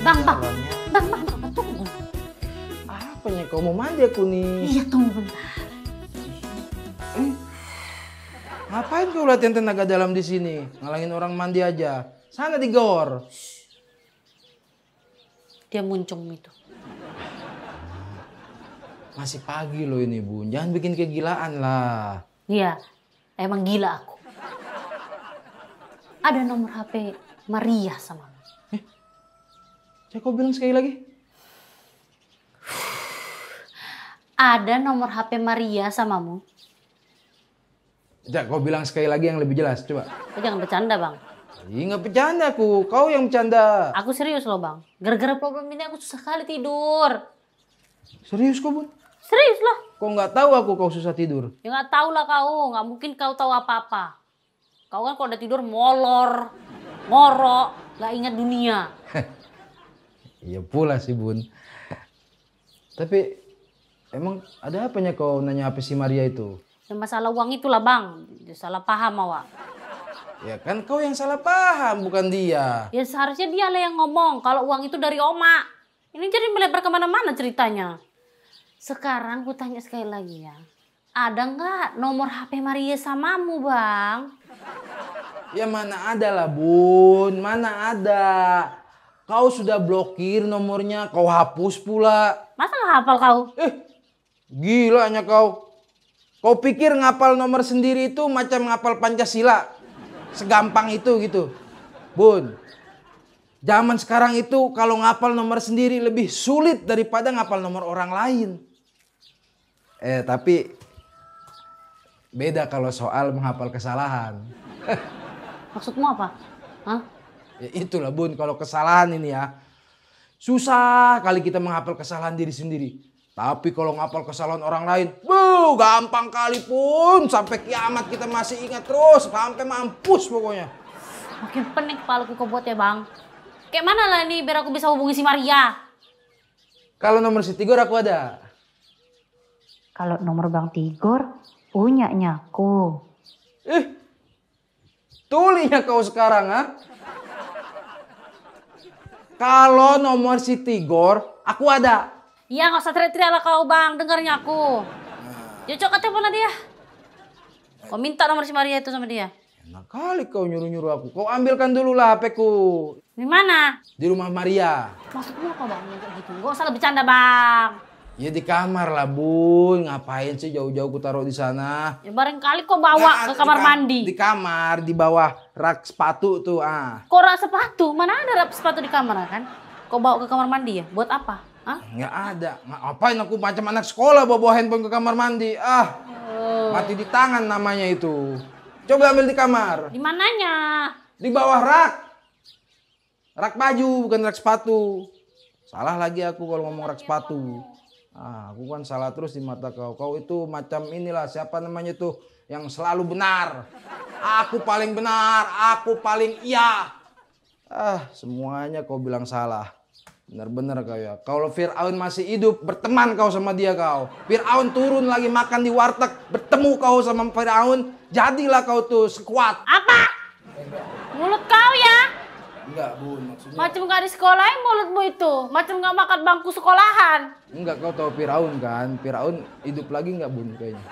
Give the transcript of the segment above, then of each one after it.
bang, bang, bang, bang, bang, tunggu. Apa Kau mau mandi aku nih? Iya, tunggu bentar. Eh, ngapain kau latihan tenaga dalam di sini? Ngalangin orang mandi aja. Sana digor. Dia muncung itu. Masih pagi loh ini, Bun. Jangan bikin kegilaan lah. Iya, emang gila aku. Ada nomor HP Maria sama saya kau bilang sekali lagi. Ada nomor HP Maria samamu? Tidak, kau bilang sekali lagi yang lebih jelas. Coba. Kau jangan bercanda, Bang. Iya nggak bercanda aku, kau yang bercanda. Aku serius loh bang, gara-gara problem ini aku susah kali tidur. Serius kau bun? Serius lah. Kau nggak tahu aku kau susah tidur? Ya nggak tahu lah kau, nggak mungkin kau tahu apa-apa. Kau kan kalau udah tidur molor, ngorok, nggak ingat dunia. Iya pula sih bun. Tapi emang ada apanya kau nanya apa si Maria itu? Ya masalah uang itulah bang, salah paham awak. Ya kan kau yang salah paham bukan dia. Ya seharusnya dia lah yang ngomong kalau uang itu dari oma. Ini jadi melebar kemana-mana ceritanya. Sekarang ku tanya sekali lagi ya. Ada nggak nomor HP Maria samamu bang? Ya mana ada lah bun, mana ada. Kau sudah blokir nomornya, kau hapus pula. Masa nggak hafal kau? Eh, gilanya kau. Kau pikir ngapal nomor sendiri itu macam ngapal Pancasila? Segampang itu gitu. Bun, zaman sekarang itu kalau ngapal nomor sendiri lebih sulit daripada ngapal nomor orang lain. Eh, tapi beda kalau soal menghapal kesalahan. Maksudmu apa? Hah? Ya itulah bun kalau kesalahan ini ya. Susah kali kita menghapal kesalahan diri sendiri. Tapi kalau ngapal kesalahan orang lain, bu gampang kali pun sampai kiamat kita masih ingat terus sampai mampus pokoknya. Makin pening kepala ku buat ya bang. Kayak mana lah ini biar aku bisa hubungi si Maria? Kalau nomor si Tigor aku ada. Kalau nomor Bang Tigor, punyanya aku. Eh, tulinya kau sekarang, ah? Kalau nomor si Tigor, aku ada. Iya, nggak usah teriak-teriak lah kau bang, dengarnya aku. Jojo katanya mana dia? Kau minta nomor si Maria itu sama dia? Enak kali kau nyuruh-nyuruh aku. Kau ambilkan dulu lah HP-ku. Di mana? Di rumah Maria. Maksudmu kau bang? Gitu. Gak usah lebih canda bang. Ya di kamar lah bun, ngapain sih jauh-jauh ku taruh di sana? Ya barangkali kok bawa nah, ke kamar di, mandi. Di kamar, di bawah rak sepatu tuh ah. Kok rak sepatu? Mana ada rak sepatu di kamar kan? Kok bawa ke kamar mandi ya? Buat apa? Hah? Nggak ada. Ngapain aku macam anak sekolah bawa, bawa handphone ke kamar mandi? Ah, oh. mati di tangan namanya itu. Coba ambil di kamar. Di mananya? Di bawah rak. Rak baju bukan rak sepatu. Salah lagi aku kalau ngomong rak sepatu. Ah, aku kan salah terus di mata kau. Kau itu macam inilah siapa namanya tuh yang selalu benar. Aku paling benar, aku paling iya. Ah, semuanya kau bilang salah. Benar-benar kau ya. Kalau Fir'aun masih hidup, berteman kau sama dia kau. Fir'aun turun lagi makan di warteg, bertemu kau sama Fir'aun, jadilah kau tuh sekuat. Apa? Mulut kau ya? Enggak, Bun, maksudnya. Macam gak di sekolah mulutmu itu. Macam gak makan bangku sekolahan. Enggak, kau tahu Firaun kan? Firaun hidup lagi enggak, Bun, kayaknya.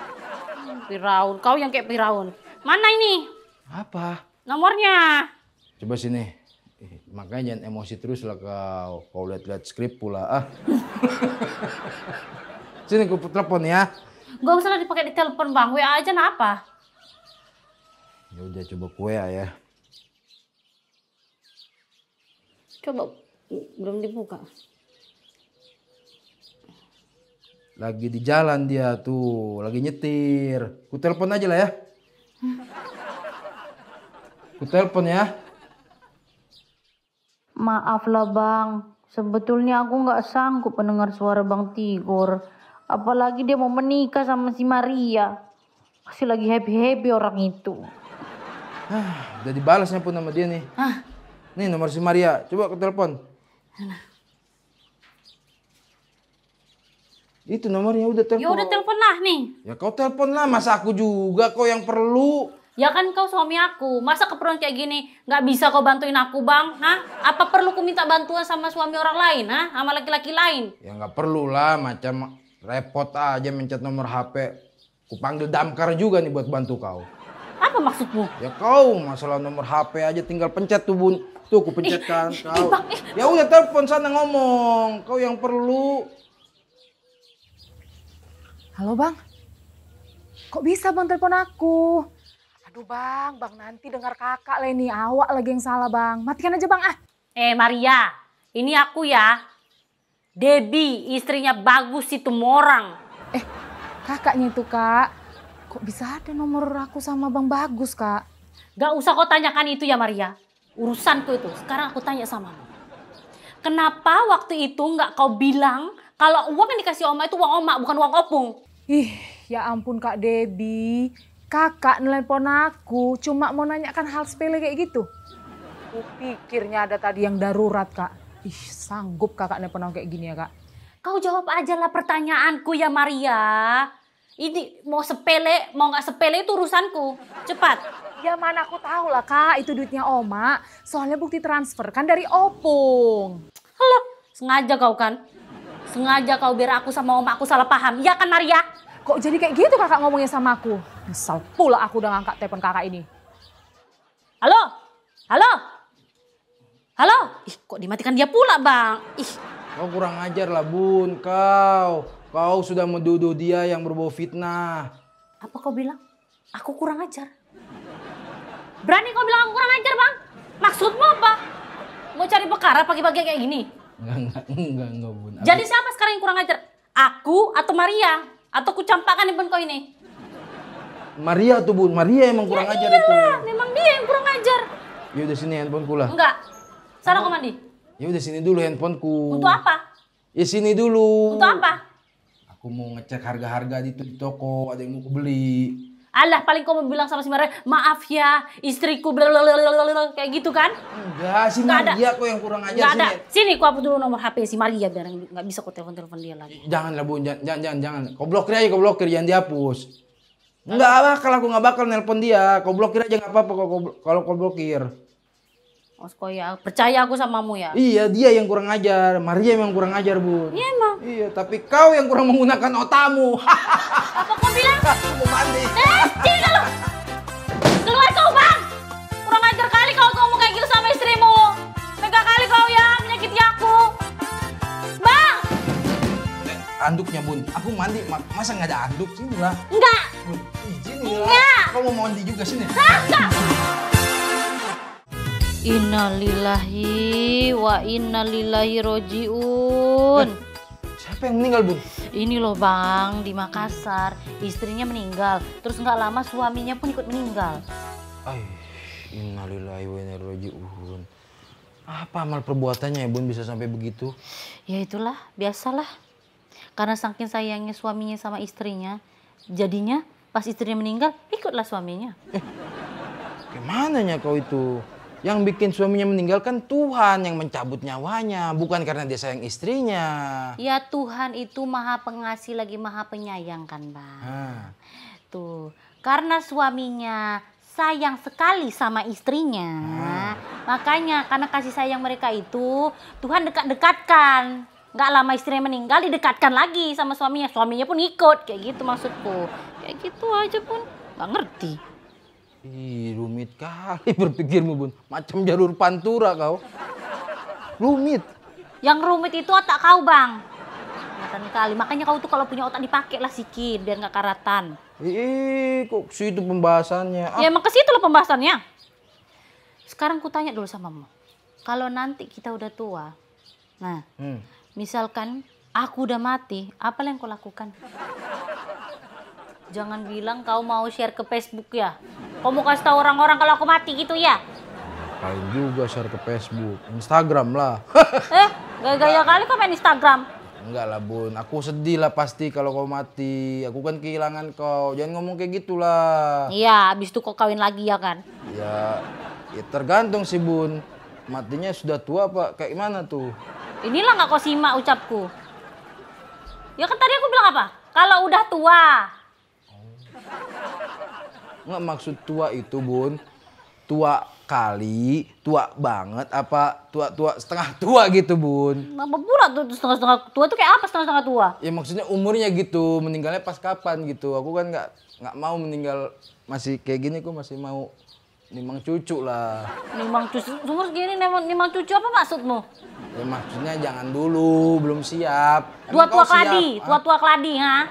Firaun, kau yang kayak Firaun. Mana ini? Apa? Nomornya. Coba sini. Eh, makanya jangan emosi terus lah kau. Kau lihat-lihat skrip pula ah. sini aku telepon ya. Gak usah lah dipakai di telepon bang, WA aja nah Ya udah coba kue ya. Coba belum dibuka. Lagi di jalan dia tuh, lagi nyetir. Ku telepon aja lah ya. Ku telepon ya. Maaf lah bang, sebetulnya aku nggak sanggup mendengar suara bang Tigor. Apalagi dia mau menikah sama si Maria. Pasti lagi happy-happy orang itu. Jadi ah, udah dibalasnya pun sama dia nih. Hah? Ini nomor si Maria. Coba ke telepon. Itu nomornya udah telepon. Ya udah telepon lah nih. Ya kau telepon lah, masa aku juga kau yang perlu. Ya kan kau suami aku, masa keperluan kayak gini gak bisa kau bantuin aku bang? Hah? apa perlu ku minta bantuan sama suami orang lain, Hah? sama laki-laki lain? Ya gak perlu lah, macam repot aja mencet nomor HP. Ku panggil damkar juga nih buat bantu kau. Apa maksudmu? Ya kau masalah nomor HP aja tinggal pencet tuh bun. Tuh aku pencetkan Eh, kau. eh. Ya udah telepon sana ngomong. Kau yang perlu. Halo bang. Kok bisa bang telepon aku? Aduh bang, bang nanti dengar kakak lah ini. Awak lagi yang salah bang. Matikan aja bang ah. Eh Maria, ini aku ya. Debbie, istrinya bagus itu morang. Eh, kakaknya itu kak. Kok bisa ada nomor aku sama Bang Bagus, Kak? Gak usah kau tanyakan itu ya, Maria. Urusanku itu. Sekarang aku tanya sama kamu. Kenapa waktu itu gak kau bilang kalau uang yang dikasih Oma itu uang Oma, bukan uang Opung? Ih, ya ampun Kak Debi. Kakak nelpon aku cuma mau nanyakan hal sepele kayak gitu. Kupikirnya ada tadi yang darurat, Kak. Ih, sanggup kakak nelpon aku kayak gini ya, Kak. Kau jawab aja lah pertanyaanku ya, Maria. Ini mau sepele, mau nggak sepele itu urusanku. Cepat. Ya mana aku tahu lah kak, itu duitnya Oma. Soalnya bukti transfer kan dari Opung. Halo. sengaja kau kan? Sengaja kau biar aku sama Oma aku salah paham. Iya kan Maria? Kok jadi kayak gitu kakak ngomongnya sama aku? Misal pula aku udah ngangkat telepon kakak ini. Halo? Halo? Halo? Ih, kok dimatikan dia pula bang? Ih, Kau kurang ajar lah bun, kau. Kau sudah menduduh dia yang berbau fitnah. Apa kau bilang? Aku kurang ajar. Berani kau bilang aku kurang ajar, Bang? Maksudmu apa? Mau cari perkara pagi-pagi kayak gini? Enggak, enggak, enggak, enggak, Bun. Aku... Jadi siapa sekarang yang kurang ajar? Aku atau Maria? Atau kucampakkan ibun kau ini? Maria tuh, Bun. Maria emang ya kurang ya, ajar iyalah. itu. memang dia yang kurang ajar. Ya udah sini handphoneku lah. Enggak. Sana kau mandi. Ya udah sini dulu handphoneku. Untuk apa? Ya sini dulu. Untuk apa? aku mau ngecek harga-harga di toko ada yang mau beli Allah, paling kau mau bilang sama si Maria, maaf ya istriku blablabla kayak gitu kan? Enggak, si Maria ada. kok yang kurang aja sih. sini. Ada. Sini kau hapus dulu nomor HP si Maria biar nggak bisa kau telepon-telepon dia lagi. Janganlah Bu, jangan jangan jangan. Kau blokir aja, kau blokir jangan dihapus. Enggak kalau aku nggak bakal nelpon dia. Kau blokir aja nggak apa-apa kalau kau blokir. Osko ya, percaya aku samamu ya. Iya, dia yang kurang ajar. Maria yang kurang ajar, Bun. Iya, emang. Iya, tapi kau yang kurang menggunakan otamu. Apa kau bilang? Aku mau mandi. Eh, sini kalau. Keluar kau, Bang. Kurang ajar kali kalau kau mau kayak gitu sama istrimu. Tega kali kau ya, menyakiti aku. Bang. Eh, anduknya, Bun. Aku mandi, masa nggak ada anduk? Sini lah. Enggak. Bun, izin lah. Enggak. Kau mau mandi juga sini? Enggak. Innalillahi wa innalillahi rojiun. Siapa yang meninggal, Bun? Ini loh, Bang, di Makassar. Istrinya meninggal, terus nggak lama suaminya pun ikut meninggal. innalillahi wa innalillahi rojiun. Apa amal perbuatannya ya, Bun, bisa sampai begitu? Ya itulah, biasalah. Karena saking sayangnya suaminya sama istrinya, jadinya pas istrinya meninggal, ikutlah suaminya. Eh, gimana kau itu? Yang bikin suaminya meninggalkan Tuhan yang mencabut nyawanya, bukan karena dia sayang istrinya. Ya Tuhan itu maha pengasih lagi maha penyayang kan bang. Ha. Tuh, karena suaminya sayang sekali sama istrinya. Ha. Makanya karena kasih sayang mereka itu Tuhan dekat-dekatkan. Gak lama istrinya meninggal didekatkan lagi sama suaminya. Suaminya pun ikut kayak gitu maksudku. Kayak gitu aja pun gak ngerti. Ih, rumit kali berpikirmu, Bun. Macam jalur pantura kau. Rumit. Yang rumit itu otak kau, Bang. Kelihatan kali. Makanya kau tuh kalau punya otak dipakai lah sikit biar nggak karatan. Ih, kok situ pembahasannya? Ah. Ya emang ke situ lah pembahasannya. Sekarang ku tanya dulu sama mu. Kalau nanti kita udah tua, nah, hmm. misalkan aku udah mati, apa yang kau lakukan? Jangan bilang kau mau share ke Facebook ya. Kau mau kasih tahu orang-orang kalau aku mati gitu ya? Kalian juga share ke Facebook, Instagram lah. eh, gaya-gaya kali kau main Instagram. Enggak lah bun, aku sedih lah pasti kalau kau mati. Aku kan kehilangan kau, jangan ngomong kayak gitulah. Iya, abis itu kau kawin lagi ya kan? Iya, ya tergantung sih bun. Matinya sudah tua apa kayak gimana tuh? Inilah nggak kau simak ucapku. Ya kan tadi aku bilang apa? Kalau udah tua, Nggak maksud tua itu bun. Tua kali, tua banget apa tua-tua setengah tua gitu bun. Apa pula tuh setengah-setengah tua tuh kayak apa setengah-setengah tua? Ya maksudnya umurnya gitu, meninggalnya pas kapan gitu. Aku kan nggak nggak mau meninggal masih kayak gini aku masih mau Nimang cucu lah. Nimang cucu, umur segini nimang cucu apa maksudmu? Ya maksudnya jangan dulu, belum siap. Tua-tua tua keladi, tua-tua keladi ha?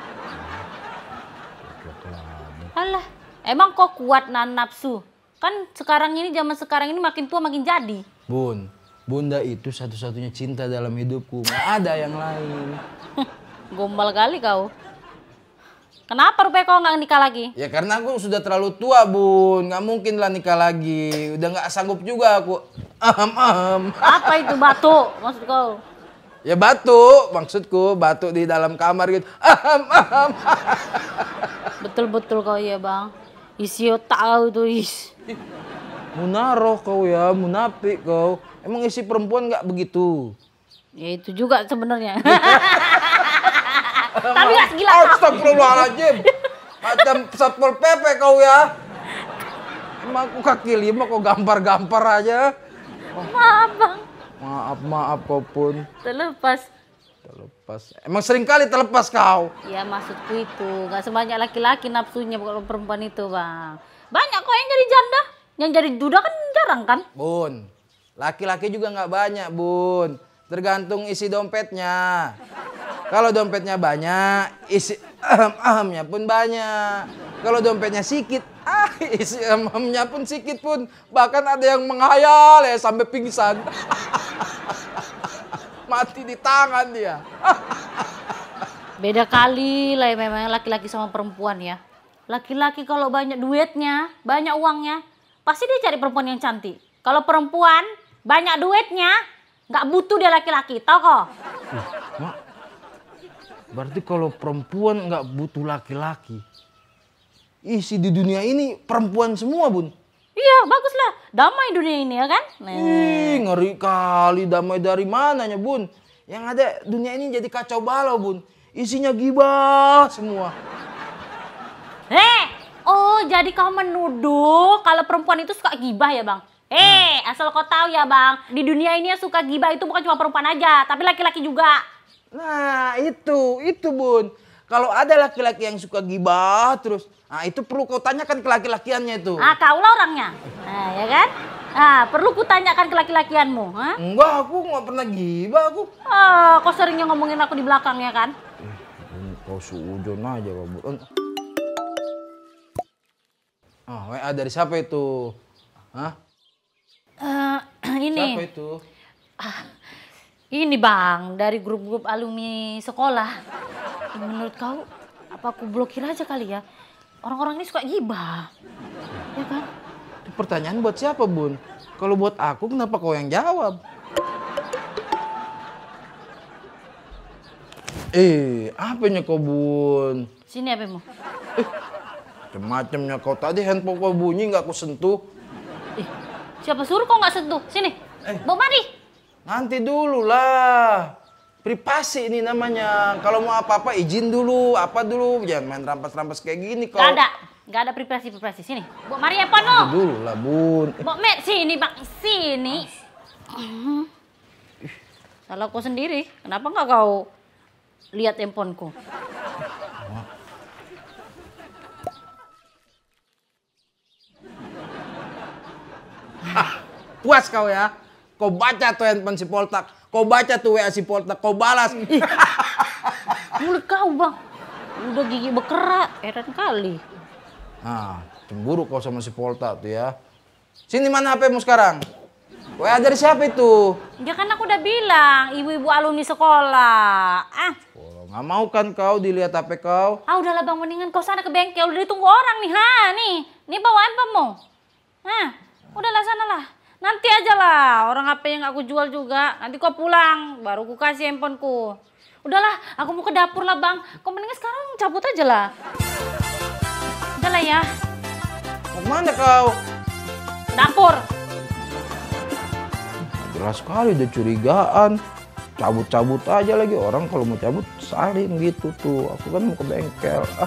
Alah, emang kok kuat nan nafsu? Kan sekarang ini zaman sekarang ini makin tua makin jadi. Bun, Bunda itu satu-satunya cinta dalam hidupku. Nggak ada yang lain. Gombal kali kau. Kenapa rupanya kau nggak nikah lagi? Ya karena aku sudah terlalu tua, Bun. Nggak mungkin lah nikah lagi. Udah nggak sanggup juga aku. Ahem, ahem. Apa itu batu maksud kau? Ya batu, maksudku batu di dalam kamar gitu. Aham, aham. Betul-betul kau ya bang. Isi otak kau itu is. Munaroh kau ya, munafik kau. Emang isi perempuan nggak begitu? Ya itu juga sebenarnya. Tapi nggak segila. Astagfirullahaladzim. Macam satpol pp kau ya. Emang aku kaki lima kau gampar-gampar aja. Maaf bang. Maaf, maaf kau pun. Terlepas. Terlepas. Emang sering kali terlepas kau. Ya maksudku itu, nggak sebanyak laki-laki nafsunya kalau perempuan itu, Bang. Banyak kok yang jadi janda. Yang jadi duda kan jarang kan? Bun. Laki-laki juga nggak banyak, Bun. Tergantung isi dompetnya. Kalau dompetnya banyak, isi ahem-ahemnya pun banyak. Kalau dompetnya sikit, ah, isi ahem-ahemnya pun sikit pun. Bahkan ada yang menghayal ya sampai pingsan. Mati di tangan dia. Beda kali lah memang laki-laki sama perempuan ya. Laki-laki kalau banyak duitnya, banyak uangnya, pasti dia cari perempuan yang cantik. Kalau perempuan banyak duitnya, nggak butuh dia laki-laki, tau kok? mak, berarti kalau perempuan nggak butuh laki-laki, isi di dunia ini perempuan semua bun. Iya, baguslah Damai dunia ini ya kan? Nah. Ih, ngeri kali damai dari mananya, Bun? Yang ada dunia ini jadi kacau balau, Bun. Isinya gibah semua. Eh, oh jadi kau menuduh kalau perempuan itu suka gibah ya, Bang? Eh, hmm. asal kau tahu ya, Bang. Di dunia ini yang suka gibah itu bukan cuma perempuan aja, tapi laki-laki juga. Nah, itu, itu, Bun. Kalau ada laki-laki yang suka gibah terus, nah itu perlu kau tanyakan ke laki-lakiannya itu. Ah, kau lah orangnya. Nah, ya kan? Ah perlu kutanyakan ke laki-lakianmu, ha? Enggak, aku nggak pernah gibah aku. Ah kau seringnya ngomongin aku di belakang ya kan? Eh, kau suudon aja, Pak Ah, oh, WA dari siapa itu? Hah? Uh, ini. Siapa itu? Ah, ini bang, dari grup-grup alumni sekolah. Menurut kau, apa aku blokir aja kali ya? Orang-orang ini suka gibah. Ya kan? pertanyaan buat siapa, Bun? Kalau buat aku, kenapa kau yang jawab? Eh, apanya kau, Bun? Sini mau? Eh, macam-macamnya kau tadi handphone kau bunyi nggak aku sentuh. Eh, siapa suruh kau nggak sentuh? Sini, eh. bawa mari. Nanti dulu lah. Privasi ini namanya. Kalau mau apa-apa izin dulu, apa dulu. Jangan main rampas-rampas kayak gini kok. Gak ada. Gak ada privasi-privasi. Sini. Bu, Maria ya, Nanti Dulu lah, Bun. Bu, Met, sini, Bang. Sini. Salah kau sendiri. Kenapa nggak kau lihat handphoneku? Hah, puas kau ya? Kau baca tuh handphone si Poltak. Kau baca tuh WA si Poltak. Kau balas. Mulut kau bang. Udah gigi berkerak. Heran kali. Nah, cemburu kau sama si Poltak tuh ya. Sini mana HPmu sekarang? WA dari siapa itu? Ya kan aku udah bilang, ibu-ibu alumni sekolah. Ah. Oh, nggak mau kan kau dilihat HP kau? Ah udahlah bang, mendingan kau sana ke bengkel. Udah ditunggu orang nih, ha nih. Nih bawa bawaan kamu. Nah, udahlah sana lah. Nanti aja lah, orang apa yang aku jual juga. Nanti kau pulang, baru ku kasih handphoneku. Udahlah, aku mau ke dapur lah bang. Kau mendingan sekarang cabut aja lah. Udahlah ya. Mau kemana kau? dapur. Jelas sekali ada curigaan. Cabut-cabut aja lagi orang kalau mau cabut salim gitu tuh. Aku kan mau ke bengkel. Ah.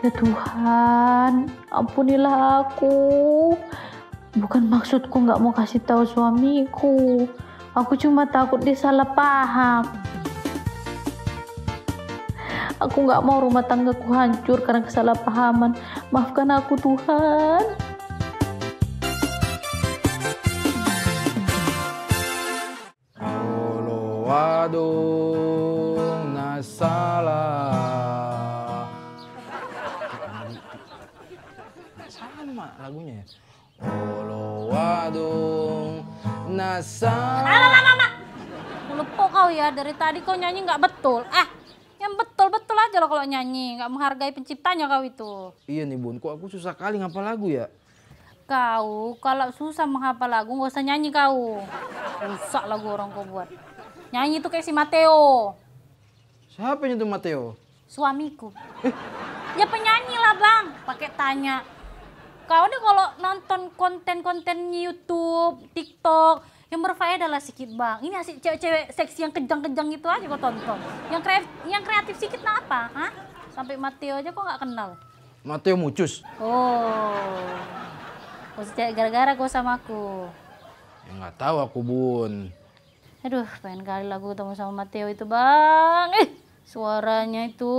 Ya Tuhan, ampunilah aku. Bukan maksudku nggak mau kasih tahu suamiku. Aku cuma takut dia salah paham. Aku nggak mau rumah tanggaku hancur karena kesalahpahaman. Maafkan aku Tuhan. Solo adung nasalah lagunya ya. Olo wadung nasa. Lupa kau ya dari tadi kau nyanyi nggak betul. Ah, yang betul-betul aja lo kalau nyanyi, nggak menghargai penciptanya kau itu. Iya nih Bun, kok aku susah kali ngapa lagu ya? Kau kalau susah menghafal lagu nggak usah nyanyi kau. Rusak lagu orang kau buat. Nyanyi itu kayak si Mateo. Siapa itu Mateo? Suamiku. Eh? Ya penyanyi lah bang, pakai tanya nih kalau nonton konten-konten YouTube, TikTok, yang berfaedah adalah sedikit bang. Ini asik cewek-cewek seksi yang kejang-kejang itu aja kok tonton. Yang kreatif, yang kreatif sedikit nah apa? Hah? Sampai Matteo aja kok nggak kenal. Matteo mucus. Oh. Kau sejak gara-gara kau sama aku. Ya nggak tahu aku bun. Aduh, pengen kali lagu ketemu sama Matteo itu bang. Eh, suaranya itu.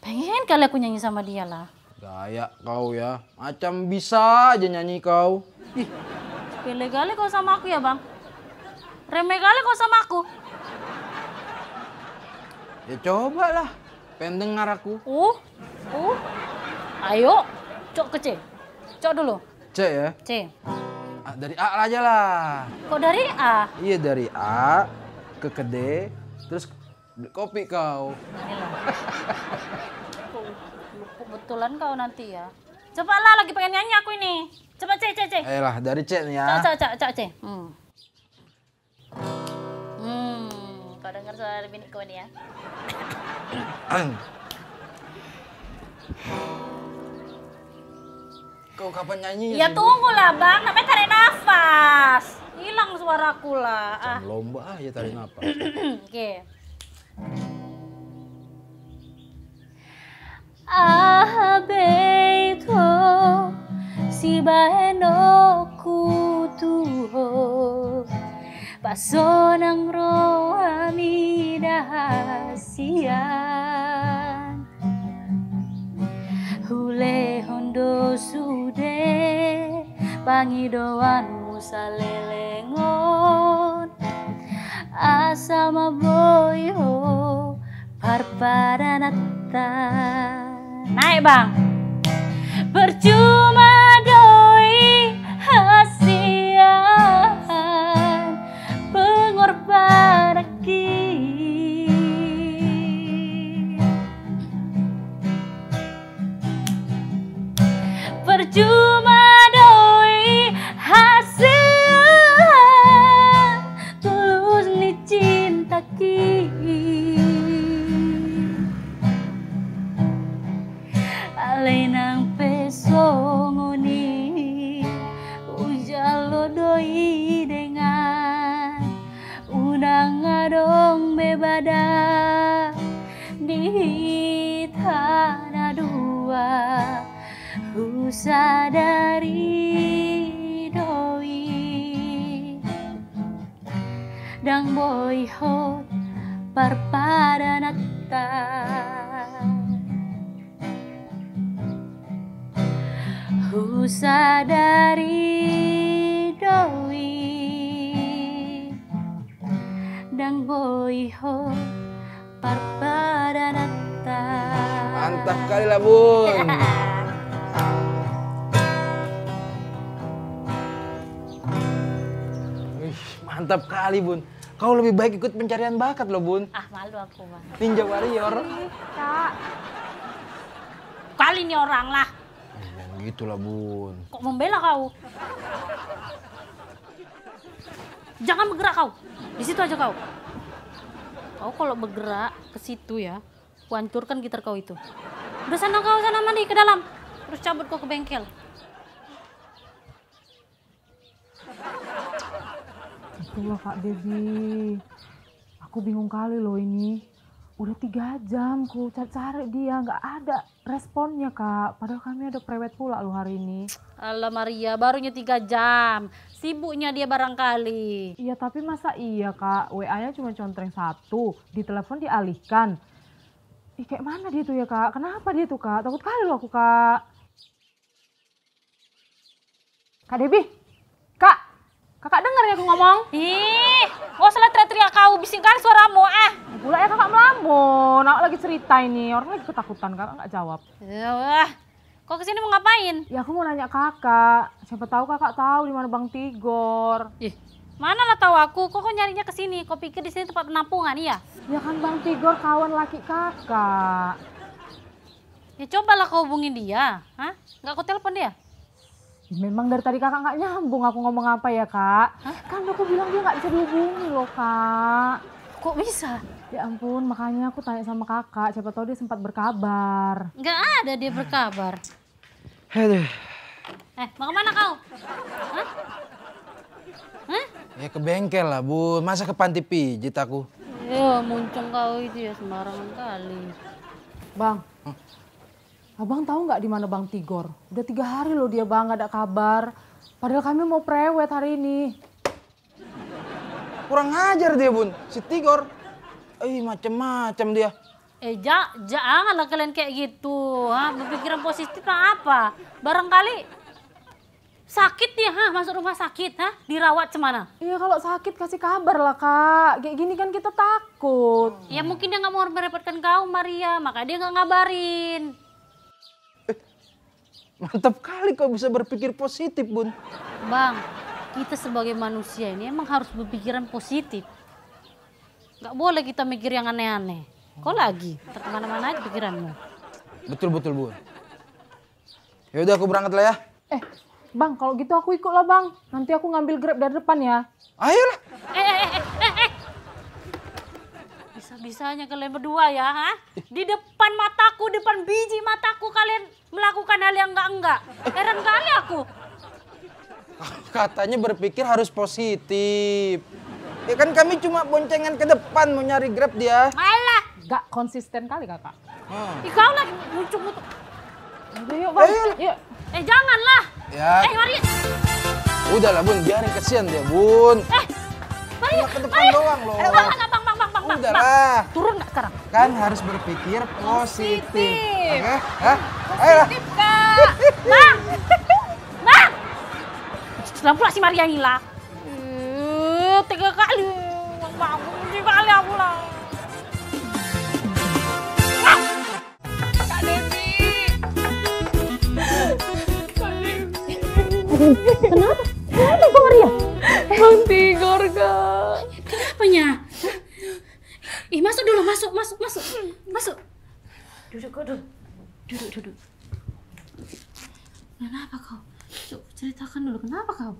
Pengen kali aku nyanyi sama dia lah. Gaya kau ya, macam bisa aja nyanyi kau. Pele kali kau sama aku ya bang. Remeh kali kau sama aku. Ya cobalah, pengen dengar aku. Uh, uh, ayo, cok ke C. Cok dulu. C ya? C. A, ah, dari A aja lah. Kok dari A? Iya dari A ke kede, terus kopi kau kebetulan kau nanti ya. Coba lah lagi pengen nyanyi aku ini. Coba cek cek cek. lah dari cek nih ya. Cek cek cek cek. Hmm. Hmm. Kau dengar suara bini kau nih ya. Kau kapan nyanyi? Ya, ya tunggu lah bang, namanya tarik nafas. Hilang suaraku lah. Ah. lomba ya tarik nafas. Oke. Okay. abeito ah, si no kutuho paso ng amida dahasian hule hondo sude pangidoan lelengon asama boyo parparanatan Naik bang Percuma sadari doi Dang boy hot nata. ku sadari doi Dang boy hot nata. Mantap kali lah bun Mantap kali, Bun. Kau lebih baik ikut pencarian bakat loh, Bun. Ah, malu aku, Bang. Ninja Warrior. Kak. Kali ini orang lah. Jangan iya, gitu lah, Bun. Kok membela kau? Jangan bergerak kau. Di situ aja kau. Kau kalau bergerak ke situ ya, kuhancurkan gitar kau itu. Udah sana kau, sana mandi ke dalam. Terus cabut kau ke bengkel astagfirullah Pak Devi. Aku bingung kali loh ini. Udah tiga jam ku cari-cari dia, nggak ada responnya Kak. Padahal kami ada prewet pula loh hari ini. Allah Maria, barunya tiga jam. Sibuknya dia barangkali. Iya tapi masa iya Kak, WA-nya cuma contreng satu, ditelepon dialihkan. Ih, kayak mana dia tuh ya Kak? Kenapa dia tuh Kak? Takut kali loh aku Kak. Kak Debbie, Kak, Kakak denger ya aku ngomong? Ih, gak salah teriak-teriak kau, bisingkan suaramu ah. Gula ya kakak melamun, aku lagi cerita ini, orang lagi ketakutan kakak gak jawab. Ya wah, kau kesini mau ngapain? Ya aku mau nanya kakak, siapa tahu kakak tahu di mana Bang Tigor. Ih, mana lah tahu aku, kok kok nyarinya kesini? Kok pikir di sini tempat penampungan iya? Ya kan Bang Tigor kawan laki kakak. Ya cobalah kau hubungin dia, hah? Gak kau telepon dia? Memang dari tadi kakak nggak nyambung aku ngomong apa ya kak? Hah? Kan aku bilang dia nggak bisa dihubungi loh kak. Kok bisa? Ya ampun, makanya aku tanya sama kakak, siapa tahu dia sempat berkabar. Nggak ada dia berkabar. Hei, Eh, mau kemana kau? Hah? Hah? Ya ke bengkel lah, Bu. Masa ke panti pijit aku? Ya, muncung kau itu ya sembarangan kali. Bang, Abang tahu nggak di mana Bang Tigor? Udah tiga hari loh dia bang nggak ada kabar. Padahal kami mau prewed hari ini. Kurang ajar dia bun, si Tigor. Eh macem-macem dia. Eh ja, janganlah kalian kayak gitu. Ha? Berpikiran positif lah apa? Barangkali sakit ya, ha masuk rumah sakit ha dirawat cemana iya kalau sakit kasih kabar lah kak kayak gini kan kita takut ya mungkin dia nggak mau merepotkan kau Maria makanya dia nggak ngabarin Mantap kali kau bisa berpikir positif, Bun. Bang, kita sebagai manusia ini emang harus berpikiran positif. Gak boleh kita mikir yang aneh-aneh. Kau lagi, terkemana-mana aja pikiranmu. Betul-betul, Bun. Yaudah aku berangkat lah ya. Eh, Bang, kalau gitu aku ikut lah, Bang. Nanti aku ngambil Grab dari depan ya. Ayolah. Eh, eh, eh, eh, eh bisanya kalian berdua ya, ha? Di depan mataku, depan biji mataku kalian melakukan hal yang enggak-enggak. Heran kali aku. Katanya berpikir harus positif. Ya kan kami cuma boncengan ke depan mau nyari Grab dia. Malah. Gak konsisten kali kakak. Hmm. Ih, kau lagi muncul mutu. Yuk, bang. Eh, yuk. Eh, janganlah. Ya. Eh, mari. Udahlah, Bun. Biarin kesian dia, Bun. Eh, mari. Cuma iya, ke depan mari. doang loh. Eh, bang, bang, bang, bang udah lah. Turun nggak sekarang? Kan harus berpikir positif. positif. Oke? Okay? Hah? Positif, Kak. Mak! Mak! Setelah pula si Maria Nila. Uh, tiga kali. Bangun tiga kali aku lah. Kenapa? Kenapa? Kenapa Maria? Bang Tigor, Kak. Kenapanya? Ih, masuk dulu, masuk, masuk, masuk. Masuk. Duduk kok, duduk. Duduk, duduk. Kenapa kau? Yuk, ceritakan dulu kenapa kau?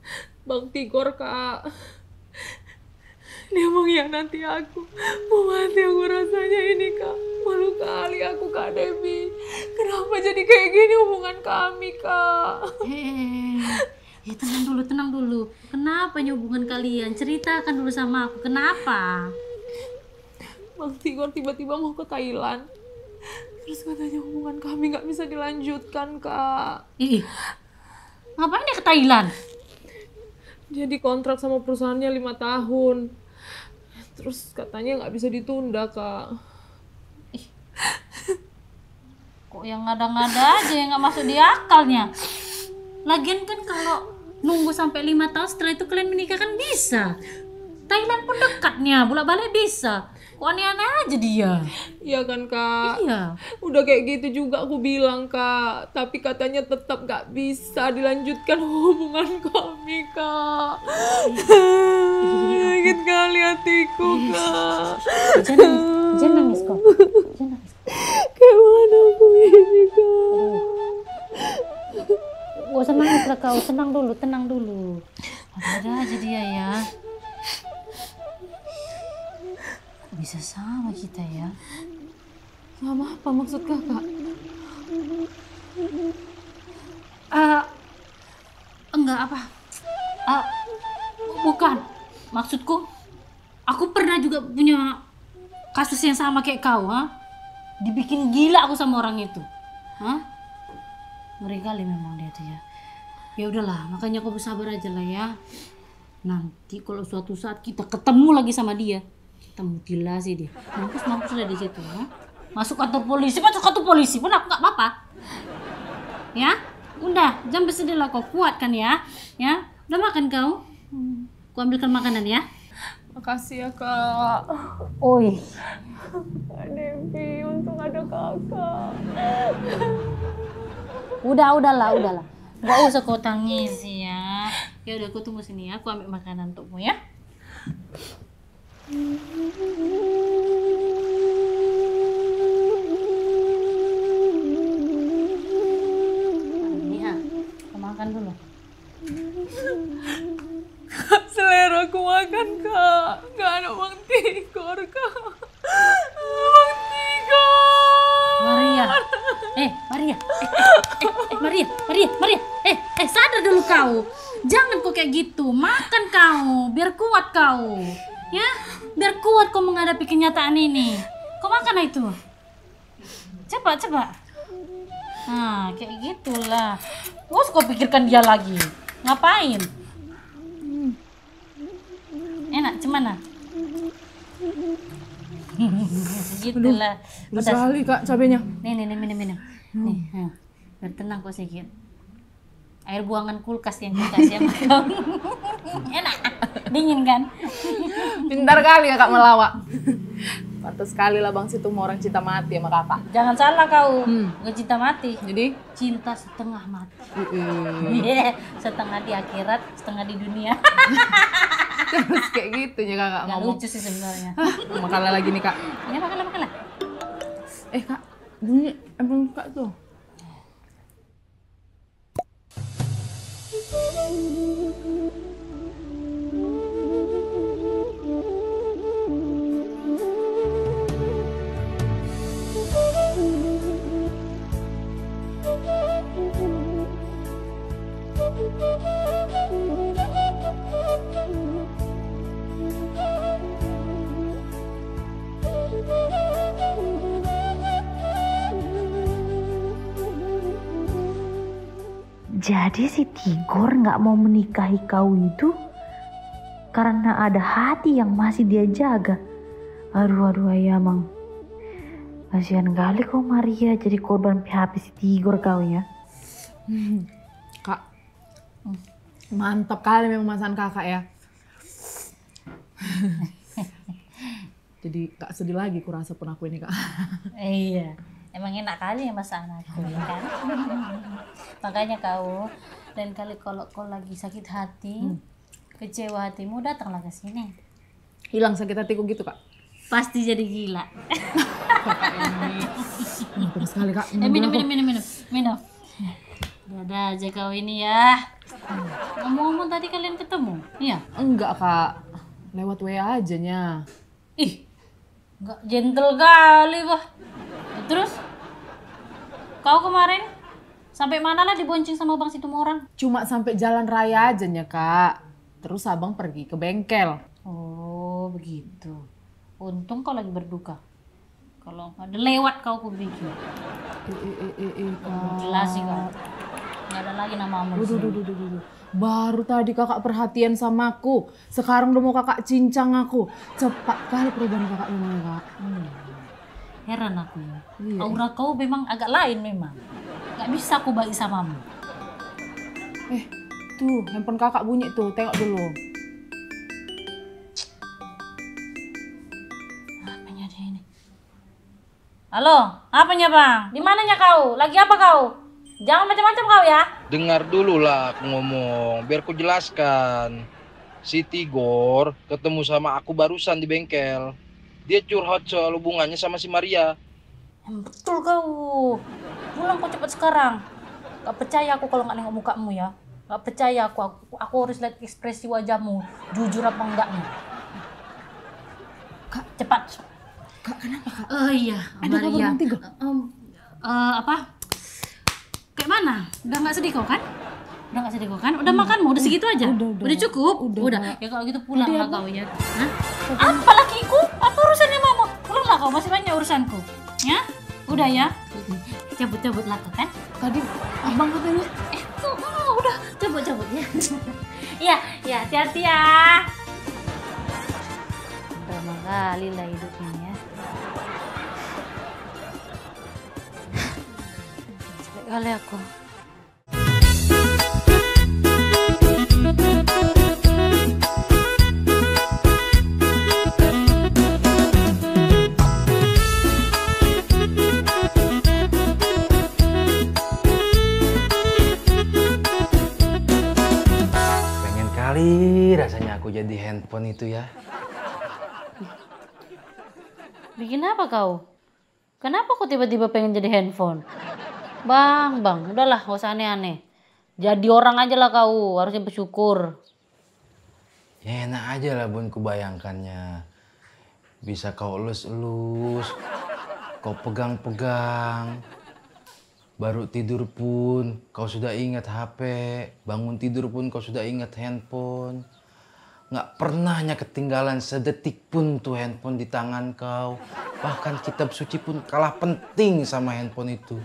Bang Tigor, Kak. Dia mengkhianati aku. Mau mati aku rasanya ini, Kak. Malu kali aku, Kak Devi. Kenapa jadi kayak gini hubungan kami, Kak? Hei, eh, eh, ya, tenang dulu, tenang dulu. Kenapa ini hubungan kalian? Ceritakan dulu sama aku, kenapa? Bang Tigor tiba-tiba mau ke Thailand. Terus katanya hubungan kami nggak bisa dilanjutkan, Kak. Ih, ngapain dia ke Thailand? Jadi kontrak sama perusahaannya lima tahun. Terus katanya nggak bisa ditunda, Kak. Ih. Kok yang ngada-ngada aja yang nggak masuk di akalnya? Lagian kan kalau nunggu sampai lima tahun setelah itu kalian menikah kan bisa. Thailand pun dekatnya, bolak-balik bisa. Kok aneh-aneh aja dia. Iya kan kak. Iya. Udah kayak gitu juga aku bilang kak. Tapi katanya tetap gak bisa dilanjutkan hubungan kami kak. Sakit kali hatiku kak. Jangan, jangan nangis kok. Jangan Kayak mana aku ini kak. Gak usah nangis lah kau. Tenang dulu, tenang dulu. Ada aja dia ya bisa sama kita ya. Mama, apa maksud kakak? Uh, enggak apa. Uh, bukan. Maksudku, aku pernah juga punya kasus yang sama kayak kau, ha? Dibikin gila aku sama orang itu. Huh? Ngeri kali memang dia tuh ya. Ya udahlah, makanya kau bersabar aja lah ya. Nanti kalau suatu saat kita ketemu lagi sama dia, gila sih dia mampus mampus udah di situ ya masuk kantor polisi masuk kantor polisi pun aku nggak apa-apa ya udah jam besi lah kau kuat kan ya ya udah makan kau hmm. aku ambilkan makanan ya makasih ya kak oi Devi untung ada kakak udah udahlah udahlah nggak usah kau tangis ya ya udah aku tunggu sini ya aku ambil makanan untukmu ya hmm. pikirkan dia lagi. Ngapain? Enak, cemana? gitu lah. Udah sekali kak cabenya. Nih, nih, nih, minum, minum. Nih, hmm. bertenang kok sedikit. Air buangan kulkas yang kita siapkan Enak, dingin kan? Pintar kali ya kak melawak. Pantes sekali lah Bang Situ mau orang cinta mati sama kakak. Jangan salah kau, hmm. gak cinta mati. Jadi? Cinta setengah mati. Yeah. setengah di akhirat, setengah di dunia. Terus kayak gitu ya kakak Gak ngomong. lucu sih sebenarnya. makalah lagi nih kak. Ya makalah, makalah. Eh kak, bunyi emang kak tuh. Thank you. Jadi si Tigor nggak mau menikahi kau itu karena ada hati yang masih dia jaga. Aduh, aduh, ya mang. Kasihan kali kau Maria jadi korban PHP si Tigor kau ya. Hmm. Mantap kali memang masakan kakak ya. Jadi kak sedih lagi kurasa pun aku ini kak. iya, emang enak kali ya masakan aku ya kan. Makanya kau dan kali kalau kau lagi sakit hati, hmm. kecewa hatimu datanglah ke sini. Hilang sakit hatiku gitu kak? Pasti jadi gila. kakak ini. Minum sekali kak. Eh, minum, minum, minum, minum. Dadah aja kau ini ya. Ngomong-ngomong tadi kalian ketemu? Iya? Enggak kak, lewat WA aja nya. Ih, enggak gentle kali bah. Terus, kau kemarin sampai mana lah dibonceng sama Bang Situmorang? Cuma sampai jalan raya aja nya kak. Terus abang pergi ke bengkel. Oh begitu. Untung kau lagi berduka. Kalau ada lewat kau kubikin. Eh, eh, eh, eh, eh, Jelas sih kak. Nggak ada lagi nama Amur Rusli. Duh, duh, duh, duh, duh. Baru tadi kakak perhatian sama aku. Sekarang udah mau kakak cincang aku. Cepat kali perubahan kakak ini, kak. Hmm. Heran aku ya. Iya. Aura kau memang agak lain memang. Nggak bisa aku bagi kamu. Eh, tuh handphone kakak bunyi tuh. Tengok dulu. Apanya dia ini? Halo, apanya bang? Di kau? Lagi apa kau? Jangan macam-macam kau ya. Dengar dulu lah aku ngomong, biar ku jelaskan. Si Tigor ketemu sama aku barusan di bengkel. Dia curhat soal hubungannya sama si Maria. betul kau. Pulang kau cepat sekarang. Gak percaya aku kalau nggak nengok mukamu ya. Gak percaya aku, aku, aku harus lihat ekspresi wajahmu. Jujur apa enggak? Kak, cepat. Kak, kenapa kak? Oh uh, iya, Ada Maria. Ada kabar nanti, uh, uh, apa? Kayak mana? Udah nggak sedih kok kan? Udah nggak sedih kok kan? Udah hmm. makan mau udah segitu aja. Udah, udah, udah cukup. Udah. udah. Ya kalau gitu pulang udah, lah kau ya. Hah? Apa ku? Apa urusannya mama? Pulang lah kau masih banyak urusanku. Ya? Udah ya. Cabut-cabut lah kau kan? Tadi abang katanya eh tuh oh, udah cabut-cabut ya. Iya, ya hati-hati ya. Pertama kali lah hidupnya. oleh aku. Pengen kali rasanya aku jadi handphone itu ya. Bikin apa kau? Kenapa kau tiba-tiba pengen jadi handphone? Bang, bang, udahlah gak usah aneh-aneh. Jadi orang aja lah kau, harusnya bersyukur. Ya enak aja lah bun kubayangkannya. Bisa kau elus-elus, kau pegang-pegang. Baru tidur pun kau sudah ingat HP, bangun tidur pun kau sudah ingat handphone. Nggak pernahnya ketinggalan sedetik pun tuh handphone di tangan kau. Bahkan kitab suci pun kalah penting sama handphone itu.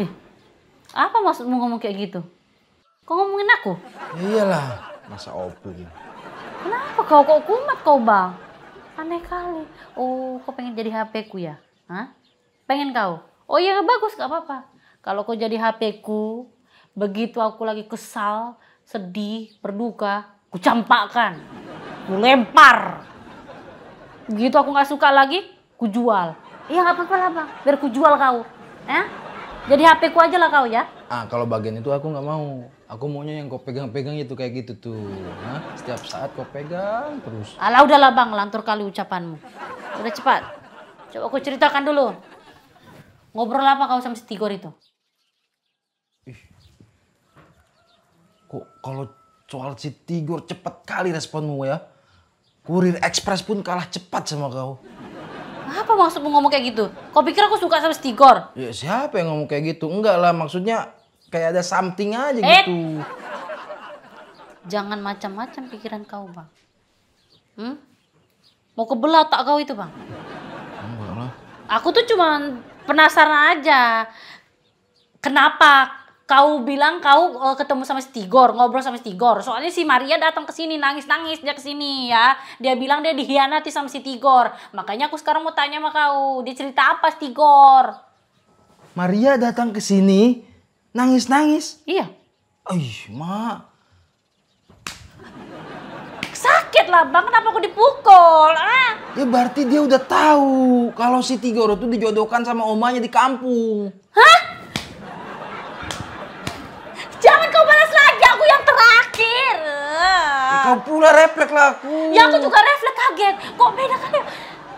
Eh, apa maksudmu ngomong kayak gitu? Kok ngomongin aku? Iyalah, masa opung. Kenapa kau kok kumat kau bang? Aneh kali. Oh, kau pengen jadi HP ku ya? Hah? Pengen kau? Oh iya bagus, gak apa-apa. Kalau kau jadi HP ku, begitu aku lagi kesal, sedih, berduka, ku campakkan, ku lempar. Begitu aku gak suka lagi, ku jual. Iya gak apa-apa lah bang, biar ku jual kau. Eh? Jadi HP ku aja lah kau ya. Ah, kalau bagian itu aku nggak mau. Aku maunya yang kau pegang-pegang itu kayak gitu tuh. Nah, setiap saat kau pegang terus. Alah udahlah Bang, lantur kali ucapanmu. Udah cepat. Coba aku ceritakan dulu. Ngobrol apa kau sama si Tigor itu? Ih. Kok kalau soal si Tigor cepat kali responmu ya. Kurir ekspres pun kalah cepat sama kau. Apa maksudmu ngomong kayak gitu? Kau pikir aku suka sama Stigor? Ya siapa yang ngomong kayak gitu? Enggak lah, maksudnya kayak ada something aja eh! gitu. Jangan macam-macam pikiran kau, Bang. Hmm? Mau kebelah tak kau itu, Bang? Enggak lah. Aku tuh cuma penasaran aja. Kenapa kau bilang kau uh, ketemu sama Stigor, ngobrol sama Stigor. Soalnya si Maria datang ke sini nangis-nangis dia ke sini ya. Dia bilang dia dikhianati sama si Tigor. Makanya aku sekarang mau tanya sama kau, dia cerita apa Stigor? Maria datang ke sini nangis-nangis. Iya. Ih, Ma. Sakit lah, Bang. Kenapa aku dipukul? Ah. Ya berarti dia udah tahu kalau si Tigor itu dijodohkan sama omanya di kampung. Hah? Jangan kau balas lagi, aku yang terakhir. Ya kau pula refleks lah aku. Ya aku juga refleks kaget. Kok beda kali ya?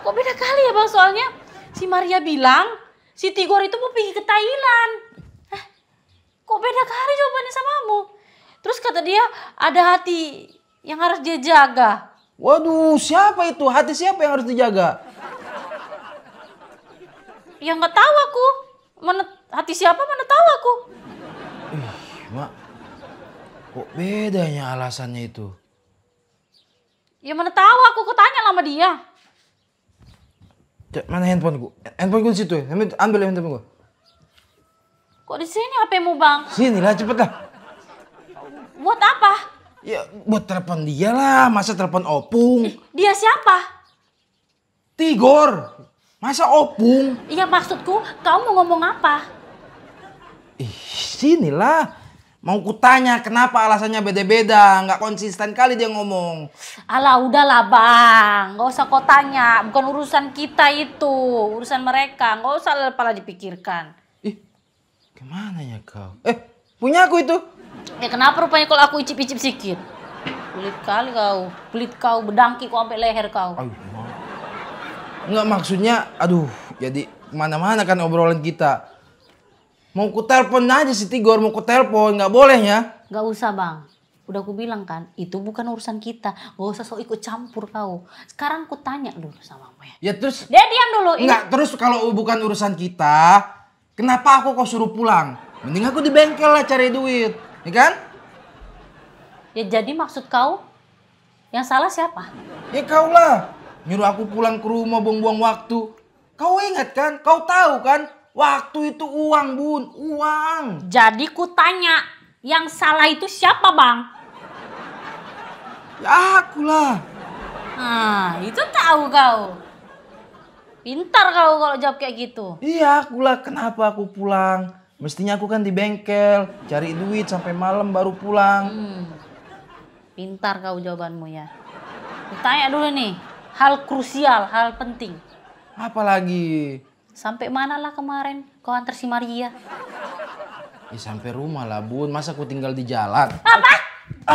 Kok beda kali ya bang? Soalnya si Maria bilang si Tigor itu mau pergi ke Thailand. Eh, Kok beda kali jawabannya sama kamu? Terus kata dia ada hati yang harus dia jaga. Waduh, siapa itu? Hati siapa yang harus dijaga? Ya nggak tahu aku. Mana hati siapa mana tahu aku. Kok bedanya alasannya itu? Ya mana tahu aku kutanya sama dia. Cek, mana handphone ku di situ. Ya? Ambil ya handphone ku. Kok di sini HPmu, Bang? Sini lah cepet lah. Buat apa? Ya buat telepon dia lah, masa telepon Opung. dia siapa? Tigor. Masa Opung? Iya maksudku, kamu ngomong apa? Ih, sinilah. Mau kutanya kenapa alasannya beda-beda, nggak konsisten kali dia ngomong. Alah udahlah bang, nggak usah kau tanya, bukan urusan kita itu, urusan mereka, nggak usah kepala dipikirkan. Ih, gimana ya kau? Eh, punya aku itu. Ya kenapa rupanya kalau aku icip-icip sikit? Pelit kali kau, pelit kau, bedangki kau sampai leher kau. Aduh, nggak maksudnya, aduh, jadi mana-mana kan obrolan kita Mau ku telepon aja si Tigor, mau ku telepon, nggak boleh ya? Nggak usah bang. Udah ku bilang kan, itu bukan urusan kita. Gak usah sok ikut campur kau. Sekarang ku tanya dulu sama kamu ya. Ya terus? Dia diam dulu. Enggak, terus kalau bukan urusan kita, kenapa aku kau suruh pulang? Mending aku di bengkel lah cari duit, ya kan? Ya jadi maksud kau, yang salah siapa? Ya kau lah. Nyuruh aku pulang ke rumah buang-buang waktu. Kau ingat kan? Kau tahu kan? Waktu itu uang bun, uang. Jadi ku tanya, yang salah itu siapa bang? Ya akulah. Ah, itu tahu kau. Pintar kau kalau jawab kayak gitu. Iya, akulah kenapa aku pulang. Mestinya aku kan di bengkel, cari duit sampai malam baru pulang. Hmm. Pintar kau jawabanmu ya. Tanya dulu nih, hal krusial, hal penting. Apalagi? Sampai mana lah kemarin kau antar si Maria? Ya sampai rumah lah bun, masa aku tinggal di jalan? Apa?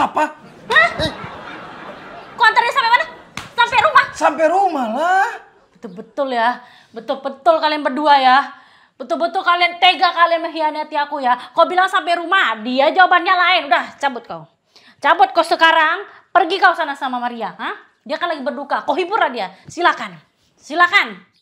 Apa? Hah? Eh. Kau antarnya sampai mana? Sampai rumah? Sampai rumah lah. Betul-betul ya, betul-betul kalian berdua ya. Betul-betul kalian tega kalian mengkhianati aku ya. Kau bilang sampai rumah, dia jawabannya lain. Udah, cabut kau. Cabut kau sekarang, pergi kau sana sama Maria. Hah? Dia kan lagi berduka, kau lah dia. Silakan, silakan.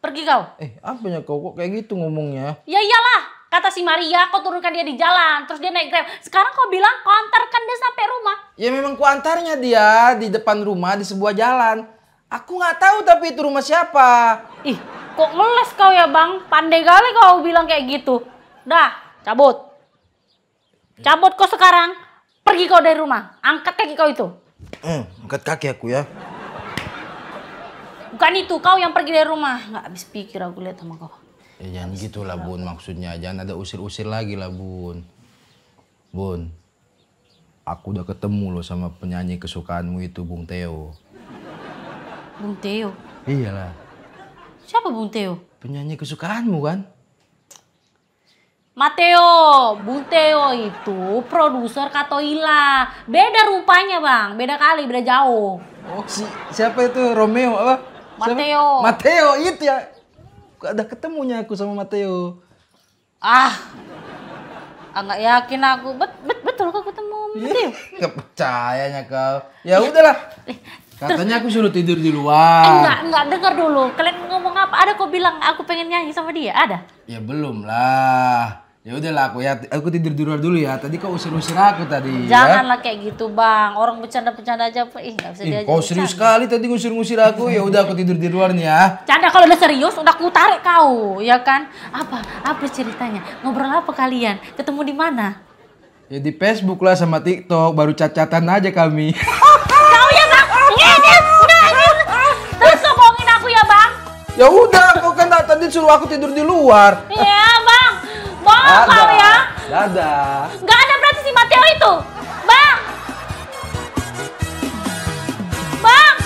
Pergi kau. Eh, apanya kau kok kayak gitu ngomongnya? Ya iyalah, kata si Maria kau turunkan dia di jalan, terus dia naik Grab. Sekarang kau bilang kau antarkan dia sampai rumah. Ya memang ku antarnya dia di depan rumah di sebuah jalan. Aku nggak tahu tapi itu rumah siapa. Ih, kok ngeles kau ya bang? Pandai kali kau bilang kayak gitu. Dah, cabut. Cabut kau sekarang. Pergi kau dari rumah. Angkat kaki kau itu. Hmm, angkat kaki aku ya bukan itu kau yang pergi dari rumah. Nggak habis pikir aku lihat sama kau. Ya jangan gitulah gitu lah Bun maksudnya. Jangan ada usir-usir lagi lah Bun. Bun, aku udah ketemu loh sama penyanyi kesukaanmu itu Bung Teo. Bung Teo? Iyalah. Siapa Bung Teo? Penyanyi kesukaanmu kan? Mateo, Bung Teo itu produser Katoila. Beda rupanya bang, beda kali, beda jauh. Oh, si, siapa itu Romeo apa? Mateo. Mateo itu ya. Ada ketemunya aku sama Mateo. Ah. Ah yakin aku. Bet, bet betul kok ketemu Mateo. Enggak percayanya kau. Ya udahlah. Katanya aku suruh tidur di luar. Enggak, eh, enggak dengar dulu. Kalian ngomong apa? Ada kok bilang aku pengen nyanyi sama dia? Ada? Ya belum lah. Ya udahlah aku ya, aku tidur di luar dulu ya. Tadi kau usir-usir aku tadi. Ya. Janganlah ya. kayak gitu bang. Orang bercanda-bercanda aja, ih enggak usah diajak. Kau serius sekali tadi ngusir-ngusir aku. Ya udah aku tidur di luar nih ya. Canda kalau udah serius, udah aku tarik kau, ya kan? Apa? Apa ceritanya? Ngobrol apa kalian? Ketemu di mana? Ya di Facebook lah sama TikTok. Baru cacatan aja kami. kau yang bang? Ngedit, udah Terus bohongin aku ya bang? Ya udah, aku kan tadi suruh aku tidur di luar. Iya bang. Bohong kau ya. Dadah. Gak ada berarti si Mateo itu. Bang. Bang.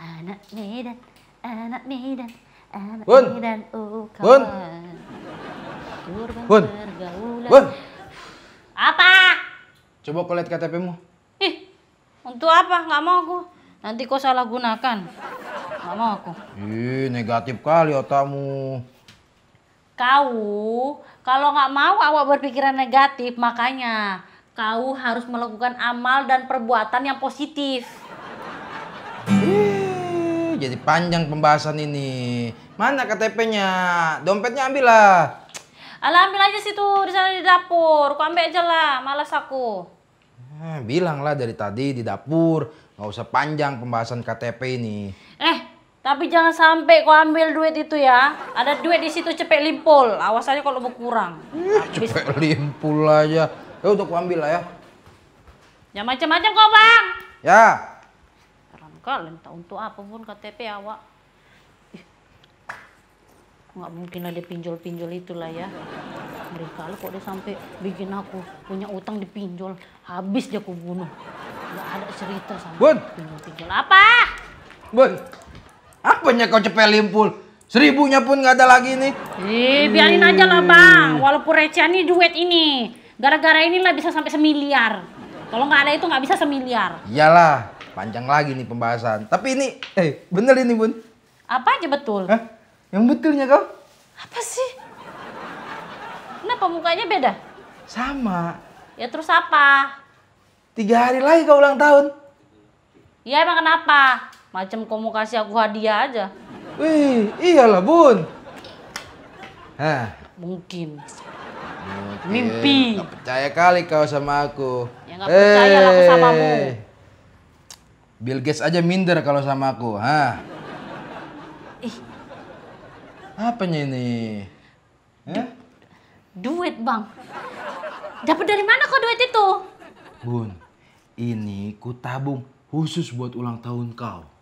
Anak Medan, anak Medan, anak Bun. Medan. Oh, Bun. Bun. Bun. Apa? Coba kau lihat KTPmu. Ih, untuk apa? Gak mau aku. Nanti kau salah gunakan. Gak mau aku. Ih, negatif kali otakmu. Kau, kalau nggak mau awak berpikiran negatif, makanya kau harus melakukan amal dan perbuatan yang positif. jadi panjang pembahasan ini. Mana KTP-nya? Dompetnya ambillah. Alah ambil aja situ di sana di dapur. Kau ambil aja lah, malas aku. Eh, bilanglah dari tadi di dapur. Nggak usah panjang pembahasan KTP ini. Eh, tapi jangan sampai kau ambil duit itu ya. Ada duit di situ cepet limpul. Awas aja kalau berkurang. kurang. Habis. Cepet limpul aja. Eh untuk kau ambil lah ya. Ya macam-macam kau bang. Ya. Sekarang kalian tak untuk apa pun KTP awak. Nggak mungkin ada pinjol-pinjol itulah ya. Mereka kok dia sampai bikin aku punya utang dipinjol. Habis dia aku bunuh. Nggak ada cerita sama Bun. pinjol-pinjol. Apa? Bun, Apanya kau cepet limpul? Seribunya pun nggak ada lagi nih. Eh, biarin aja lah hmm. bang. Walaupun recehan nih duet ini. Gara-gara ini inilah bisa sampai semiliar. Kalau nggak ada itu nggak bisa semiliar. Iyalah, panjang lagi nih pembahasan. Tapi ini, eh bener ini bun. Apa aja betul? Hah? Yang betulnya kau? Apa sih? Kenapa mukanya beda? Sama. Ya terus apa? Tiga hari lagi kau ulang tahun. Iya emang kenapa? Macam kau mau kasih aku hadiah aja. Wih, iyalah bun. Hah. Mungkin. Mungkin. Mimpi. Gak percaya kali kau sama aku. Ya gak hey. percaya lah aku eh. samamu. Bill Gates aja minder kalau sama aku, ha? Ih. Apanya ini? Du eh? Duit, Bang. Dapat dari mana kok duit itu? Bun, ini ku tabung khusus buat ulang tahun kau.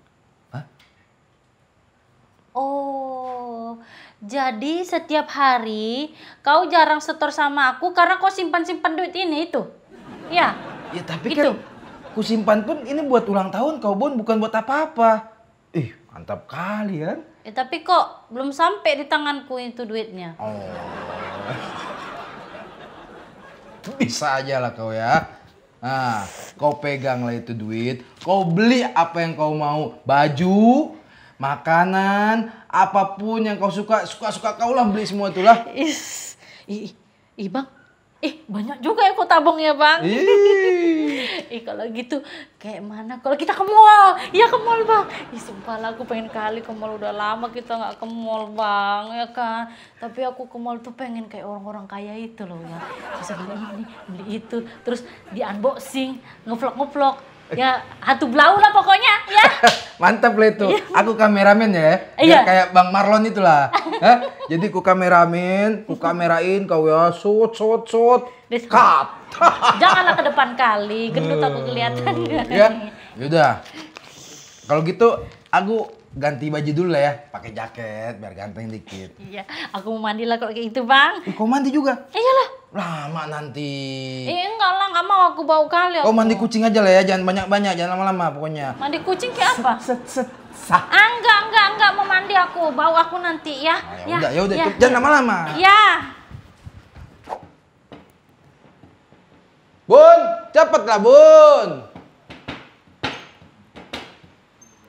Oh, jadi setiap hari kau jarang setor sama aku karena kau simpan-simpan duit ini itu. ya? Ya tapi itu. kan ku simpan pun ini buat ulang tahun kau Bon bukan buat apa-apa. Ih, mantap kali ya. Ya tapi kok belum sampai di tanganku itu duitnya. Oh. Bisa aja lah kau ya. Nah, kau peganglah itu duit, kau beli apa yang kau mau, baju, makanan, apapun yang kau suka, suka-suka kau lah beli semua itulah. Is, i, i bang, Eh, banyak juga ya tabung ya Bang. Ih, kalau gitu kayak mana kalau kita ke mall? Iya ke mall, Bang. Ih, sumpah lah aku pengen kali ke mall udah lama kita nggak ke mall, Bang, ya kan. Tapi aku ke mall tuh pengen kayak orang-orang kaya itu loh, ya. Bisa beli ini, beli itu, terus di unboxing, ngevlog-ngevlog. Ya, hantu belau lah pokoknya, ya. Mantap lah itu. Iya. Aku kameramen ya. Iya. Kayak Bang Marlon itulah. Hah? Jadi ku kameramen, ku kamerain, kau ya sut sut sut. Cut. Janganlah ke depan kali, gendut aku eh, kelihatan. Ya, yaudah. Kalau gitu aku ganti baju dulu lah ya, pakai jaket biar ganteng dikit. Iya, aku mau mandi lah kalau kayak gitu, Bang. Eh, kau mandi juga? Eh, iyalah. Lama nanti. Eh, enggak lah, enggak mau aku bau kali aku. Oh, mandi kucing aja lah ya, jangan banyak-banyak, jangan lama-lama pokoknya. Mandi kucing kayak apa? Set, set, sah. Ah, enggak, enggak, enggak mau mandi aku, bau aku nanti ya. Nah, ya, udah, ya, ya udah, ya. jangan lama-lama. Iya. Bun, cepet lah, Bun.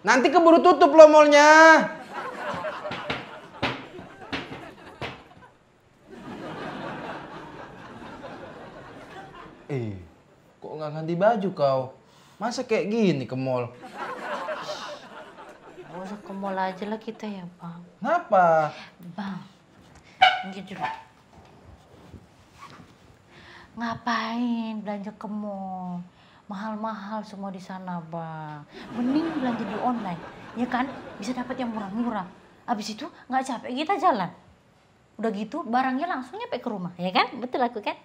Nanti keburu tutup lo malnya. Eh, kok nggak ganti baju kau? Masa kayak gini ke mall? Gak ke mall aja lah kita ya, Bang. Kenapa? Bang, gitu dulu. Ngapain belanja ke mall? mahal-mahal semua di sana bang mending belanja di online ya kan bisa dapat yang murah-murah abis itu nggak capek kita jalan udah gitu barangnya langsung nyampe ke rumah ya kan betul aku kan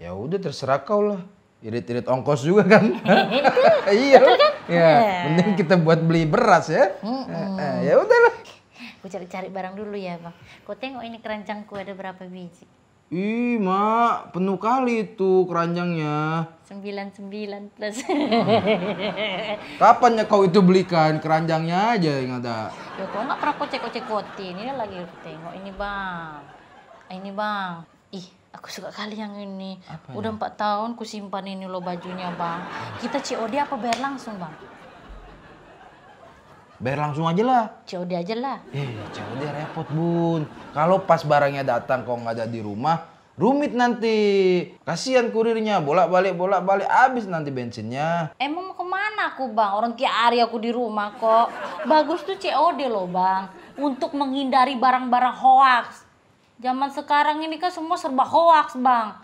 ya udah terserah kau lah irit-irit ongkos juga kan, iya, kan? iya betul kan ya eh. mending kita buat beli beras ya mm -mm. ya lah aku cari-cari barang dulu ya bang kau tengok ini keranjangku ada berapa biji Ih, Mak, penuh kali itu keranjangnya. 99 plus. Kapan ya kau itu belikan keranjangnya aja yang ada? Ya kau nggak pernah kocek-kocek koti. Ini lagi tengok ini, Bang. Ah, ini, Bang. Ih, aku suka kali yang ini. Apa Udah ya? empat ya? tahun ku simpan ini lo bajunya, Bang. Kita COD apa bayar langsung, Bang? Bayar langsung aja lah. COD aja lah. Eh, COD repot, Bun. Kalau pas barangnya datang kau nggak ada di rumah, rumit nanti. Kasihan kurirnya, bolak-balik, bolak-balik, habis nanti bensinnya. Emang mau kemana aku, Bang? Orang tiap hari aku di rumah kok. Bagus tuh COD loh, Bang. Untuk menghindari barang-barang hoax. Zaman sekarang ini kan semua serba hoax, Bang.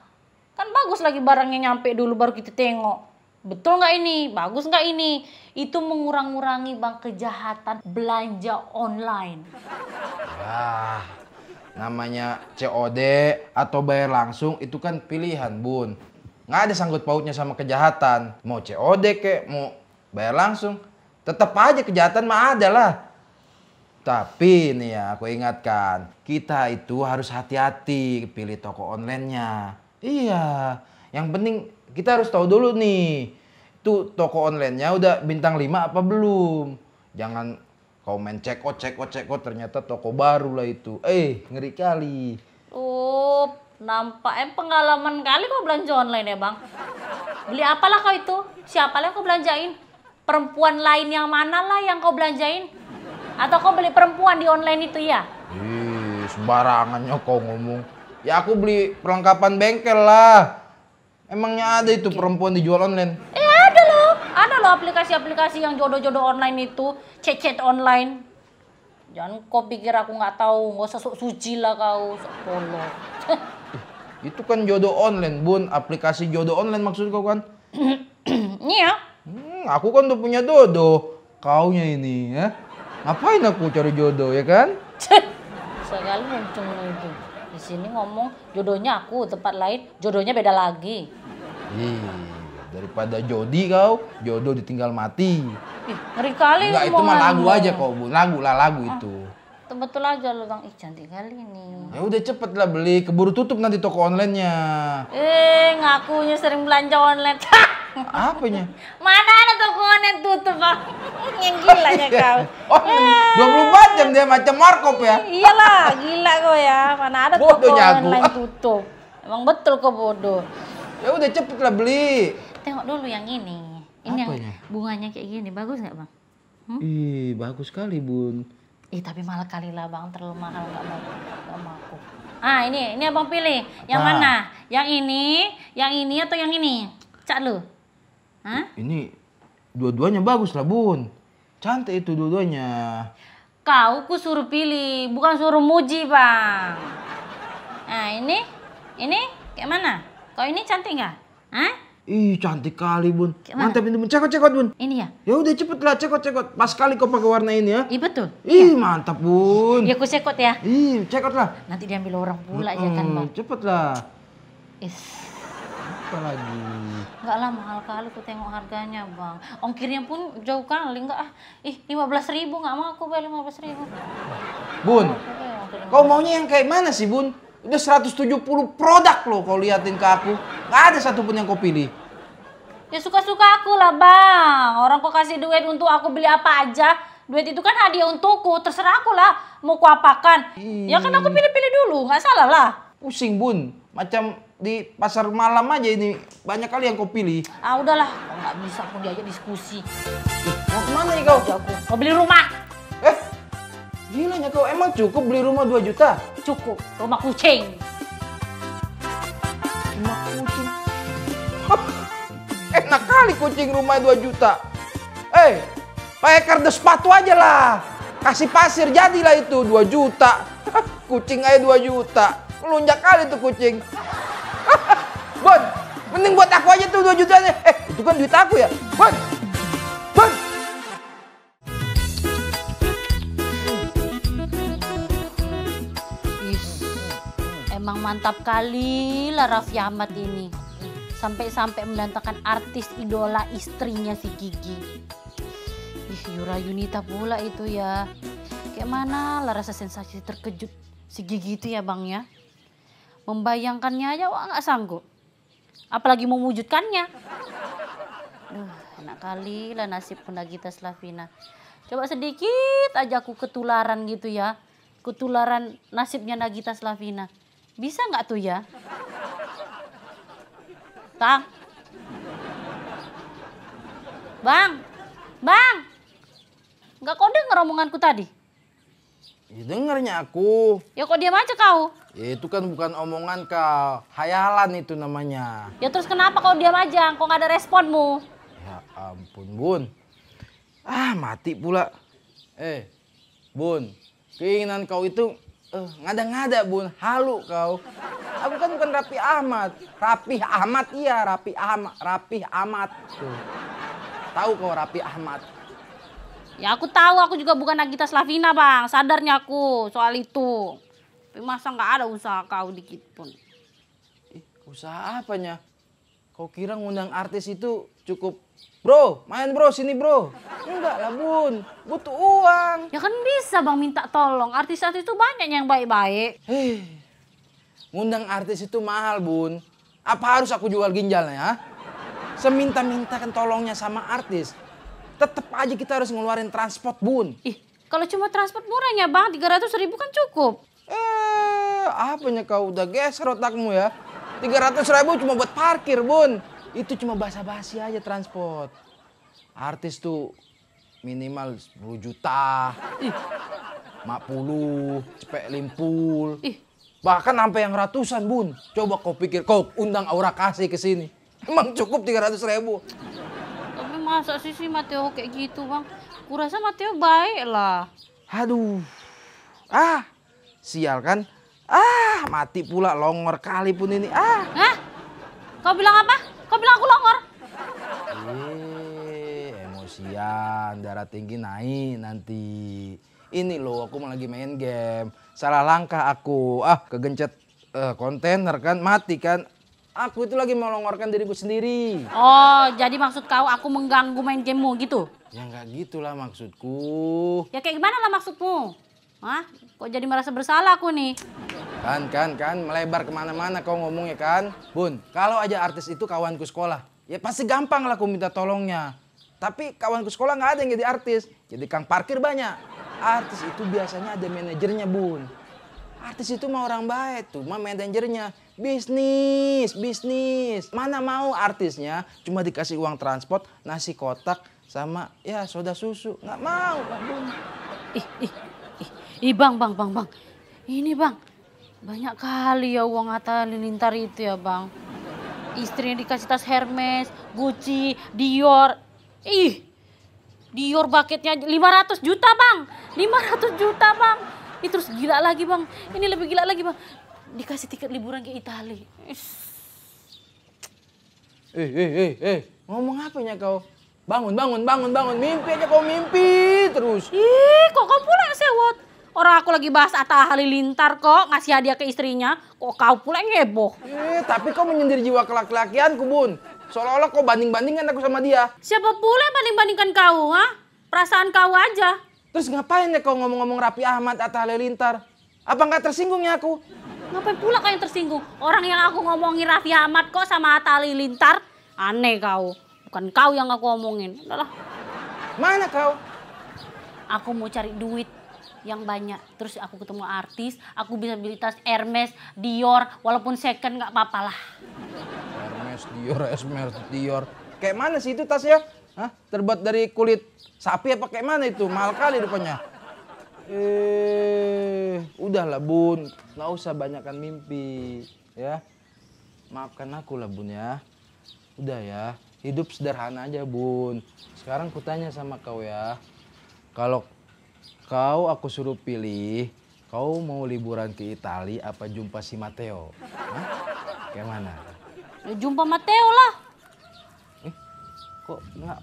Kan bagus lagi barangnya nyampe dulu baru kita tengok. Betul nggak ini? Bagus nggak ini? Itu mengurang-ngurangi bang kejahatan belanja online. Ah, namanya COD atau bayar langsung itu kan pilihan bun. Nggak ada sangkut pautnya sama kejahatan. Mau COD ke, mau bayar langsung. Tetap aja kejahatan mah ada lah. Tapi nih ya aku ingatkan, kita itu harus hati-hati pilih toko onlinenya. Iya, yang penting kita harus tahu dulu nih itu toko online nya udah bintang 5 apa belum. Jangan komen cek oh cek, oh cek, oh ternyata toko baru lah itu. Eh, ngeri kali. Oh, nampak em pengalaman kali kok belanja online ya bang. Beli apalah kau itu? Siapa lah kau belanjain? Perempuan lain yang mana lah yang kau belanjain? Atau kau beli perempuan di online itu ya? Ih, sembarangannya kau ngomong. Ya aku beli perlengkapan bengkel lah. Emangnya ada itu perempuan dijual online? Eh, loh, ada loh aplikasi-aplikasi yang jodoh-jodoh online itu, cecet online. Jangan kau pikir aku nggak tahu, nggak usah sok suci lah kau, sok polo. itu kan jodoh online, Bun. Aplikasi jodoh online maksud kau kan? Iya. hmm, aku kan udah punya dodo. nya ini ya. Ngapain aku cari jodoh ya kan? Sekali muncul itu. Di sini ngomong jodohnya aku, tempat lain jodohnya beda lagi. Iya. Daripada jodi kau, jodoh ditinggal mati. Ih, ngeri kali Enggak, itu mah lagu aja kok, Bu. Lagu lah, lagu ah, itu. betul aja lu Bang. Ih, cantik kali ini. Ya udah cepet lah beli, keburu tutup nanti toko online nya Eh, ngakunya sering belanja online. Apanya? Mana ada toko online tutup, Bang? Yang ya iya. kau. Oh, eh. 24 jam dia macam markop ya? Iyalah, gila kau ya. Mana ada Bodohnya toko online tutup. Emang betul kau bodoh. Ya udah cepet lah beli tengok dulu yang ini. Ini Apanya? yang bunganya kayak gini, bagus nggak bang? Hmm? Ih, bagus sekali bun. Ih, tapi malah kali lah bang, terlalu mahal nggak mau, nggak mau aku. Ah ini, ini abang pilih. Yang Apa? mana? Yang ini, yang ini atau yang ini? Cak lu. Hah? Ini dua-duanya bagus lah bun. Cantik itu dua-duanya. Kau ku suruh pilih, bukan suruh muji bang. Nah ini, ini kayak mana? Kau ini cantik nggak? Hah? Ih cantik kali bun. Gimana? Mantap ini bun. Cekot cekot bun. Ini ya. Ya udah cepet lah cekot cekot. Pas kali kau pakai warna ini ya. Iya betul. Ih ya. mantap bun. Ya aku cekot ya. Ih cekot lah. Nanti diambil orang pula hmm, ya kan bang. Cepet lah. Is. Apa lagi? Enggak lah mahal kali aku tengok harganya bang. Ongkirnya pun jauh kali enggak ah. Ih lima belas ribu nggak mau aku bayar lima belas ribu. Bun. Oh, kau maunya yang kayak mana sih bun? Udah 170 produk loh kau liatin ke aku. Gak ada satupun yang kau pilih. Ya suka-suka aku lah bang. Orang kok kasih duit untuk aku beli apa aja. Duit itu kan hadiah untukku, terserah aku lah mau kuapakan. Hmm. Ya kan aku pilih-pilih dulu, Gak salah lah. Pusing bun, macam di pasar malam aja ini banyak kali yang kau pilih. Ah udahlah, kau gak bisa aku diajak diskusi. Ih, mau kemana nih kau? Aku. Kau beli rumah. Eh, ya kau emang cukup beli rumah 2 juta? Cukup, rumah kucing. Rumah kucing. Enak kali kucing rumah 2 juta. Eh, pakai kardus sepatu aja lah. Kasih pasir jadilah itu 2 juta. kucing aja 2 juta. Melunjak kali tuh kucing. bon, mending buat aku aja tuh 2 jutanya. Eh, itu kan duit aku ya. Bon, bon. emang mantap kali lah Raffi Ahmad ini sampai-sampai mendatangkan artis idola istrinya si Gigi ih Yura Yunita pula itu ya kayak mana lah rasa sensasi terkejut si Gigi itu ya bang ya membayangkannya aja wah nggak sanggup apalagi mewujudkannya Duh, enak kali lah nasib Bunda Gita Slavina. Coba sedikit aja aku ketularan gitu ya. Ketularan nasibnya Nagita Slavina. Bisa nggak tuh ya? Tang. Bang. Bang. Nggak kau dengar omonganku tadi? Ya dengernya aku. Ya kok diam aja kau? Ya itu kan bukan omongan kau. Hayalan itu namanya. Ya terus kenapa kau diam aja? Kok nggak ada responmu? Ya ampun bun. Ah mati pula. Eh bun. Keinginan kau itu Eh, ngada-ngada bun, halu kau. Aku kan bukan Rapi amat. Rapi amat iya, Rapi amat. Rapi amat. Tuh. Tahu kau Rapi amat. Ya aku tahu, aku juga bukan Nagita Slavina bang. Sadarnya aku soal itu. Tapi masa nggak ada usaha kau dikit pun. Eh, usaha apanya? Kau kira ngundang artis itu cukup Bro, main bro, sini bro. Enggak lah bun, butuh uang. Ya kan bisa bang minta tolong, artis-artis itu banyak yang baik-baik. Hei, eh, ngundang artis itu mahal bun. Apa harus aku jual ginjalnya ya? Seminta-minta kan tolongnya sama artis. Tetap aja kita harus ngeluarin transport bun. Ih, kalau cuma transport murahnya bang, 300 ribu kan cukup. Eh, apanya kau udah geser otakmu ya? 300 ribu cuma buat parkir bun. Itu cuma basa-basi aja transport. Artis tuh minimal 10 juta. Ih. Mak puluh, cepek limpul. Ih. Bahkan sampai yang ratusan, Bun. Coba kau pikir, kau undang Aura Kasih ke sini. Emang cukup 300 ribu. Tapi masa sih si Mateo kayak gitu, Bang? Kurasa Mateo baik lah. Aduh. Ah, sial kan? Ah, mati pula longor kali pun ini. Ah. Hah? Kau bilang apa? Kok bilang aku longor? Eh, emosian, darah tinggi naik nanti. Ini loh, aku mau lagi main game. Salah langkah aku. Ah, kegencet uh, kontainer kan, mati kan. Aku itu lagi mau melongorkan diriku sendiri. Oh, jadi maksud kau aku mengganggu main gamemu gitu? Ya nggak gitulah maksudku. Ya kayak gimana lah maksudmu? Hah? Kok jadi merasa bersalah aku nih? Kan, kan, kan, melebar kemana-mana kau ngomongnya kan. Bun, kalau aja artis itu kawanku sekolah, ya pasti gampang lah aku minta tolongnya. Tapi kawanku sekolah nggak ada yang jadi artis, jadi kang parkir banyak. Artis itu biasanya ada manajernya, Bun. Artis itu mah orang baik, tuh, mah manajernya. Bisnis, bisnis. Mana mau artisnya cuma dikasih uang transport, nasi kotak, sama ya soda susu. Nggak mau, Bang Bun. Ih, ih, ih, ih, bang, bang, bang, bang. Ini bang, banyak kali ya uang Atta Halilintar itu ya Bang. Istrinya dikasih tas Hermes, Gucci, Dior. Ih, Dior bucketnya 500 juta Bang. 500 juta Bang. Ini terus gila lagi Bang. Ini lebih gila lagi Bang. Dikasih tiket liburan ke Itali. Eh, eh, eh, eh. Ngomong apanya kau? Bangun, bangun, bangun, bangun. Mimpi aja kau mimpi terus. Ih, kok kau pulang sewot? Orang aku lagi bahas Atta Halilintar kok ngasih hadiah ke istrinya. Kok kau pula ngeboh? Eh, tapi kau menyendiri jiwa kelak lakianku Bun. Seolah-olah kau banding-bandingkan aku sama dia. Siapa pula yang banding-bandingkan kau, ha? Perasaan kau aja. Terus ngapain ya kau ngomong-ngomong Rapi Ahmad Atta Halilintar? Apa nggak tersinggungnya aku? Ngapain pula kau yang tersinggung? Orang yang aku ngomongin Raffi Ahmad kok sama Atta Halilintar? Aneh kau. Bukan kau yang aku omongin. Udahlah. Mana kau? Aku mau cari duit yang banyak. Terus aku ketemu artis, aku bisa beli tas Hermes, Dior, walaupun second nggak apa-apa lah. Hermes, Dior, Hermes, Dior. Kayak mana sih itu tasnya? Hah? Terbuat dari kulit sapi apa kayak mana itu? Mahal kali rupanya. Eh, udahlah bun, nggak usah banyakkan mimpi, ya. Maafkan aku lah bun ya. Udah ya, hidup sederhana aja bun. Sekarang kutanya sama kau ya. Kalau Kau aku suruh pilih, kau mau liburan ke Italia apa jumpa si Matteo? Hah? Kayak mana? Ya, jumpa Matteo lah. Eh, kok nggak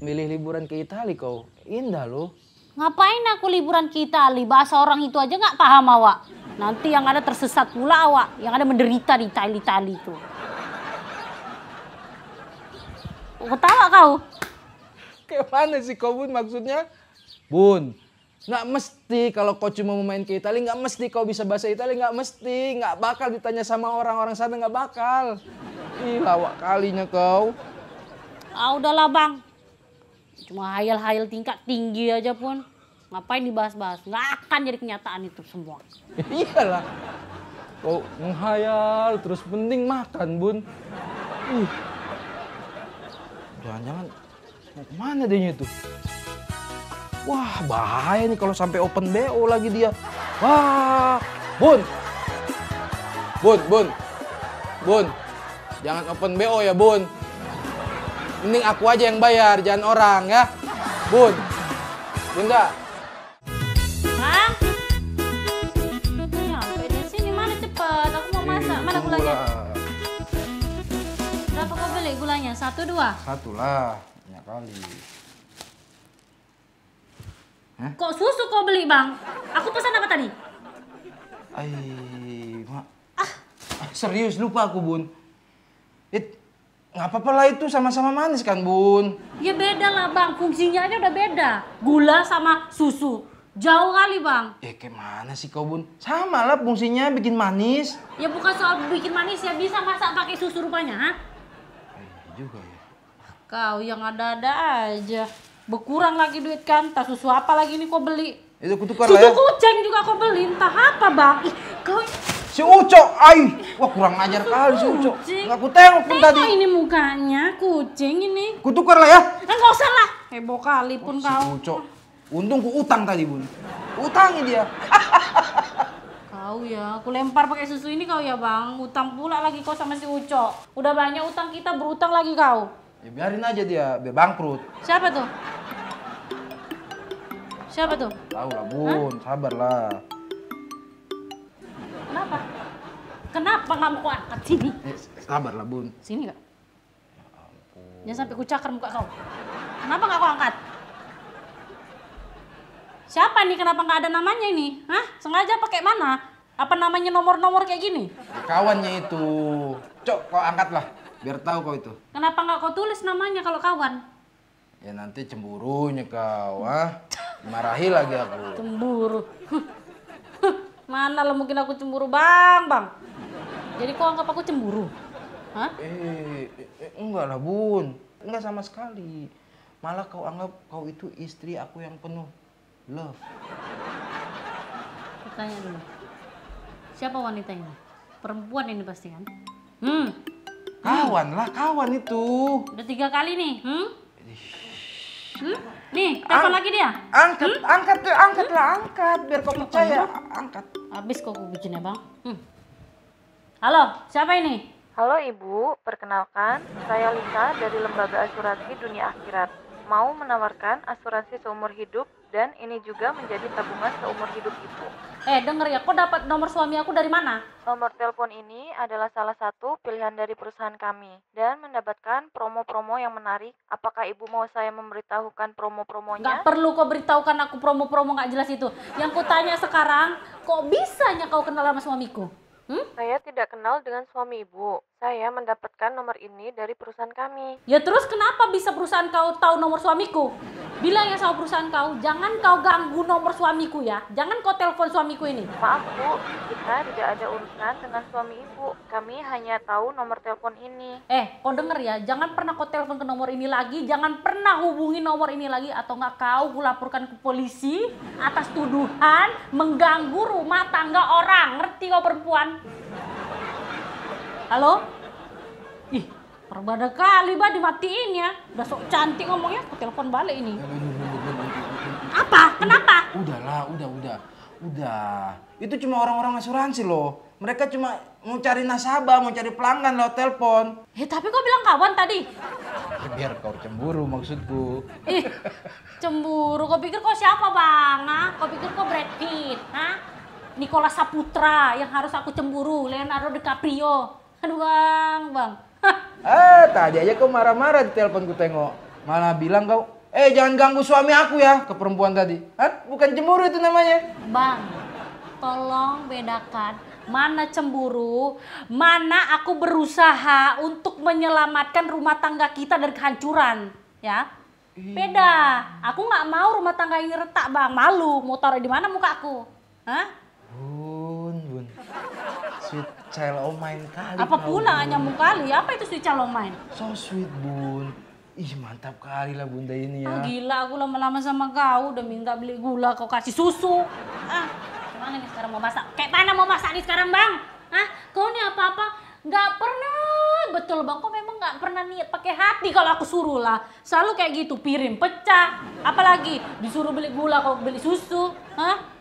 milih liburan ke Italia kau? Indah loh. Ngapain aku liburan ke Italia? Bahasa orang itu aja nggak paham awak. Nanti yang ada tersesat pula awak. Yang ada menderita di Itali-Itali itu. Ketawa kau? Kayak mana sih kau Bun maksudnya? Bun, Nggak mesti kalau kau cuma mau main ke Italia, nggak mesti kau bisa bahasa Italia, nggak mesti, nggak bakal ditanya sama orang-orang sana, nggak bakal. Ih, lawak kalinya kau. Ah, udahlah bang. Cuma hayal-hayal tingkat tinggi aja pun. Ngapain dibahas-bahas? Nggak akan jadi kenyataan itu semua. Iyalah. Kau menghayal, terus penting makan, Bun. Ih. Jangan-jangan, mau kemana dia itu? Wah bahaya nih kalau sampai open BO lagi dia. Wah, Bun. Bun, Bun. Bun. Jangan open BO ya, Bun. Mending aku aja yang bayar, jangan orang ya. Bun. Bunda. Hah? Nyampe di sini mana cepet? Aku mau masak. Mana Berapa kau beli gulanya? Satu, dua? Satu lah. Banyak kali. Hah? Kok susu kau beli bang? Aku pesan apa tadi? Ay, mak. Ah. ah. serius lupa aku bun. It, nggak apa-apa lah itu sama-sama manis kan bun. Ya beda lah bang, fungsinya aja udah beda. Gula sama susu. Jauh kali bang. Ya eh, kayak mana sih kau bun? Sama lah fungsinya bikin manis. Ya bukan soal bikin manis ya bisa masak pakai susu rupanya, ha? Iya juga ya. Kau yang ada-ada aja berkurang lagi duit kan tak susu apa lagi ini kau beli itu kutukar lah ya kucing juga kau beli entah apa bang ih kau si Uco ay! wah kurang ajar kali si Uco nggak ku tengok pun tadi ini mukanya kucing ini kutukar lah ya enggak eh, usah lah heboh kali pun kau si Uco untung ku utang tadi bun utangi dia kau ya aku lempar pakai susu ini kau ya bang utang pula lagi kau sama si Uco udah banyak utang kita berutang lagi kau Ya biarin aja dia, biar bangkrut. Siapa tuh? Siapa tuh? Tahu lah bun, Hah? sabarlah. Kenapa? Kenapa gak mau angkat sini? Eh, sabar lah bun. Sini gak? Ya ampun. Jangan sampai cakar muka kau. Kenapa gak kau angkat? Siapa nih kenapa nggak ada namanya ini? Hah? Sengaja pakai mana? Apa namanya nomor-nomor kayak gini? Kawannya itu. Cok, kau angkatlah. Biar tahu kau itu. Kenapa nggak kau tulis namanya kalau kawan? Ya nanti cemburunya kau, ah. Marahi lagi aku. Cemburu. Mana lah mungkin aku cemburu, Bang, Bang. Jadi kau anggap aku cemburu? Hah? Eh, eh, eh, enggak lah, Bun. Enggak sama sekali. Malah kau anggap kau itu istri aku yang penuh love. Tanya dulu. Siapa wanita ini? Perempuan ini pasti kan? Hmm, Kawan lah, kawan itu. Udah tiga kali nih. Hmm? Hmm? Nih, telepon lagi dia. Angkat, hmm? angkat, angkat hmm? lah, angkat. Biar kau percaya, angkat. Habis kok gue bikin Bang. Hmm. Halo, siapa ini? Halo Ibu, perkenalkan, saya Lisa dari Lembaga Asuransi Dunia Akhirat mau menawarkan asuransi seumur hidup dan ini juga menjadi tabungan seumur hidup ibu. Eh denger ya, kok dapat nomor suami aku dari mana? Nomor telepon ini adalah salah satu pilihan dari perusahaan kami dan mendapatkan promo-promo yang menarik. Apakah ibu mau saya memberitahukan promo-promonya? Gak perlu kau beritahukan aku promo-promo gak jelas itu. Yang kutanya sekarang, kok bisanya kau kenal sama suamiku? Hmm? Saya tidak kenal dengan suami ibu. Saya mendapatkan nomor ini dari perusahaan kami. Ya terus kenapa bisa perusahaan kau tahu nomor suamiku? Bilang ya sama perusahaan kau, jangan kau ganggu nomor suamiku ya. Jangan kau telepon suamiku ini. Maaf bu, kita tidak ada urusan dengan suami ibu. Kami hanya tahu nomor telepon ini. Eh, kau denger ya, jangan pernah kau telepon ke nomor ini lagi. Jangan pernah hubungi nomor ini lagi. Atau nggak kau laporkan ke polisi atas tuduhan mengganggu rumah tangga orang. Ngerti kau perempuan? Halo? Ih, perbeda kali bah dimatiin ya. Udah sok cantik ngomongnya, aku telepon balik ini. Apa? Kenapa? Udahlah, udah, udah. Udah. Itu cuma orang-orang asuransi loh. Mereka cuma mau cari nasabah, mau cari pelanggan lewat telepon. Eh, tapi kok bilang kawan tadi? Ya, biar kau cemburu maksudku. Ih, cemburu. Kau pikir kau siapa, Bang? Kau pikir kau Brad Pitt? Ha? Nicola Saputra yang harus aku cemburu, Leonardo DiCaprio. Aduh bang, bang. eh tadi aja kau marah-marah di telepon ku tengok. Malah bilang kau, eh jangan ganggu suami aku ya ke perempuan tadi. Hah? Bukan cemburu itu namanya. Bang, tolong bedakan mana cemburu, mana aku berusaha untuk menyelamatkan rumah tangga kita dari kehancuran, ya. Iya. Beda. Aku nggak mau rumah tangga ini retak, Bang. Malu mau taruh di mana muka aku. Hah? Oh. Sweet Child of Mine kali. Apa pula nyambung kali? Apa itu Sweet Child of Mine? So sweet, Bun. Ih, mantap kali lah Bunda ini ya. Ah, gila, aku lama-lama sama kau udah minta beli gula, kau kasih susu. Ah, gimana nih sekarang mau masak? Kayak mana mau masak nih sekarang, Bang? Ah, kau nih apa-apa Gak pernah betul bang Kau memang gak pernah niat pakai hati kalau aku suruh lah selalu kayak gitu piring pecah apalagi disuruh beli gula kau beli susu Hah?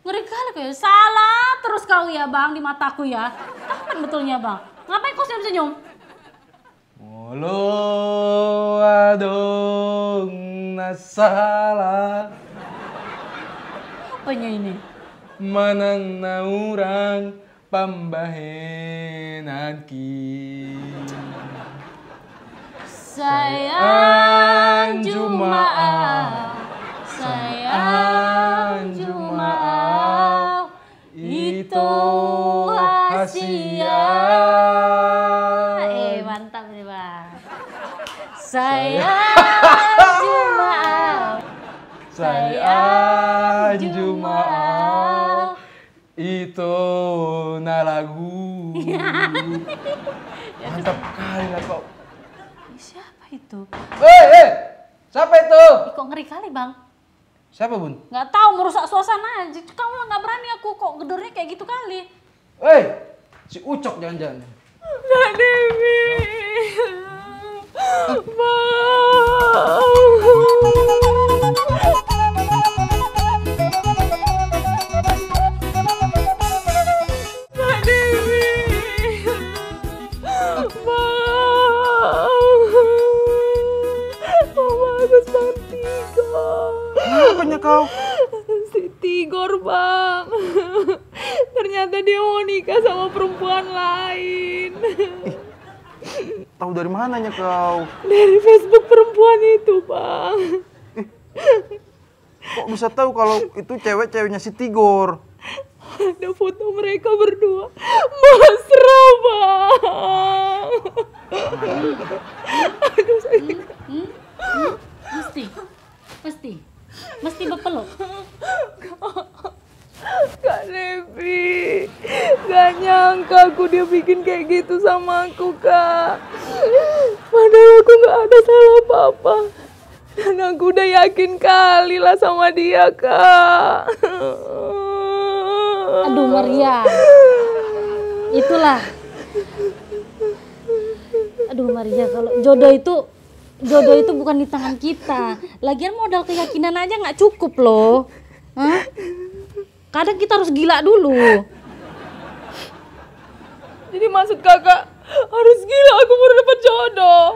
Ngeri kali kau ya. Salah terus kau ya bang di mataku ya. Kapan betulnya bang? Ngapain kau senyum-senyum? Mulu adung nasalah. Apanya ini? Manang naurang pambahin aki. Sayang Jumaat sayang Jumaat itu Asia. Eh mantap nih bang. Sayang Jumaat. Sayang Jumaat itu nalagu. mantap kali lah kok. Siapa itu? Eh, hey, eh, hey. siapa itu? Ih, kok ngeri kali bang. Siapa bun? Gak tahu merusak suasana aja. Kamu lah gak berani aku kok gedornya kayak gitu kali. Hei, si Ucok jangan-jangan. Mbak Dewi. kau? Si Tigor bang Ternyata dia mau nikah sama perempuan lain Eh, Tahu dari mana nya kau? Dari Facebook perempuan itu bang Eh, Kok bisa tahu kalau itu cewek-ceweknya si Tigor? Ada foto mereka berdua Mesra bang Aduh Hmm? Pasti hmm? Pasti mesti bepeluk Kak Devi, gak nyangka aku dia bikin kayak gitu sama aku, Kak. Padahal aku gak ada salah apa-apa. Dan aku udah yakin kali lah sama dia, Kak. Aduh, Maria. Itulah. Aduh, Maria, kalau jodoh itu jodoh itu bukan di tangan kita lagian modal keyakinan aja nggak cukup loh Hah? kadang kita harus gila dulu jadi maksud kakak harus gila aku baru dapat jodoh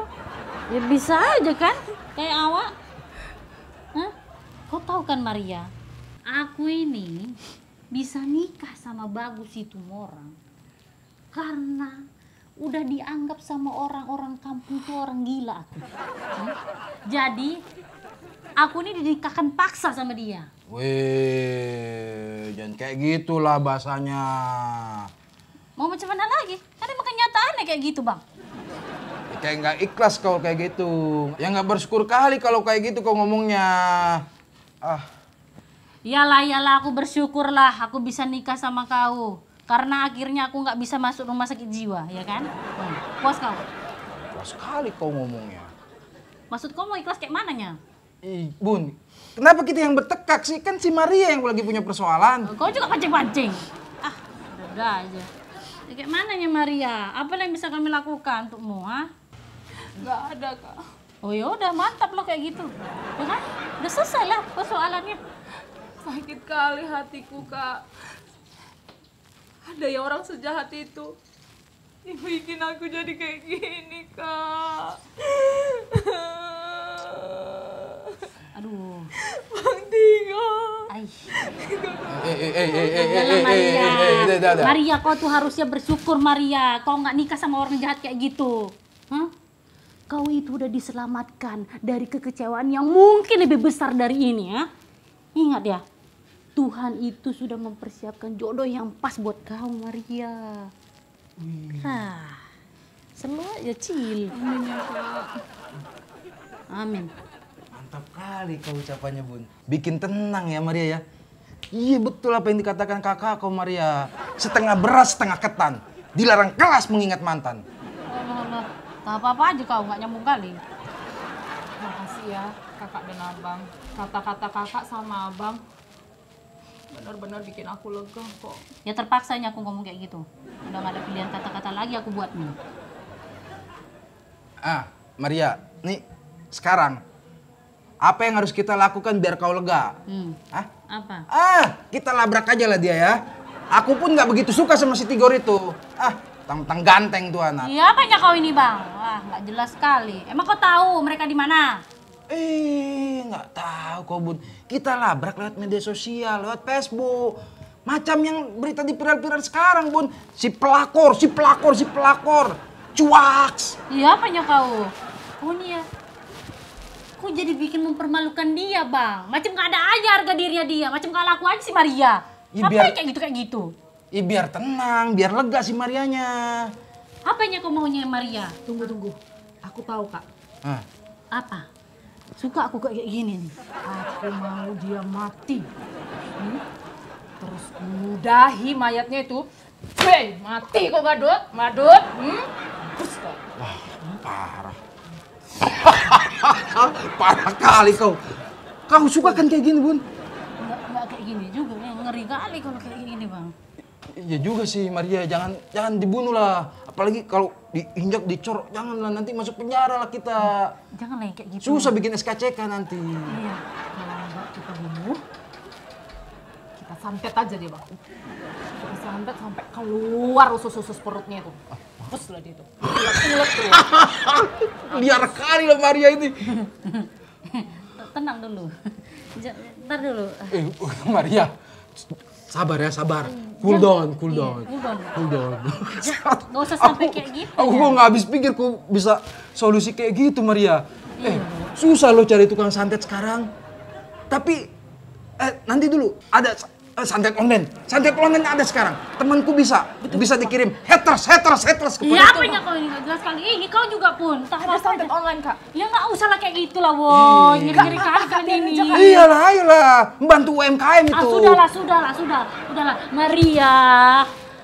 ya bisa aja kan kayak awak Hah? kau tahu kan Maria aku ini bisa nikah sama bagus itu orang karena udah dianggap sama orang-orang kampung tuh orang gila aku. Jadi aku ini dinikahkan paksa sama dia. Wih, jangan kayak gitulah bahasanya. Mau macam mana lagi? Kan emang kenyataannya kayak gitu, Bang. Ya, kayak nggak ikhlas kalau kayak gitu. Ya nggak bersyukur kali kalau kayak gitu kau ngomongnya. Ah. Yalah, yalah aku bersyukurlah aku bisa nikah sama kau karena akhirnya aku nggak bisa masuk rumah sakit jiwa, ya kan? Hmm. Puas kau? Puas sekali kau ngomongnya. Maksud kau mau ikhlas kayak mananya? Bun, kenapa kita yang bertekak sih? Kan si Maria yang lagi punya persoalan. Oh, kau juga pancing-pancing. Ah, udah aja. Ya, kayak mananya Maria? Apa yang bisa kami lakukan untukmu, ha? Gak ada, Kak. Oh ya udah mantap loh kayak gitu. Ya kan? Udah selesai lah persoalannya. Sakit kali hatiku, Kak ada ya orang sejahat itu yang bikin aku jadi kayak gini kak aduh bang Tiga Maria Maria kau tuh harusnya bersyukur Maria kau nggak nikah sama orang jahat kayak gitu huh? kau itu udah diselamatkan dari kekecewaan yang mungkin lebih besar dari ini ya ingat ya Tuhan itu sudah mempersiapkan jodoh yang pas buat kamu Maria. Iya. Hmm. Nah, semua ya cil. Amin ya Kak. Amin. Mantap kali kau ucapannya Bun. Bikin tenang ya Maria ya. Iya betul apa yang dikatakan kakak kau Maria. Setengah beras setengah ketan. Dilarang kelas mengingat mantan. tak apa-apa aja kau nggak nyambung kali. Makasih ya kakak dan abang. Kata-kata kakak sama abang benar-benar bikin aku lega kok. Ya terpaksa aku ngomong kayak gitu. Udah gak ada pilihan kata-kata lagi aku buat nih. Ah, Maria, nih sekarang apa yang harus kita lakukan biar kau lega? Hmm. Hah? Apa? Ah, kita labrak aja lah dia ya. Aku pun nggak begitu suka sama si Tigor itu. Ah, tang-tang ganteng tuh anak. Iya, apanya kau ini bang? Wah, nggak jelas sekali. Emang kau tahu mereka di mana? Eh, nggak tahu kok Bun. Kita labrak lewat media sosial, lewat Facebook. Macam yang berita di viral-viral sekarang Bun. Si pelakor, si pelakor, si pelakor. Cuaks. Iya apanya kau? Kau nih ya. Kau jadi bikin mempermalukan dia bang? Macam nggak ada aja harga dirinya dia. Macam nggak laku aja si Maria. Ya, Apa biar... kayak gitu kayak gitu? Ya biar tenang, biar lega si Marianya. Apanya kau maunya Maria? Tunggu tunggu. Aku tahu kak. Hah? Apa? Suka aku kayak gini nih. Aku mau dia mati. Hmm? Terus mudahi mayatnya itu. Hei, mati kok badut, badut. Hmm? Gitu. Wah, parah. parah kali kau. Kau suka kan kayak gini, Bun? Enggak, enggak kayak gini juga. Ngeri kali kalau kayak gini, Bang. Iya juga sih, Maria. Jangan jangan dibunuh lah. Apalagi kalau diinjak dicor janganlah nanti masuk penjara lah kita jangan kayak gitu susah bikin SKCK nanti iya kalau enggak kita bunuh kita santet aja dia bang kita santet sampai keluar usus-usus perutnya itu mampus lah dia itu ulat tuh liar kali lah Maria ini tenang dulu ntar dulu eh Maria sabar ya sabar hmm. cool iya. iya, down, cool down, cool down. Iya, Gak usah sampai kayak gitu. Aku ya. kok habis pikir kok bisa solusi kayak gitu Maria. Eh susah lo cari tukang santet sekarang. Tapi eh nanti dulu ada Eh, santet online. Santet online ada sekarang. Temanku bisa Betul, bisa dikirim haters, haters, haters Iya, apa yang kau ini jelas kali. Eh, ini kau juga pun. Tak ada santet online, Kak. Ya nggak usah lah kayak gitu lah, Won. Iya. Nyeri-nyeri ini. Iya ini. iya lah. Membantu UMKM ah, itu. Ah, sudahlah, sudahlah, sudah. Sudahlah. Maria,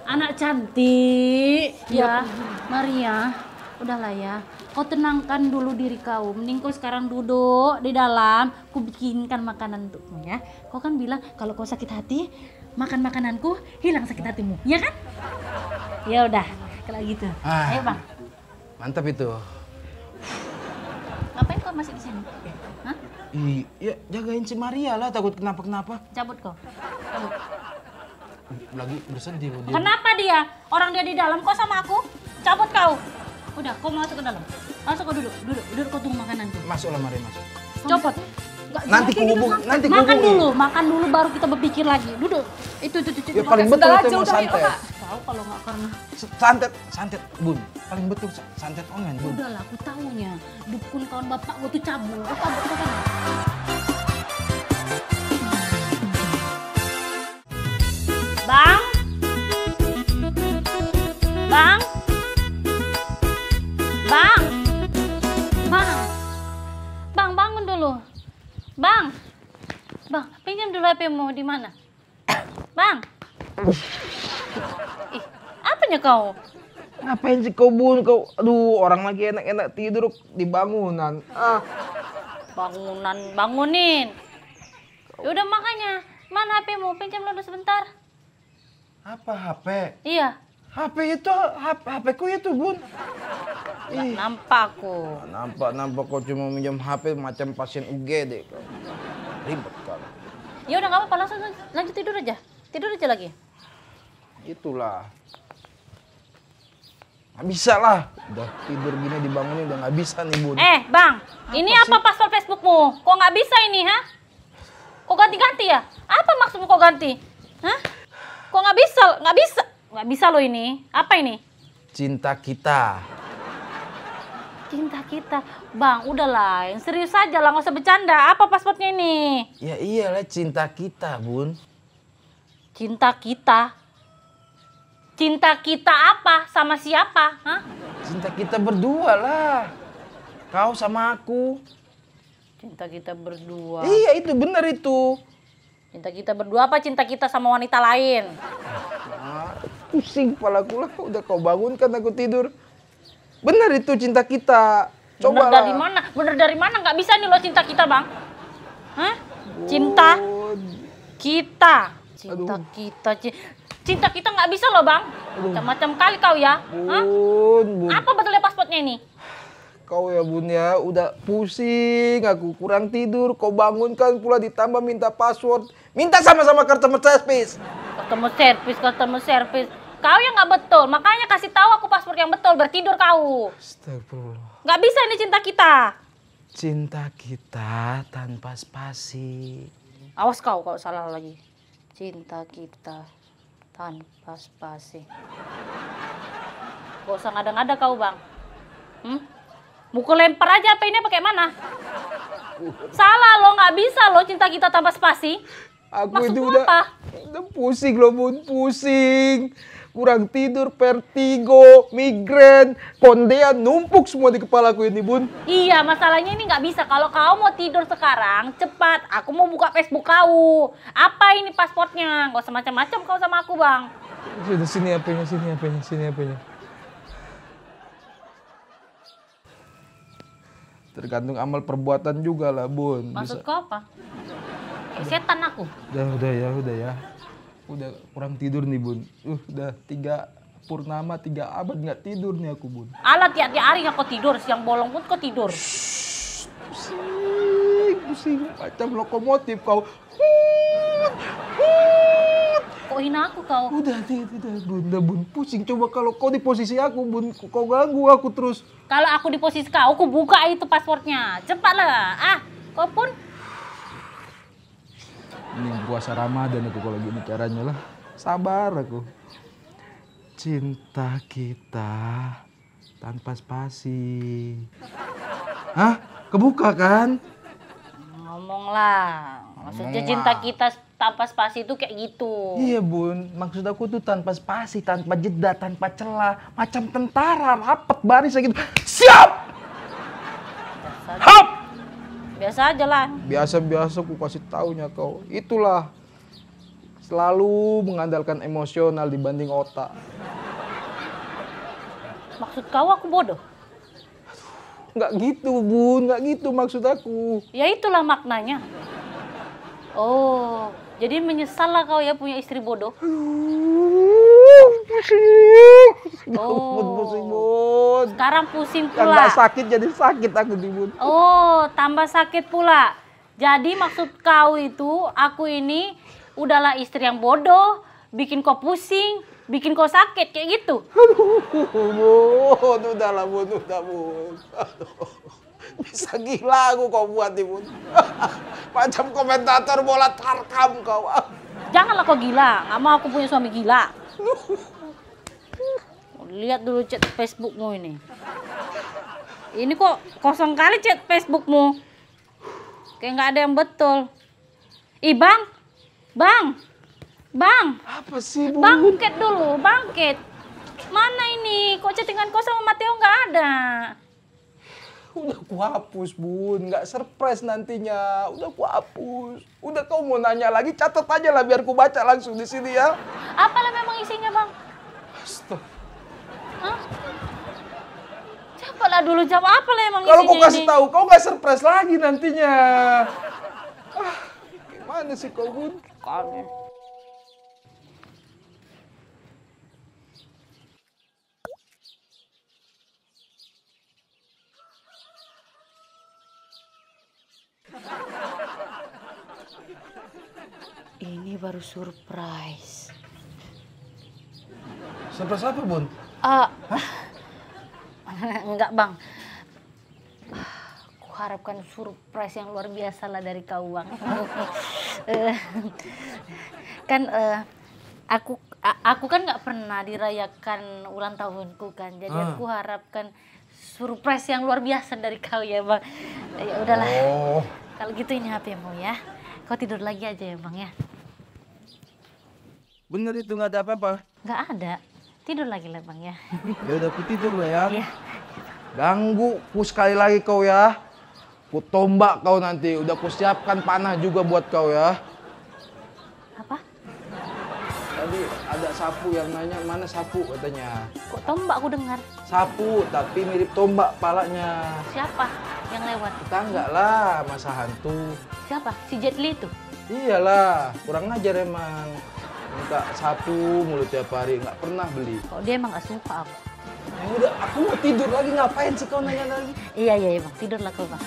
anak cantik iya. ya. Maria, udahlah ya kau tenangkan dulu diri kau mending kau sekarang duduk di dalam ku bikinkan makanan untukmu ya kau kan bilang kalau kau sakit hati makan makananku hilang sakit hatimu ya kan ya udah kalau gitu ah, ayo bang mantap itu ngapain kau masih di sini eh, Hah? Iya, jagain si Maria lah, takut kenapa-kenapa. Cabut kau. Cabut. Lagi bersedih. Dia. Kenapa dia? Orang dia di dalam kok sama aku? Cabut kau. Udah, kau masuk ke dalam. Masuk kau duduk, duduk, duduk kau tunggu makanan tuh. Masuklah mari masuk. Copot. nanti ku gitu, nanti ku Makan dulu, makan dulu baru kita berpikir lagi. Duduk. Itu itu itu. Ya paling betul itu mau santet. Tahu kalau nggak karena santet, santet bun. Paling betul santet ongen bun. lah aku tahunya. Dukun kawan bapak gua tuh cabul. Aku cabul kan. Bang. Bang. Bang. Bang. Bang bangun dulu. Bang. Bang, pinjam dulu HP-mu di mana? Bang. Ih, apanya kau? Ngapain sih kau bun kau? Aduh, orang lagi enak-enak tidur di bangunan. Ah. Bangunan, bangunin. Udah makanya, mana hp mau Pinjam dulu sebentar. Apa HP? Iya. HP itu, HP, HP ku itu, Bun. Ih. nampak ku. nampak, nampak kau cuma minjem HP macam pasien UGD. Ribet kan. Ya udah gak apa-apa, langsung lanjut tidur aja. Tidur aja lagi. Itulah. Gak bisa lah. Udah tidur gini dibangunin udah gak bisa nih, Bun. Eh, Bang. Apa ini sih? apa password Facebookmu? Kok gak bisa ini, ha? Kok ganti-ganti ya? Apa maksudmu kok ganti? Hah? Kok gak bisa? gak bisa? gak bisa loh ini. Apa ini? Cinta kita. Cinta kita. Bang, udahlah. Yang serius saja lah. Nggak usah bercanda. Apa paspornya ini? Ya iyalah cinta kita, Bun. Cinta kita? Cinta kita apa? Sama siapa? Hah? Cinta kita berdua lah. Kau sama aku. Cinta kita berdua. Iya itu benar itu. Cinta kita berdua apa cinta kita sama wanita lain? Ah, pusing aku lah udah kau bangunkan aku tidur benar itu cinta kita coba bener dari mana bener dari mana nggak bisa nih lo cinta kita bang Hah? cinta kita cinta Aduh. kita cinta kita nggak bisa loh bang macam-macam kali kau ya Hah? bun, apa betulnya pasportnya ini kau ya bun ya udah pusing aku kurang tidur kau bangunkan pula ditambah minta password minta sama-sama customer service customer service customer service Kau yang nggak betul. Makanya kasih tahu aku paspor yang betul. Bertidur kau. Astagfirullah. Nggak bisa ini cinta kita. Cinta kita tanpa spasi. Awas kau kalau salah lagi. Cinta kita tanpa spasi. Gak usah ngada-ngada kau bang. Hmm? Mukul lempar aja apa ini pakai mana? Salah lo nggak bisa lo cinta kita tanpa spasi. Aku Maksud itu udah, apa? udah pusing lo bun pusing kurang tidur, vertigo, migrain, kondean, numpuk semua di kepala kepalaku ini, Bun. Iya, masalahnya ini nggak bisa. Kalau kau mau tidur sekarang, cepat. Aku mau buka Facebook kau. Apa ini pasportnya? Gak semacam macam kau sama aku, Bang. Sini, sini HP-nya, sini apa nya sini HP-nya. Tergantung amal perbuatan juga lah, Bun. Maksud bisa. kau apa? Eh, setan aku. Udah, ya udah ya, udah ya udah kurang tidur nih bun uh, udah tiga purnama tiga abad nggak tidur nih aku bun alat ya tiap hari kok tidur siang bolong pun kok tidur pusing pusing macam lokomotif kau hut, hut. kok hina aku kau udah tidak bun udah bun pusing coba kalau kau di posisi aku bun kau ganggu aku terus kalau aku di posisi kau aku buka itu passwordnya cepatlah ah kau pun ini puasa Ramadan aku kalau gini caranya lah sabar aku cinta kita tanpa spasi Hah? Kebuka kan? Ngomonglah Maksudnya Ngomong cinta kita tanpa spasi itu kayak gitu. Iya bun, maksud aku tuh tanpa spasi, tanpa jeda, tanpa celah. Macam tentara, rapet baris gitu. Siap! Hap! Biasa aja lah. Biasa-biasa ku kasih taunya kau. Itulah selalu mengandalkan emosional dibanding otak. Maksud kau aku bodoh? Nggak gitu, Bun. Nggak gitu maksud aku. Ya itulah maknanya. Oh, jadi menyesallah kau ya punya istri bodoh. Pusing. oh. pusing bun. Sekarang pusing pula. Tambah sakit jadi sakit aku di bun. Oh, tambah sakit pula. Jadi maksud kau itu aku ini udahlah istri yang bodoh, bikin kau pusing, bikin kau sakit kayak gitu. Aduh, bun, udahlah bun, udah bun. Aduh. Bisa gila aku kau buat ibu. Macam komentator bola tarkam kau. Janganlah kau gila, nggak mau aku punya suami gila. Oh, lihat dulu chat Facebookmu ini. Ini kok kosong kali chat Facebookmu. Kayak nggak ada yang betul. Ih bang, bang, bang. Apa sih bu? Bangkit dulu, bangkit. Mana ini? Kok chattingan kosong sama Mateo nggak ada? udah ku hapus bun nggak surprise nantinya udah ku hapus udah kau mau nanya lagi catat aja lah biar ku baca langsung di sini ya Apa lah memang isinya bang Astaga. Hah? lah dulu jawab apa lah emang Kalau kau kasih tahu, kau nggak surprise lagi nantinya. Ah, gimana sih kau Bun? Aneh. Ya. Ini baru surprise. Surprise apa, Bun? Uh, enggak, Bang. Aku harapkan surprise yang luar biasa lah dari kau, Bang. Eh, kan uh, aku aku kan nggak pernah dirayakan ulang tahunku kan. Jadi ah. aku harapkan surprise yang luar biasa dari kau ya, Bang. Ya udahlah. Oh. Kalau gitu ini HP-mu ya. Kau tidur lagi aja ya, Bang ya. Bener itu nggak ada apa-apa? Nggak ada. Tidur lagi lah bang ya. Ya udah aku tuh lah ya. Iya. Ganggu ku sekali lagi kau ya. Ku tombak kau nanti. Udah ku siapkan panah juga buat kau ya. Apa? Tadi ada sapu yang nanya mana sapu katanya. Kok tombak aku dengar? Sapu tapi mirip tombak palanya. Siapa yang lewat? kita enggak lah masa hantu. Siapa? Si Jetli itu? Iyalah, kurang ajar emang minta satu mulut tiap hari nggak pernah beli kok oh, dia emang nggak suka aku ya udah aku mau tidur lagi ngapain sih kau nanya lagi iya iya, iya bang tidurlah kau bang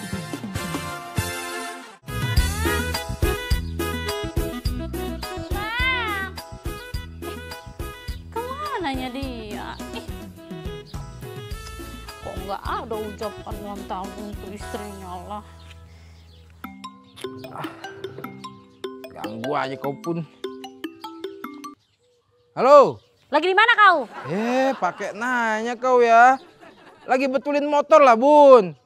nanya dia kok nggak ada ucapan ulang tahun untuk istrinya lah ah, ganggu aja kau pun Halo. Lagi di mana kau? Eh, pakai nanya kau ya. Lagi betulin motor lah, Bun.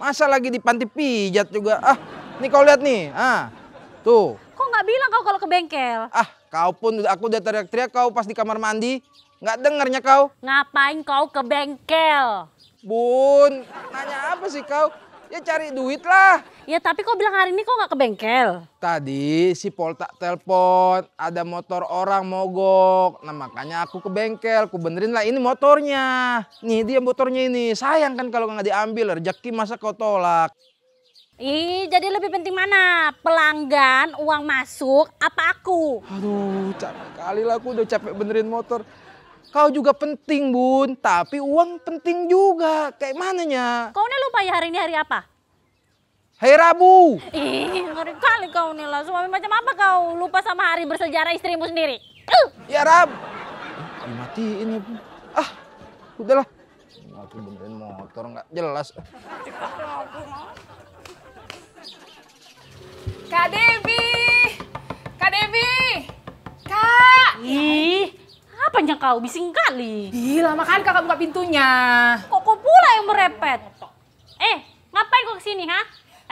Masa lagi di panti pijat juga. Ah, nih kau lihat nih. Ah. Tuh. Kok nggak bilang kau kalau ke bengkel? Ah, kau pun aku udah teriak-teriak kau pas di kamar mandi. Nggak dengernya kau. Ngapain kau ke bengkel? Bun, nanya apa sih kau? Ya cari duit lah. Ya tapi kok bilang hari ini kok nggak ke bengkel? Tadi si Pol tak telpon. ada motor orang mogok. Nah makanya aku ke bengkel, aku benerin lah ini motornya. Nih dia motornya ini, sayang kan kalau nggak diambil, rezeki masa kau tolak. Ih, jadi lebih penting mana? Pelanggan, uang masuk, apa aku? Aduh, capek kali lah aku udah capek benerin motor. Kau juga penting bun, tapi uang penting juga. Kayak mananya? Kau ini lupa ya hari ini hari apa? Hari Rabu. Ih, ngeri kali kau nih lah. Suami macam apa kau? Lupa sama hari bersejarah istrimu sendiri. Uh. Ya Rab. Mati ini. Ya, ah, udahlah. Aku benerin motor nggak jelas. Kak Devi! Kak Devi! Kak! Ih, yang kau, bising kali. Ih, lama kakak buka pintunya. Kok kau pula yang merepet? Eh, ngapain kau kesini, ha?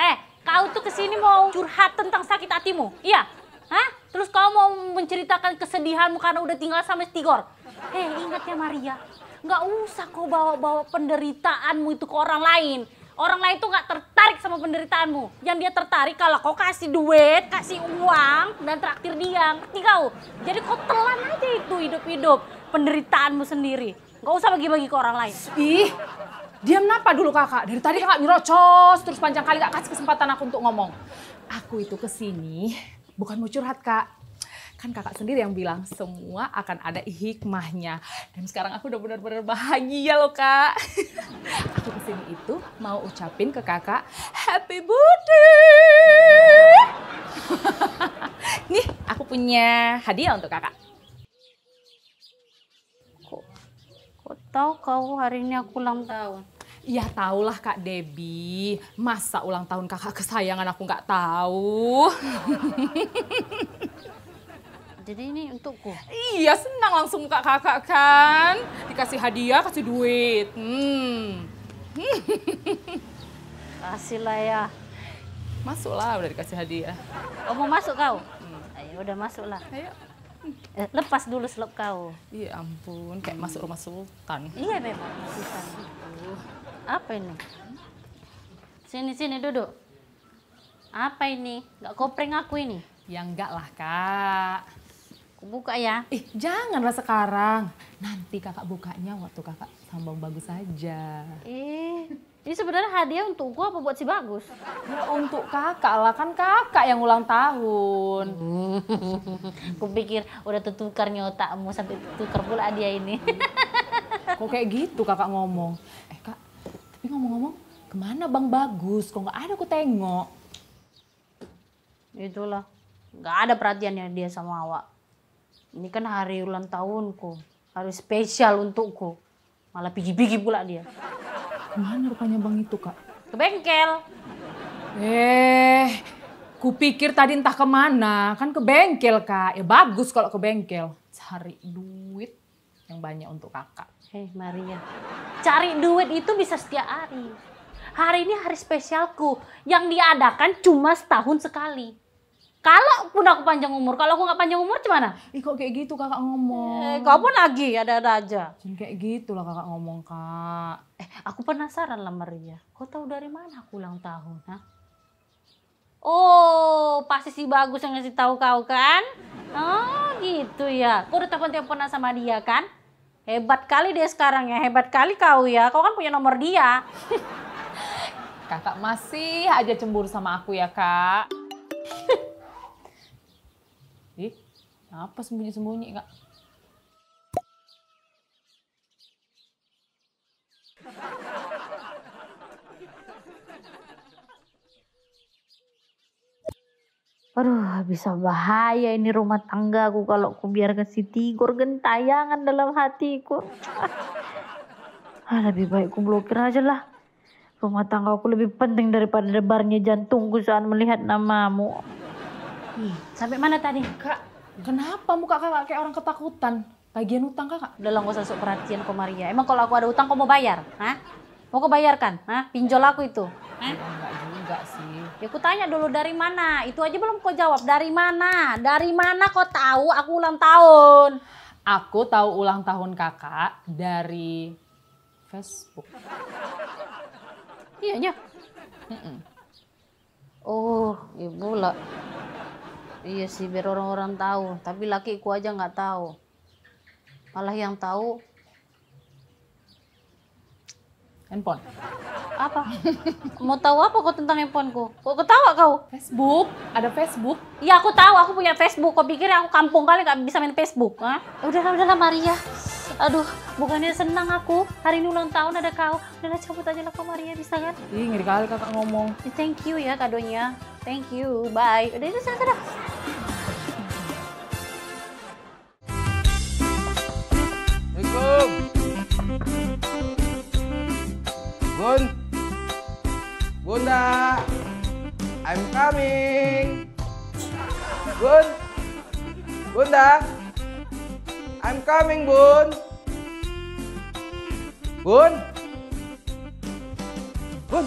Eh, kau tuh kesini mau curhat tentang sakit hatimu, iya? Hah? Terus kau mau menceritakan kesedihanmu karena udah tinggal sama Stigor? Eh, ingat ya Maria, nggak usah kau bawa-bawa penderitaanmu itu ke orang lain. Orang lain tuh gak tertarik sama penderitaanmu. Yang dia tertarik kalau kau kasih duit, kasih uang, dan traktir dia. Ngerti kau? Jadi kau telan aja itu hidup-hidup penderitaanmu sendiri. Gak usah bagi-bagi ke orang lain. Ih, diam napa dulu kakak? Dari tadi kakak nyerocos, terus panjang kali gak kasih kesempatan aku untuk ngomong. Aku itu kesini bukan mau curhat kak, Kan kakak sendiri yang bilang semua akan ada hikmahnya. Dan sekarang aku udah benar-benar bahagia loh kak. aku kesini itu mau ucapin ke kakak, happy birthday. Nih aku punya hadiah untuk kakak. Kok, kok tahu kau hari ini aku ulang tahun? Ya tahulah Kak Debbie masa ulang tahun kakak kesayangan aku nggak tahu. Jadi ini untukku? Iya, senang langsung muka kakak kan. Dikasih hadiah, kasih duit. Hmm. lah ya. Masuklah, udah dikasih hadiah. Oh, mau masuk kau? Hmm. Ayo, udah masuklah. Ayo. Eh, lepas dulu selop kau. Iya ampun, kayak masuk rumah sultan. Iya memang, sultan. Apa ini? Sini, sini duduk. Apa ini? Gak kopring aku ini? Ya enggak lah, Kak. Aku buka ya. Ih, janganlah sekarang. Nanti kakak bukanya waktu kakak sambung bagus saja. Ih, ini sebenarnya hadiah untukku apa buat si Bagus? Ya untuk kakak lah, kan kakak yang ulang tahun. Kupikir udah tertukar otakmu sampai tukar pula hadiah ini. Kok kayak gitu kakak ngomong? Eh kak, tapi ngomong-ngomong kemana Bang Bagus? Kok nggak ada aku tengok? Itulah, nggak ada perhatiannya dia sama awak ini kan hari ulang tahunku, hari spesial untukku. Malah pigi-pigi pula dia. Mana rupanya bang itu, Kak? Ke bengkel. Eh, kupikir tadi entah kemana. Kan ke bengkel, Kak. Ya bagus kalau ke bengkel. Cari duit yang banyak untuk kakak. Hei eh, Maria, cari duit itu bisa setiap hari. Hari ini hari spesialku yang diadakan cuma setahun sekali. Kalau pun aku panjang umur, kalau aku nggak panjang umur gimana? Ih kok kayak gitu kakak ngomong. Eh, kau pun lagi ada-ada aja. Jadi kayak gitu lah kakak ngomong kak. Eh aku penasaran lah Maria. Kau tahu dari mana aku ulang tahun? Ha? Oh pasti si bagus yang ngasih tahu kau kan? Oh gitu ya. Kau udah telepon-teleponan sama dia kan? Hebat kali dia sekarang ya, hebat kali kau ya. Kau kan punya nomor dia. kakak masih aja cemburu sama aku ya kak. Apa sembunyi-sembunyi, Kak? Aduh, bisa bahaya ini rumah tangga aku kalau aku biarkan si Tigor gentayangan dalam hatiku. ah, lebih baik aku blokir aja lah. Rumah tangga aku lebih penting daripada debarnya jantungku saat melihat namamu. Hmm, sampai mana tadi? Kak, Kenapa muka kakak kayak orang ketakutan? Lagian utang kakak? Udah lah gak usah sok perhatian kok Maria. Emang kalau aku ada utang kau mau bayar? Hah? Mau kau bayarkan? Hah? Pinjol aku itu? Hah? Enggak ya, juga sih. Ya aku tanya dulu dari mana? Itu aja belum kau jawab. Dari mana? Dari mana kau tahu aku ulang tahun? Aku tahu ulang tahun kakak dari Facebook. Iya, iya. Mm Oh, ibu lah. Iya sih, biar orang-orang tahu. Tapi laki ku aja nggak tahu. Malah yang tahu handphone. Apa? Mau tahu apa kau tentang handphone ku? Kok ketawa kau? Facebook. Ada Facebook? Iya, aku tahu. Aku punya Facebook. Kau pikir aku kampung kali nggak bisa main Facebook? Hah? Ya udahlah, udahlah Maria. Aduh, bukannya senang aku. Hari ini ulang tahun ada kau. Udahlah cabut aja lah kau Maria, bisa kan? Ih, ngeri kali kakak ngomong. Thank you ya kadonya. Thank you, bye. Udah itu sana sana. Bun. Bunda. I'm coming. Bun. Bunda. À. I'm coming, Bun. Bun. Bun.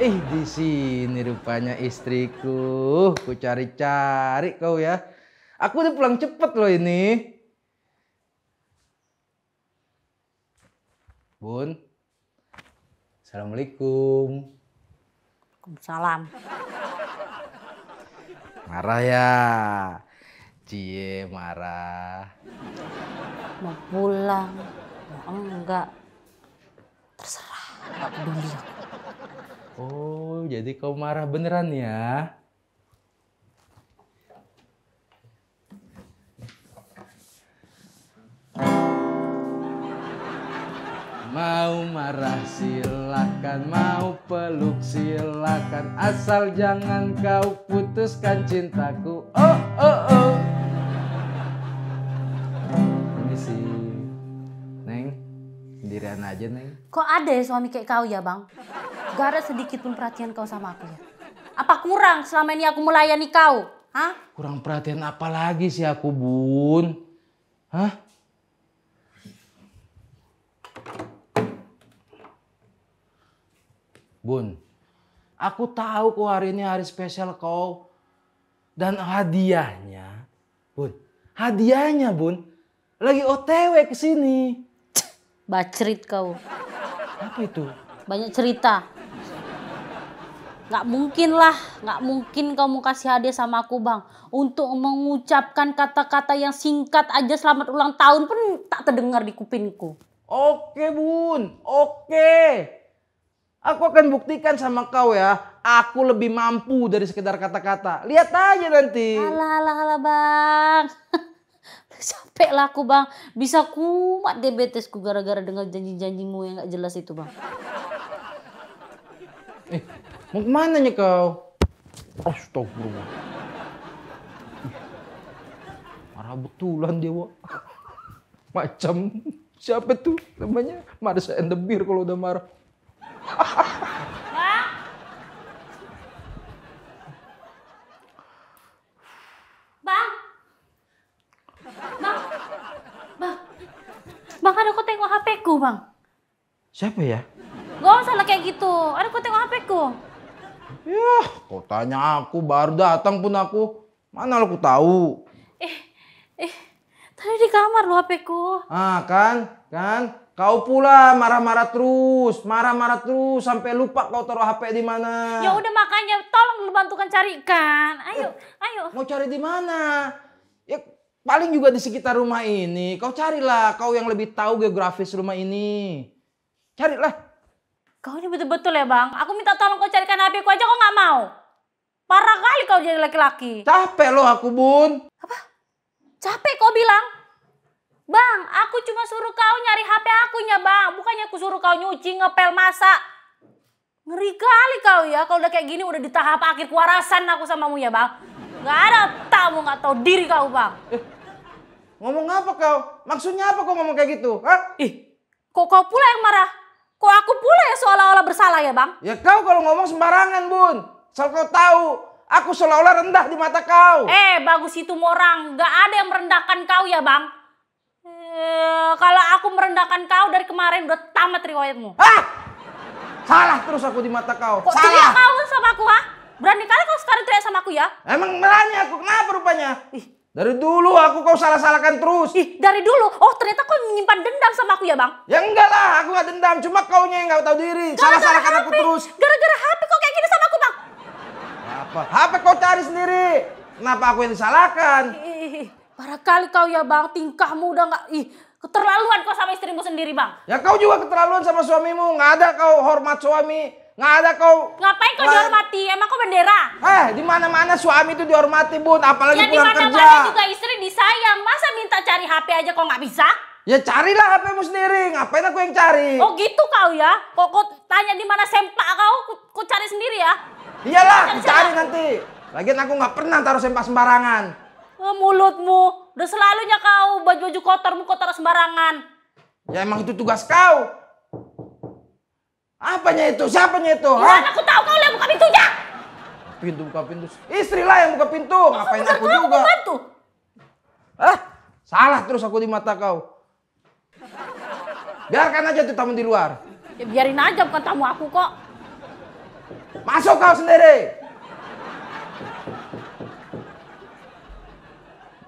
Eh di sini rupanya istriku. Ku cari-cari kau ya. Aku udah pulang cepet loh ini. Bun. Assalamualaikum. Salam. Marah ya. Cie marah. Mau pulang. Mau enggak. Terserah. Enggak peduli aku. Oh, jadi kau marah beneran ya? Mau marah silakan, mau peluk silakan, asal jangan kau putuskan cintaku. Oh oh oh. sendirian aja neng. Kok ada ya suami kayak kau ya bang? Gak ada sedikit pun perhatian kau sama aku ya. Apa kurang selama ini aku melayani kau? Hah? Kurang perhatian apa lagi sih aku bun? Hah? Bun, aku tahu kok hari ini hari spesial kau. Dan hadiahnya, Bun, hadiahnya Bun, lagi OTW ke sini. Bacrit kau. Apa itu? Banyak cerita. Gak mungkin lah, gak mungkin kamu kasih hadiah sama aku bang. Untuk mengucapkan kata-kata yang singkat aja selamat ulang tahun pun tak terdengar di kupingku. Oke bun, oke. Aku akan buktikan sama kau ya, aku lebih mampu dari sekedar kata-kata. Lihat aja nanti. Alah, alah, alah bang. capek lah aku bang. Bisa kumat diabetesku gara-gara dengar janji-janjimu yang gak jelas itu bang. Eh, mau kemana nih kau? Astagfirullah. Marah betulan dia, Wak. Macam siapa tuh namanya? marah and the kalau udah marah. Siapa ya? Gak usah lah kayak gitu. Ada kok tengok HP ku. Yah, kau tanya aku baru datang pun aku. Mana lo aku tahu? Eh, eh, tadi di kamar lo HP ku. Ah, kan? Kan? Kau pula marah-marah terus, marah-marah terus sampai lupa kau taruh HP di mana. Ya udah makanya tolong lu bantukan carikan. Ayo, eh, ayo. Mau cari di mana? Ya paling juga di sekitar rumah ini. Kau carilah kau yang lebih tahu geografis rumah ini. Carilah. Kau ini betul-betul ya bang. Aku minta tolong kau carikan HP aja kau nggak mau. Parah kali kau jadi laki-laki. Capek loh aku bun. Apa? Capek kau bilang? Bang, aku cuma suruh kau nyari HP akunya, Bang. Bukannya aku suruh kau nyuci, ngepel, masak. Ngeri kali kau ya, kalau udah kayak gini udah di tahap akhir kewarasan aku samamu ya, Bang. Gak ada tamu, gak tahu diri kau, Bang. Eh, ngomong apa kau? Maksudnya apa kau ngomong kayak gitu? Hah? Ih, kok kau pula yang marah? Kok aku pula ya seolah-olah bersalah ya bang? Ya kau kalau ngomong sembarangan bun. Asal kau tahu, aku seolah-olah rendah di mata kau. Eh bagus itu orang, gak ada yang merendahkan kau ya bang. Eh, kalau aku merendahkan kau dari kemarin udah tamat riwayatmu. Ah! Salah terus aku di mata kau. Kok Salah. kau sama aku ha? Berani kali kau sekarang teriak sama aku ya? Emang berani aku, kenapa rupanya? Ih, dari dulu aku kau salah-salahkan terus. Ih, dari dulu? Oh, ternyata kau menyimpan dendam sama aku ya, Bang? Ya enggak lah, aku gak dendam. Cuma kau yang gak tahu diri. Salah-salahkan aku terus. Gara-gara HP kau kayak gini sama aku, Bang? Apa? HP kau cari sendiri. Kenapa aku yang disalahkan? Ih, parah kali kau ya, Bang. Tingkahmu udah gak... Ih, keterlaluan kau sama istrimu sendiri, Bang. Ya kau juga keterlaluan sama suamimu. Gak ada kau hormat suami. Nggak ada kau. Ngapain kau dihormati? Emang kau bendera? Eh, di mana-mana suami itu dihormati, Bun, apalagi ya, pulang kerja. Ya di mana-mana juga istri disayang. Masa minta cari HP aja kau nggak bisa? Ya carilah HPmu sendiri, ngapain aku yang cari? Oh gitu kau ya? Kok kau tanya di mana sempak kau, kau cari sendiri ya? Iyalah, cari, cari nanti. Lagian aku nggak pernah taruh sempak sembarangan. Oh, mulutmu, udah selalunya kau baju-baju kotormu kau sembarangan. Ya emang itu tugas kau. Apanya itu? Siapanya itu? Iya, Hah? aku tahu kau yang buka pintunya. Pintu buka pintu. Istri lah yang buka pintu. Maksud Ngapain aku juga? Aku bantu. Hah? Salah terus aku di mata kau. Biarkan aja tuh tamu di luar. Ya biarin aja bukan tamu aku kok. Masuk kau sendiri.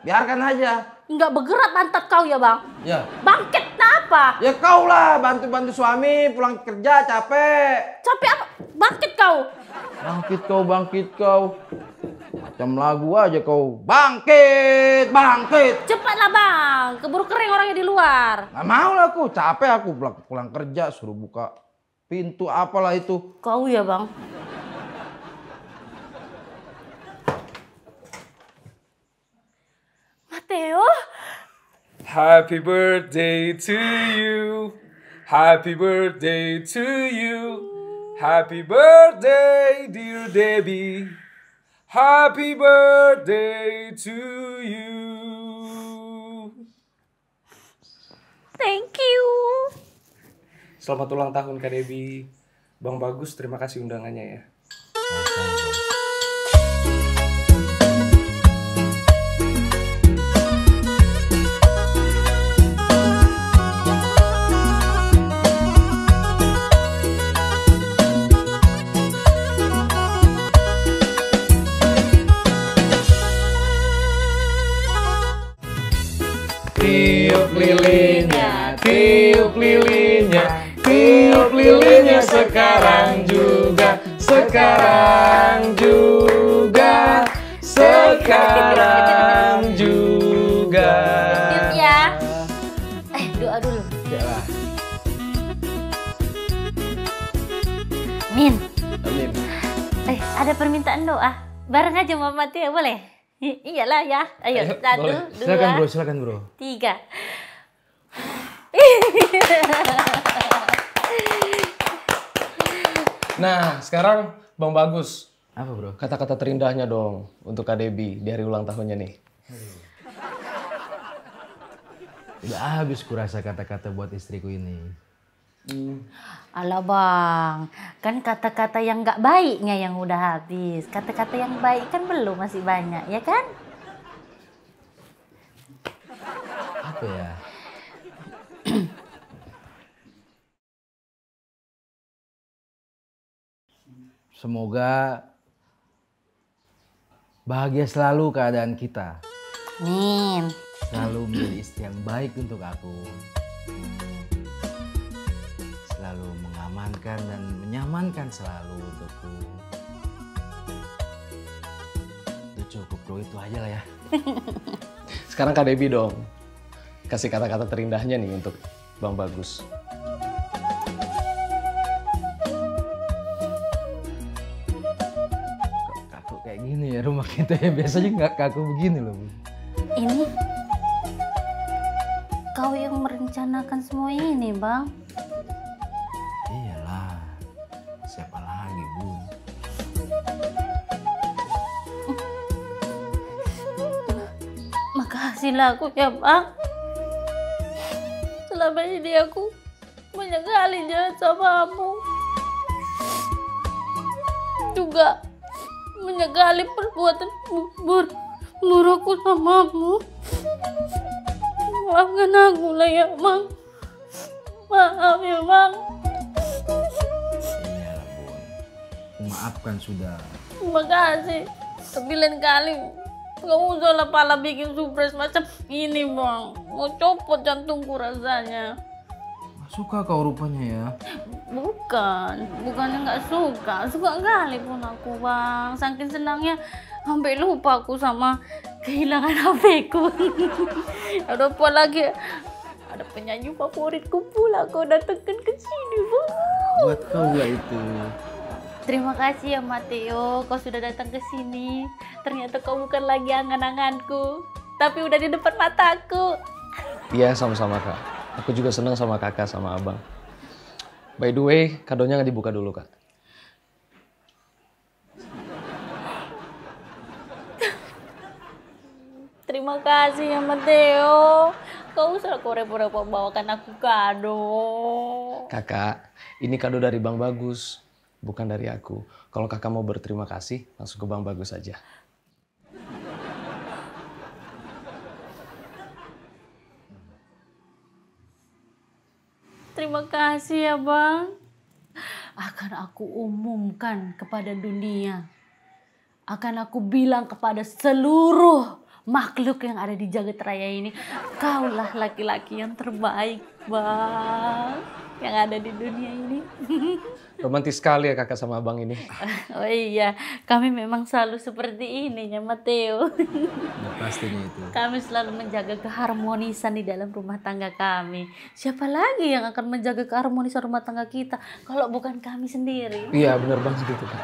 Biarkan aja. Enggak bergerak pantat kau ya bang. Ya. Bangkit apa? Ya kau lah bantu-bantu suami pulang kerja capek. Capek apa? Bangkit kau. Bangkit kau, bangkit kau. Macam lagu aja kau. Bangkit, bangkit. Cepatlah bang, keburu kering orangnya di luar. Gak mau lah aku, capek aku pulang, pulang kerja suruh buka pintu apalah itu. Kau ya bang. Mateo, Happy birthday to you. Happy birthday to you. Happy birthday, dear Debbie. Happy birthday to you. Thank you. Selamat ulang tahun Kak Debbie. Bang Bagus, terima kasih undangannya ya. tiup lilinnya, tiup lilinnya, tiup lilinnya sekarang juga, sekarang juga, sekarang juga. ya. Eh, doa dulu. Yalah. Min. Amin. Eh, ada permintaan doa. Bareng aja Mama Tia, boleh? Iya lah ya. Ayo, Ayo satu, boleh. dua, silakan bro, silakan bro. Tiga. nah, sekarang Bang Bagus. Apa bro? Kata-kata terindahnya dong untuk Kak Debi di hari ulang tahunnya nih. Udah habis kurasa kata-kata buat istriku ini. Hmm. Alah bang, kan kata-kata yang nggak baiknya yang udah habis. Kata-kata yang baik kan belum masih banyak, ya kan? Apa ya? Semoga bahagia selalu keadaan kita. Amin. Selalu menjadi istri yang baik untuk aku mengamankan dan menyamankan selalu untukku itu cukup bro itu aja lah ya sekarang Kak Debbie dong kasih kata-kata terindahnya nih untuk Bang Bagus kaku kayak gini ya rumah kita ya biasanya nggak kaku begini loh ini kau yang merencanakan semua ini bang siapa lagi bu? makasih lah aku ya bang selama ini aku banyak kali jahat sama kamu juga banyak kali perbuatan bur burukku sama kamu maafkan aku lah ya bang maaf ya bang maafkan sudah. Makasih. Tapi lain kali nggak usah lah pala bikin surprise macam ini bang. Mau copot jantungku rasanya. Suka kau rupanya ya? Bukan, bukannya nggak suka. Suka kali pun aku bang. Saking senangnya sampai lupa aku sama kehilangan ku. Ada apa lagi? Ada penyanyi favoritku pula kau datangkan ke sini bang. Buat kau ya itu. Terima kasih ya Mateo, kau sudah datang ke sini. Ternyata kau bukan lagi angan-anganku, tapi udah di depan mataku. Iya, sama-sama Kak. Aku juga senang sama kakak sama abang. By the way, kadonya nggak dibuka dulu Kak. Terima kasih ya Mateo. Kau usah korek repot bawakan aku kado. Kakak, ini kado dari Bang Bagus bukan dari aku. Kalau kakak mau berterima kasih, langsung ke Bang Bagus saja. Terima kasih ya Bang. Akan aku umumkan kepada dunia. Akan aku bilang kepada seluruh makhluk yang ada di jagat raya ini. Kaulah laki-laki yang terbaik Bang. Yang ada di dunia ini. Romantis sekali ya kakak sama abang ini. Oh iya, kami memang selalu seperti ini ya Mateo. Ya, pastinya itu. Kami selalu menjaga keharmonisan di dalam rumah tangga kami. Siapa lagi yang akan menjaga keharmonisan rumah tangga kita kalau bukan kami sendiri? Iya benar banget gitu kak.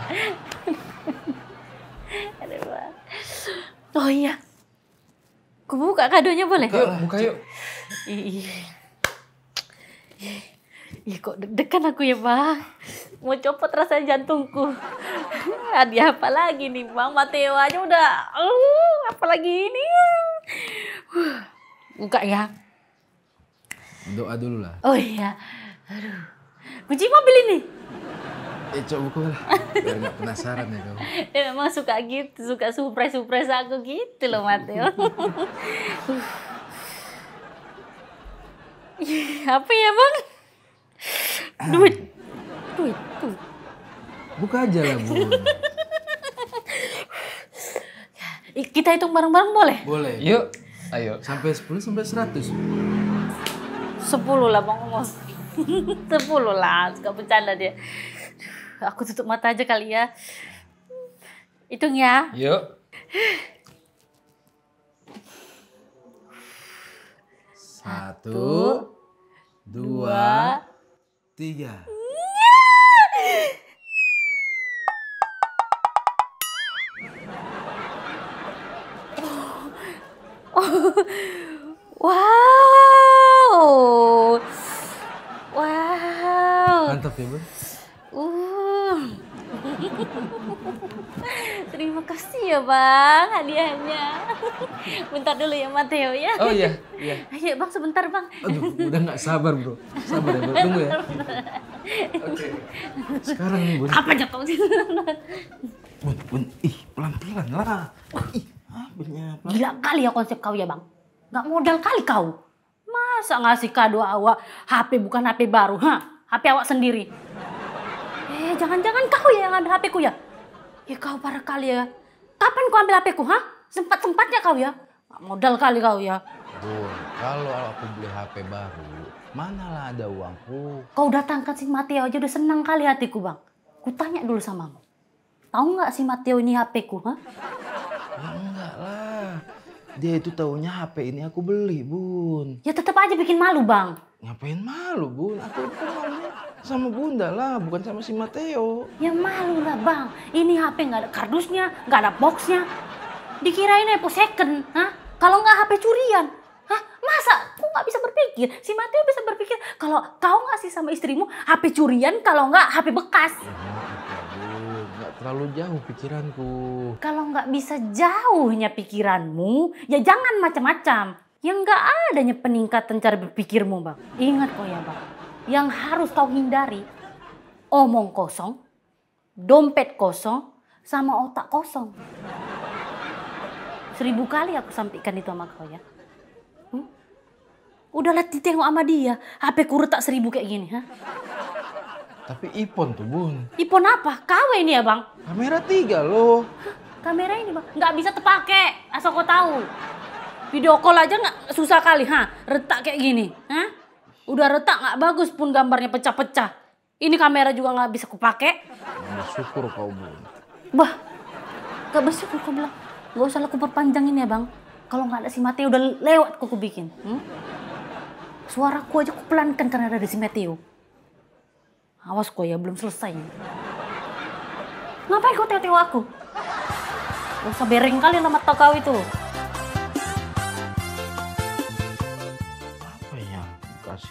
oh iya, kubuka kadonya boleh? Buka, buka yuk. Iya. Ya kok deg-degan aku ya bang. Mau copot rasa jantungku. Hadiah apa lagi nih bang? Mateo aja udah. Uh, lagi ini. buka ya. Doa dulu lah. Oh iya. Aduh. Kunci mobil ini. Eh coba buka lah. Biar penasaran ya kamu. Ya memang suka gitu. Suka surprise-surprise aku gitu loh Mateo. apa ya bang? Ah. duit duit duit buka aja lah bu ya, kita hitung bareng-bareng boleh boleh yuk ayo sampai 10 sampai 100 10 lah bang Umar 10 lah suka bercanda dia aku tutup mata aja kali ya hitung ya yuk satu, dua, tiga. wow. Wow. Mantap ya, Bu. Uh. Terima kasih ya Bang hadiahnya. Bentar dulu ya Mateo ya. Oh iya, iya. Ayo Bang sebentar Bang. Aduh, udah nggak sabar Bro. Sabar ya, bro. tunggu ya. Oke. Sekarang nih Bun. Apa jatuh? bun, Bun, ih pelan-pelan lah. Ih, punya pelan. Gila kali ya konsep kau ya Bang. Gak modal kali kau. Masa ngasih kado awak HP bukan HP baru, hah? HP awak sendiri jangan-jangan kau ya yang ambil HP-ku ya? Ya kau parah kali ya. Kapan kau ambil HP-ku, ha? Sempat-sempatnya kau ya? Gak modal kali kau ya. Bun, kalau aku beli HP baru, mana lah ada uangku. Kau datangkan si Mateo aja udah senang kali hatiku, Bang. Ku tanya dulu samamu. Tahu nggak si Mateo ini HP-ku, ha? Ya enggak lah. Dia itu taunya HP ini aku beli, Bun. Ya tetap aja bikin malu, Bang. Ngapain malu, Bun? Aku itu malunya sama Bunda lah, bukan sama si Mateo. Ya malu lah, Bang. Ini HP nggak ada kardusnya, nggak ada boxnya. Dikirain Apple second, hah? Kalau nggak HP curian, hah? Masa aku nggak bisa berpikir? Si Mateo bisa berpikir kalau kau ngasih sama istrimu HP curian, kalau nggak HP bekas. Ya nggak terlalu jauh pikiranku. Kalau nggak bisa jauhnya pikiranmu, ya jangan macam-macam yang nggak adanya peningkatan cara berpikirmu bang. Ingat kok ya bang, yang harus kau hindari omong kosong, dompet kosong, sama otak kosong. Seribu kali aku sampaikan itu sama kau ya. Hmm? Udahlah ditengok sama dia, HP ku retak seribu kayak gini. Ha? Tapi ipon tuh bun. Ipon apa? Kau ini ya bang? Kamera tiga loh. kamera ini bang, nggak bisa terpakai, asal kau tahu. Video call aja nggak susah kali, ha? Retak kayak gini, ha? Udah retak nggak bagus pun gambarnya pecah-pecah. Ini kamera juga nggak bisa kupakai. nah, syukur kau bu Bah, gak bersyukur kau bilang. nggak usah aku perpanjangin ya bang. Kalau nggak ada si Mateo udah lewat kok bikin. Hmm? Suaraku aja ku pelankan karena ada si Mateo. Awas kau ya, belum selesai. Ngapain kau teo-teo aku? Gak usah bereng kali nama tau kau itu.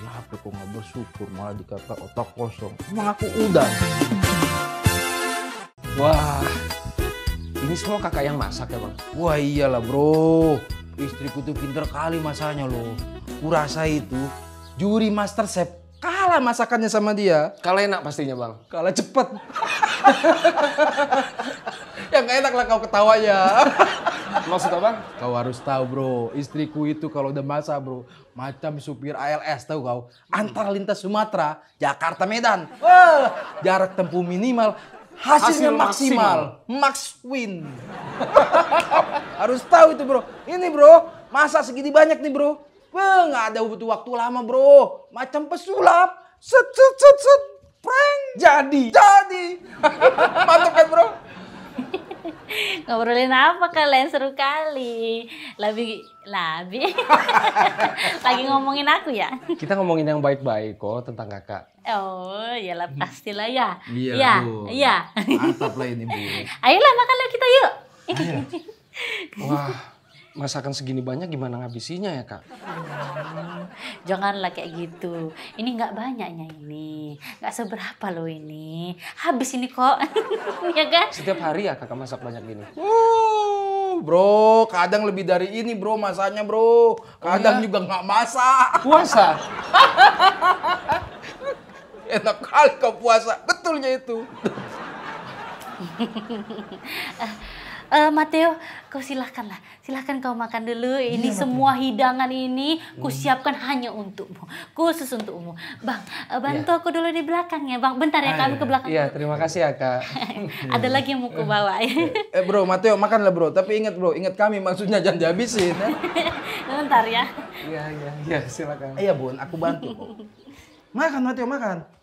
kenapa ya, kok nggak bersyukur malah dikata otak kosong emang aku udah wah ini semua kakak yang masak ya bang wah iyalah bro istriku tuh pinter kali masanya loh kurasa itu juri master chef kalah masakannya sama dia kalah enak pastinya bang kalah cepet yang enak lah kau ketawanya. Maksud apa? Kau harus tahu bro, istriku itu kalau udah masa bro, macam supir ALS tahu kau. Antar lintas Sumatera, Jakarta Medan. Wah, jarak tempuh minimal hasilnya Hasil maksimal. maksimal. Max win. Harus tahu itu bro. Ini bro, masa segini banyak nih bro. Wah, nggak ada butuh waktu lama bro. Macam pesulap. Set, set, set, set. Prank. Jadi. Jadi. Mantap kan bro? Ngobrolin apa kalian seru kali? lebih lebih Lagi ngomongin aku ya? Kita ngomongin yang baik-baik kok tentang kakak. Oh, iyalah pastilah ya. Iya, ya, iya Iya. Mantap lah ini, Bu. Ayolah makan yuk kita yuk. Ayo. Wah masakan segini banyak gimana ngabisinya ya kak? janganlah kayak gitu. Ini nggak banyaknya ini, nggak seberapa loh ini. Habis ini kok, ya kan? Setiap hari ya kakak masak banyak gini? Uh, bro, kadang lebih dari ini bro masanya bro. Kadang oh, iya? juga nggak masak. Puasa? Enak kali kau puasa, betulnya itu. uh, Mateo, kau silahkanlah, silahkan kau makan dulu. Iya, ini ya, semua hidangan ini iya. kusiapkan hmm. hanya untukmu, khusus untukmu. Bang, uh, bantu ya. aku dulu di belakangnya, Bang. Bentar ya, ah, kami ya. ke belakang. Iya, terima kasih ya kak. Ada lagi yang mau ku bawa ya. eh bro, Mateo makanlah bro. Tapi ingat bro, ingat kami maksudnya jangan dihabisin. Ya. Bentar ya. Iya, iya, iya silakan. Iya bun, aku bantu. makan Mateo, makan.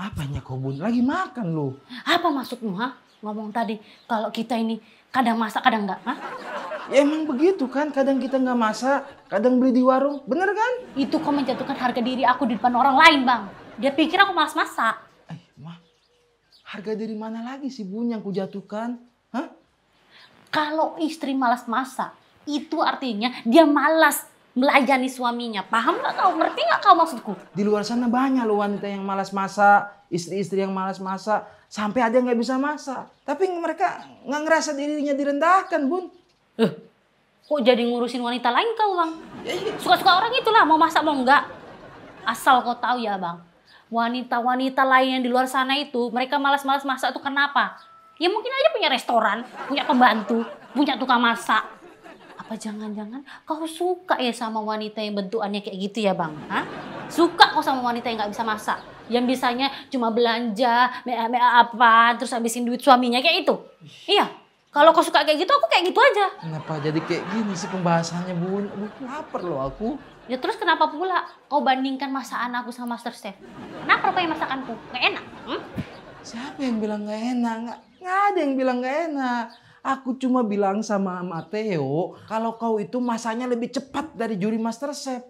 Apanya kau bun? Lagi makan lu. Apa maksudmu ha? Ngomong tadi kalau kita ini kadang masak kadang enggak ha? Ya emang begitu kan, kadang kita enggak masak, kadang beli di warung, bener kan? Itu kau menjatuhkan harga diri aku di depan orang lain bang. Dia pikir aku malas masak. Eh ma, harga diri mana lagi sih bun yang jatuhkan? Hah? Kalau istri malas masak, itu artinya dia malas melayani suaminya. Paham gak kau? Ngerti gak kau maksudku? Di luar sana banyak loh wanita yang malas masak, istri-istri yang malas masak, sampai ada yang nggak bisa masak. Tapi mereka nggak ngerasa dirinya direndahkan, Bun. Eh, kok jadi ngurusin wanita lain kau, Bang? Ya, iya. Suka-suka orang itulah mau masak mau enggak. Asal kau tahu ya, Bang. Wanita-wanita lain yang di luar sana itu, mereka malas-malas masak itu kenapa? Ya mungkin aja punya restoran, punya pembantu, punya tukang masak apa jangan-jangan kau suka ya sama wanita yang bentukannya kayak gitu ya bang? Hah? Suka kok sama wanita yang gak bisa masak? Yang bisanya cuma belanja, mea mea apa, terus habisin duit suaminya kayak itu? Iya. Kalau kau suka kayak gitu, aku kayak gitu aja. Kenapa jadi kayak gini sih pembahasannya, Bun? Aduh, lapar loh aku. Ya terus kenapa pula kau bandingkan masakan aku sama Master Chef? Kenapa rupanya masakanku? Nggak enak? Hmm? Siapa yang bilang gak enak? Gak, gak ada yang bilang gak enak. Aku cuma bilang sama Mateo, kalau kau itu masanya lebih cepat dari juri master chef.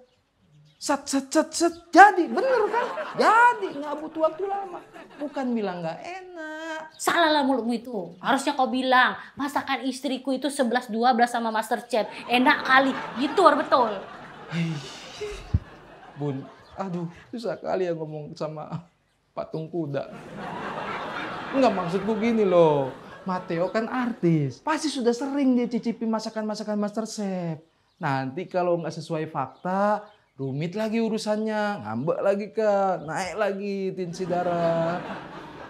Set, set, set, set, jadi. Bener kan? Jadi, nggak butuh waktu lama. Bukan bilang nggak enak. Salah lah mulutmu itu. Harusnya kau bilang, masakan istriku itu sebelas dua belas sama master chef. Enak kali. Gitu harus betul. Bun, aduh susah kali ya ngomong sama patung kuda. Enggak maksudku gini loh. Mateo kan artis. Pasti sudah sering dia cicipi masakan-masakan master chef. Nanti kalau nggak sesuai fakta, rumit lagi urusannya, ngambek lagi ke, naik lagi tensi darah.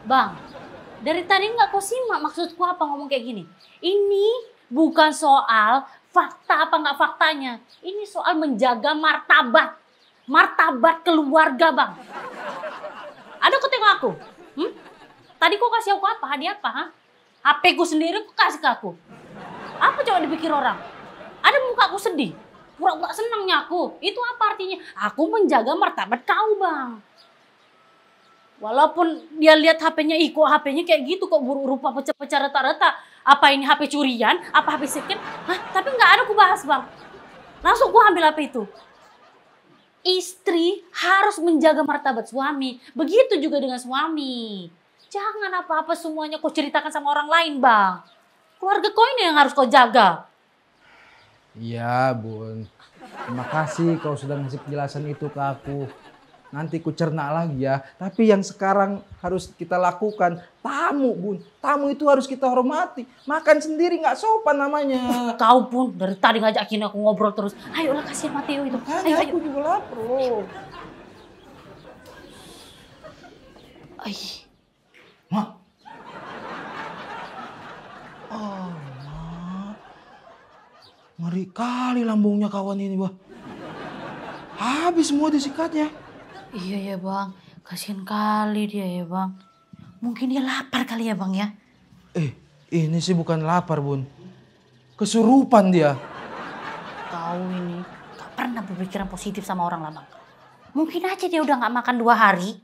Bang, dari tadi nggak kau simak maksudku apa ngomong kayak gini. Ini bukan soal fakta apa nggak faktanya. Ini soal menjaga martabat. Martabat keluarga, Bang. Ada kau tengok aku? Hmm? Tadi kau kasih aku apa? Hadiah apa? Hah? HP ku sendiri aku kasih ke aku. Apa coba dipikir orang? Ada muka aku sedih. Pura-pura senangnya aku. Itu apa artinya? Aku menjaga martabat kau bang. Walaupun dia lihat HP-nya, ih HP-nya kayak gitu, kok buruk rupa pecah-pecah rata-rata. Apa ini HP curian? Apa HP sikit? Hah, tapi nggak ada aku bahas bang. Langsung gua ambil HP itu. Istri harus menjaga martabat suami. Begitu juga dengan suami. Jangan apa-apa semuanya kau ceritakan sama orang lain, Bang. Keluarga kau ini yang harus kau jaga. Iya, Bun. Terima kasih kau sudah ngasih penjelasan itu ke aku. Nanti ku cerna lagi ya. Tapi yang sekarang harus kita lakukan, tamu bun. Tamu itu harus kita hormati. Makan sendiri nggak sopan namanya. Kau pun dari tadi ngajakin aku ngobrol terus. Ayolah kasih Mateo itu. Ayo, ayo, aku juga lapar. Ayo. Mak. Oh, Ngeri kali lambungnya kawan ini, Bah. Habis semua disikatnya. Iya ya, Bang. Kasian kali dia ya, Bang. Mungkin dia lapar kali ya, Bang ya. Eh, ini sih bukan lapar, Bun. Kesurupan dia. Tahu ini, gak pernah berpikiran positif sama orang lah, Bang. Mungkin aja dia udah gak makan dua hari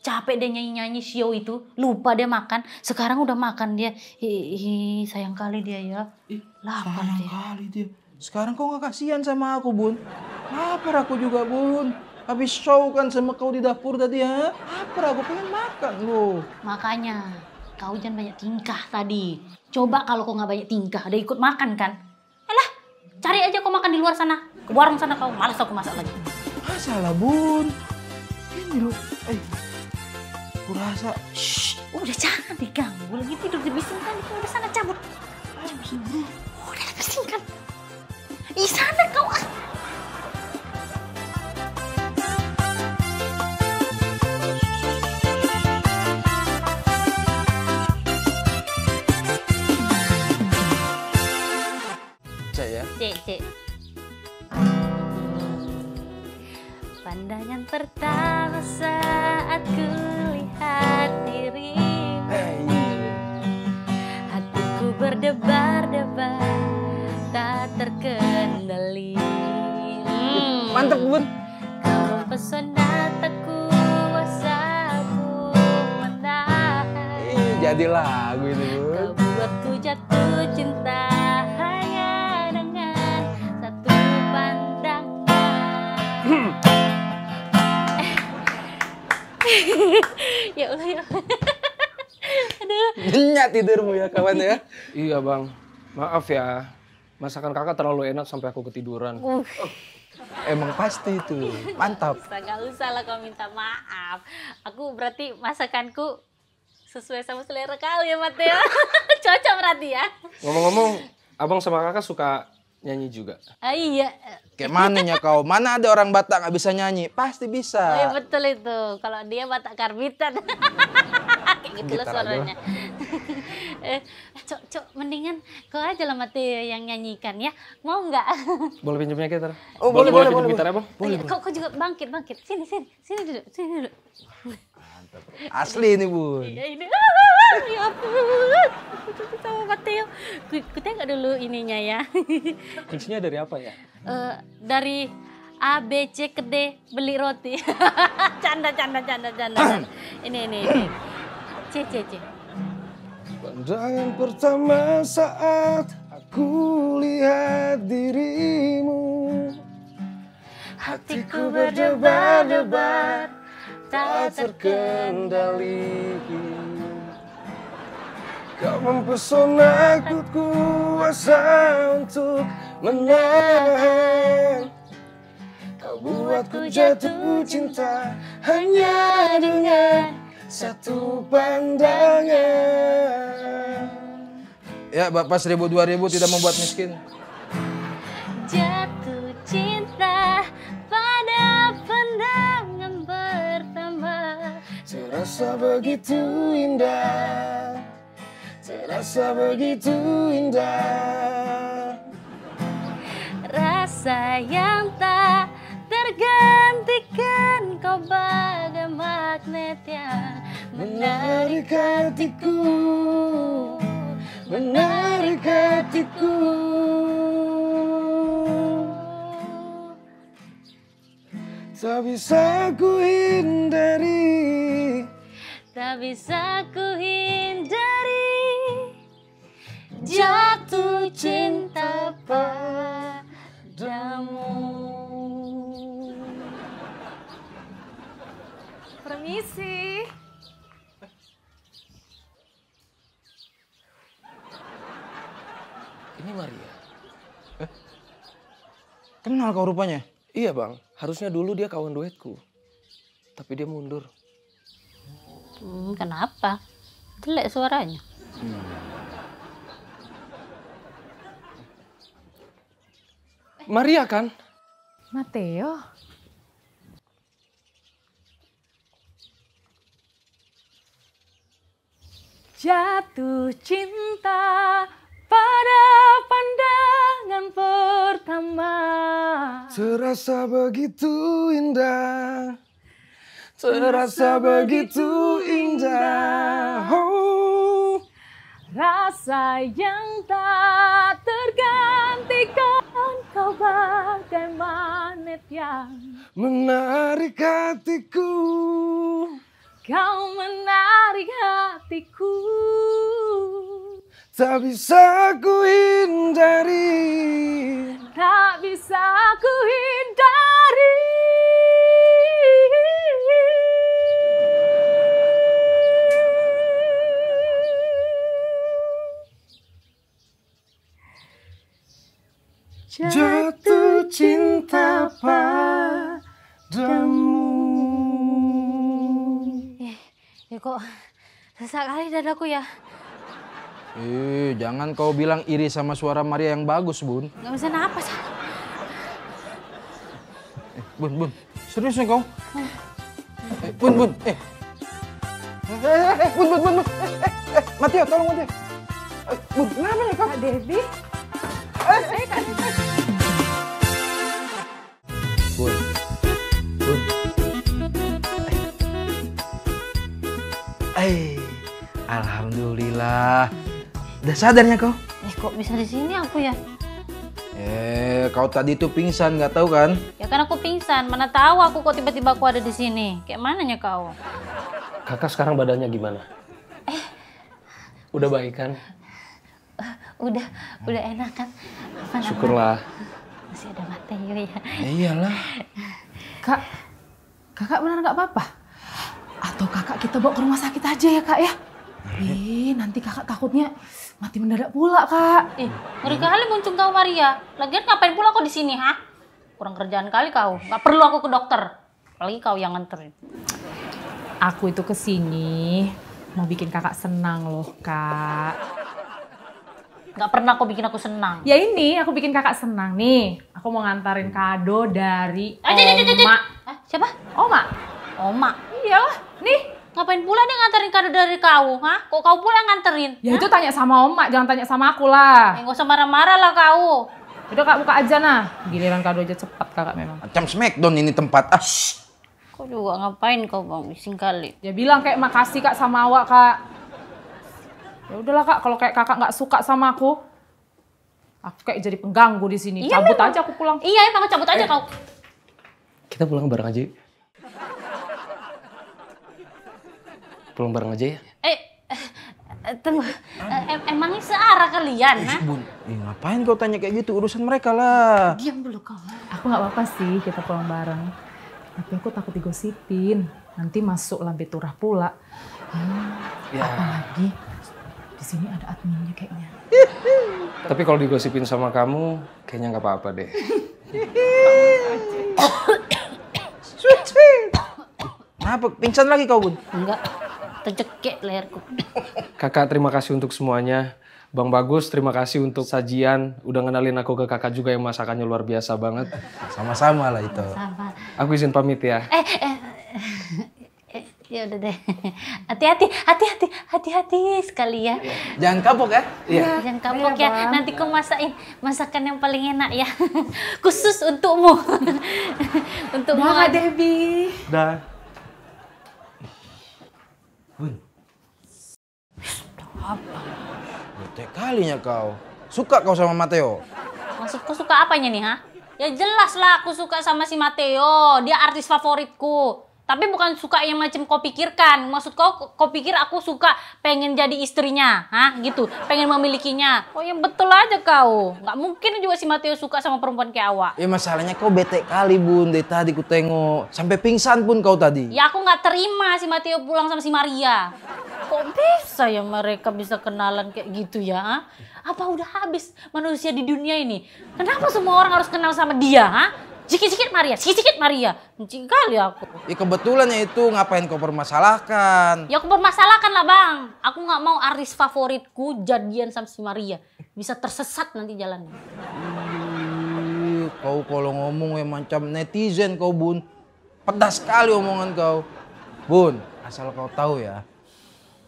capek deh nyanyi-nyanyi Sio itu lupa dia makan sekarang udah makan dia hihi sayang kali dia ya Ih, lapar sayang dia. kali dia sekarang kau nggak kasihan sama aku bun lapar aku juga bun habis show kan sama kau di dapur tadi ya lapar aku pengen makan lo makanya kau jangan banyak tingkah tadi coba kalau kau nggak banyak tingkah ada ikut makan kan alah cari aja kau makan di luar sana ke warung sana kau malas aku masak lagi ah bun ini loh eh rasa Shh, udah jangan diganggu gitu lagi tidur di bising dibisingkan. Udah sana cabut. Ayo, udah dibisingkan. Di sana kau ah. Pandangan pertama saat ku lihat dirimu Hatiku berdebar-debar tak terkendali hmm. Mantap bun Kau pesona tak kuasa ku menahan jadi lagu itu Kau buatku jatuh cinta ya Allah ya Aduh. Nyenyak tidurmu ya kawan ya. iya bang. Maaf ya. Masakan kakak terlalu enak sampai aku ketiduran. Emang pasti itu. Mantap. Gak usah lah kau minta maaf. Aku berarti masakanku sesuai sama selera kau ya Mateo. Cocok berarti ya. Ngomong-ngomong, abang sama kakak suka nyanyi juga. Ah, iya. Kayak mana ya kau? Mana ada orang Batak nggak bisa nyanyi? Pasti bisa. Oh, iya betul itu. Kalau dia Batak karbitan. Kayak gitu loh suaranya. eh, cok, cok, mendingan kau aja lah mati yang nyanyikan ya. Mau nggak? boleh pinjamnya gitar? Oh, boleh, boleh, boleh. Boleh, gitar, boleh. Eh, boleh. Kok, kok juga bangkit, bangkit. Sini, sini, sini duduk, sini duduk. Asli ini, Bun. Iya, ini ya ampun sama Mateo ku tengok dulu ininya ya kuncinya dari apa ya uh, dari A B C ke D beli roti canda canda canda canda ini ini ini C C C pandangan pertama saat aku lihat dirimu hatiku berdebar-debar tak terkendali Kau mempesona ku kuasa untuk menahan Kau buatku jatuh cinta hanya dengan satu pandangan Ya Bapak seribu dua ribu tidak membuat miskin Jatuh cinta pada pandangan pertama Serasa begitu indah Terasa begitu indah Rasa yang tak tergantikan Kau bagai magnet yang menarik hatiku Menarik hatiku Tak bisa ku hindari Tak bisa ku hindari jatuh cinta padamu Permisi Ini Maria eh? Kenal kau rupanya? Iya bang, harusnya dulu dia kawan duetku Tapi dia mundur Hmm, kenapa? Jelek suaranya. Hmm. Maria kan? Mateo? Jatuh cinta pada pandangan pertama. Terasa begitu indah. Terasa begitu indah. Oh. Rasa yang tak tergantikan. Kau bagai magnet yang menarik hatiku. Kau menarik hatiku. Tak bisa ku hindari. Tak bisa ku hindari. jatuh cinta padamu. Eh, ya kok sesak kali dadaku ya. Eh, jangan kau bilang iri sama suara Maria yang bagus, Bun. Gak bisa napas. Eh, bun, Bun. Serius nih kau? Eh, bun, Bun. Eh. Eh, eh, eh, bun, bun, bun, bun. Eh, eh, eh. Matio, tolong Matio. Eh, bun, kenapa nih kau? Kak Debbie. Eh, eh, Kak Alhamdulillah. Udah sadarnya kau? Eh kok bisa di sini aku ya? Eh kau tadi tuh pingsan nggak tahu kan? Ya kan aku pingsan. Mana tahu aku kok tiba-tiba aku ada di sini. Kayak mananya kau? Kakak sekarang badannya gimana? Eh udah baik kan? Eh, udah udah enak kan? Apa Syukurlah. Masih ada materi ya. ya iyalah. Kak, kakak benar nggak apa-apa? Atau kakak kita bawa ke rumah sakit aja ya kak ya? Ih, nanti kakak takutnya mati mendadak pula, Kak. Ih, ngeri kali muncung kau, Maria. Lagian ngapain pula kau di sini, ha? Kurang kerjaan kali kau. Gak perlu aku ke dokter. Apalagi kau yang nganterin. Aku itu ke sini mau bikin kakak senang loh, Kak. Gak pernah kau bikin aku senang. Ya ini, aku bikin kakak senang nih. Aku mau ngantarin kado dari eh, Oma. Eh, siapa? Oma. Oma. Iya nih Ngapain pula dia nganterin kado dari kau, ha? Kok kau pula nganterin? Ya ha? itu tanya sama omak, jangan tanya sama aku lah. Ya, usah marah-marah lah kau. Udah kak buka aja nah. Giliran kado aja cepat kakak memang. Macam smackdown ini tempat. Ah. Kau juga ngapain kau bang bising kali? Ya bilang kayak makasih kak sama awak kak. Ya udahlah kak, kalau kayak kakak nggak suka sama aku, aku kayak jadi pengganggu di sini. Iya, cabut memang. aja aku pulang. Iya, emang cabut aja eh. kau. Kita pulang bareng aja. Pulang bareng aja ya. Eh, eh tunggu. Eh, em emangnya searah kalian, eh, ha? Bun, ya, ngapain kau tanya kayak gitu? Urusan mereka lah. Diam dulu kau. Aku nggak apa-apa sih kita pulang bareng. Tapi aku takut digosipin. Nanti masuk lambe turah pula. Hmm, ya. Apalagi di sini ada adminnya kayaknya. Tapi kalau digosipin sama kamu, kayaknya nggak apa-apa deh. Kenapa? Pingsan lagi kau, Bun? Enggak tercekik leherku. Kakak terima kasih untuk semuanya. Bang Bagus, terima kasih untuk sajian. Udah kenalin aku ke kakak juga yang masakannya luar biasa banget. Sama-sama lah itu. Sama. Aku izin pamit ya. Eh, eh, eh, eh ya udah deh. Hati-hati, hati-hati, hati-hati sekali ya. Jangan kapok ya. Iya. iya jangan kapok ya. ya. Nanti ku masakin masakan yang paling enak ya. Khusus untukmu. untukmu. Dah, Debbie. Dah. Wih. Stop. Bete kalinya kau. Suka kau sama Mateo? Maksudku suka apanya nih, ha? Ya jelas lah aku suka sama si Mateo. Dia artis favoritku. Tapi bukan suka yang macam kau pikirkan. Maksud kau, kau pikir aku suka pengen jadi istrinya, hah? Gitu, pengen memilikinya. Oh yang betul aja kau. nggak mungkin juga si Mateo suka sama perempuan kayak awak. Ya masalahnya kau bete kali bun, dari tadi ku tengok. Sampai pingsan pun kau tadi. Ya aku nggak terima si Mateo pulang sama si Maria. Kok bisa ya mereka bisa kenalan kayak gitu ya? Hah? Apa udah habis manusia di dunia ini? Kenapa semua orang harus kenal sama dia, ha? Sikit-sikit Maria, sikit-sikit Maria. Benci kali ya aku. Ya kebetulan ya itu, ngapain kau permasalahkan? Ya aku permasalahkan lah bang. Aku nggak mau artis favoritku jadian sama si Maria. Bisa tersesat nanti jalannya. Kau kalau ngomong ya macam netizen kau bun. Pedas sekali omongan kau. Bun, asal kau tahu ya.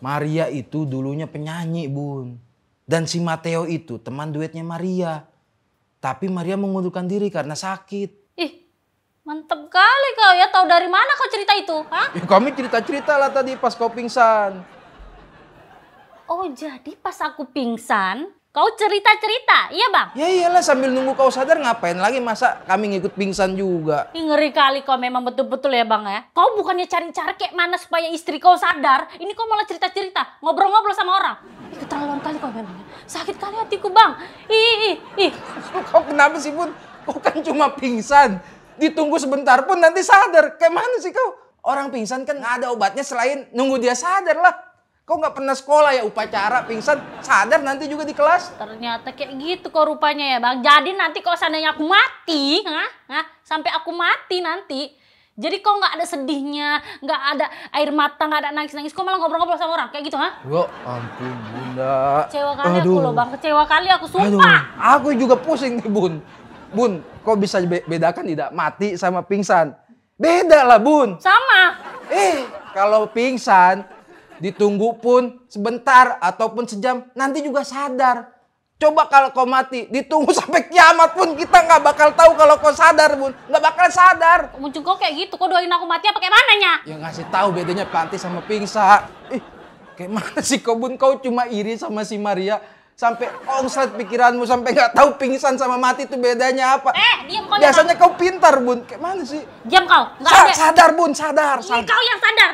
Maria itu dulunya penyanyi bun. Dan si Mateo itu teman duetnya Maria. Tapi Maria mengundurkan diri karena sakit. Mantep kali kau ya, tahu dari mana kau cerita itu? Hah? Ya, kami cerita-cerita lah tadi pas kau pingsan. Oh jadi pas aku pingsan, kau cerita-cerita, iya bang? Ya iyalah sambil nunggu kau sadar ngapain lagi masa kami ngikut pingsan juga. Ih, ngeri kali kau memang betul-betul ya bang ya. Kau bukannya cari-cari kayak mana supaya istri kau sadar, ini kau malah cerita-cerita, ngobrol-ngobrol sama orang. Ih, keterlaluan kali kau memang ya. Sakit kali hatiku bang. Ih, ih, ih. Kau kenapa sih Bun? Kau kan cuma pingsan ditunggu sebentar pun nanti sadar. Kayak mana sih kau? Orang pingsan kan nggak ada obatnya selain nunggu dia sadar lah. Kau nggak pernah sekolah ya upacara pingsan sadar nanti juga di kelas. Ternyata kayak gitu kok rupanya ya bang. Jadi nanti kalau seandainya aku mati, nah, sampai aku mati nanti, jadi kau nggak ada sedihnya, nggak ada air mata, nggak ada nangis-nangis. Kok malah ngobrol-ngobrol sama orang kayak gitu, ha? Ya ampun, Bunda. Kecewa kali Aduh. aku loh, Bang. Kecewa kali aku, sumpah. Aduh. Aku juga pusing nih, Bun. Bun, kok bisa bedakan tidak mati sama pingsan? Beda lah, Bun. Sama. Eh, kalau pingsan ditunggu pun sebentar ataupun sejam, nanti juga sadar. Coba kalau kau mati, ditunggu sampai kiamat pun kita nggak bakal tahu kalau kau sadar, Bun. Nggak bakal sadar. Muncul kau kayak gitu, kau doain aku mati apa kayak mananya? Ya ngasih tahu bedanya panti sama pingsan. eh, kayak mana sih kau, Bun? Kau cuma iri sama si Maria sampai ongsat pikiranmu sampai nggak tahu pingsan sama mati itu bedanya apa? Eh, diam kau. Biasanya kau pintar, Bun. Kayak mana sih? Diam kau. Sa ada. Sadar, Bun, sadar. sadar. Kau yang sadar.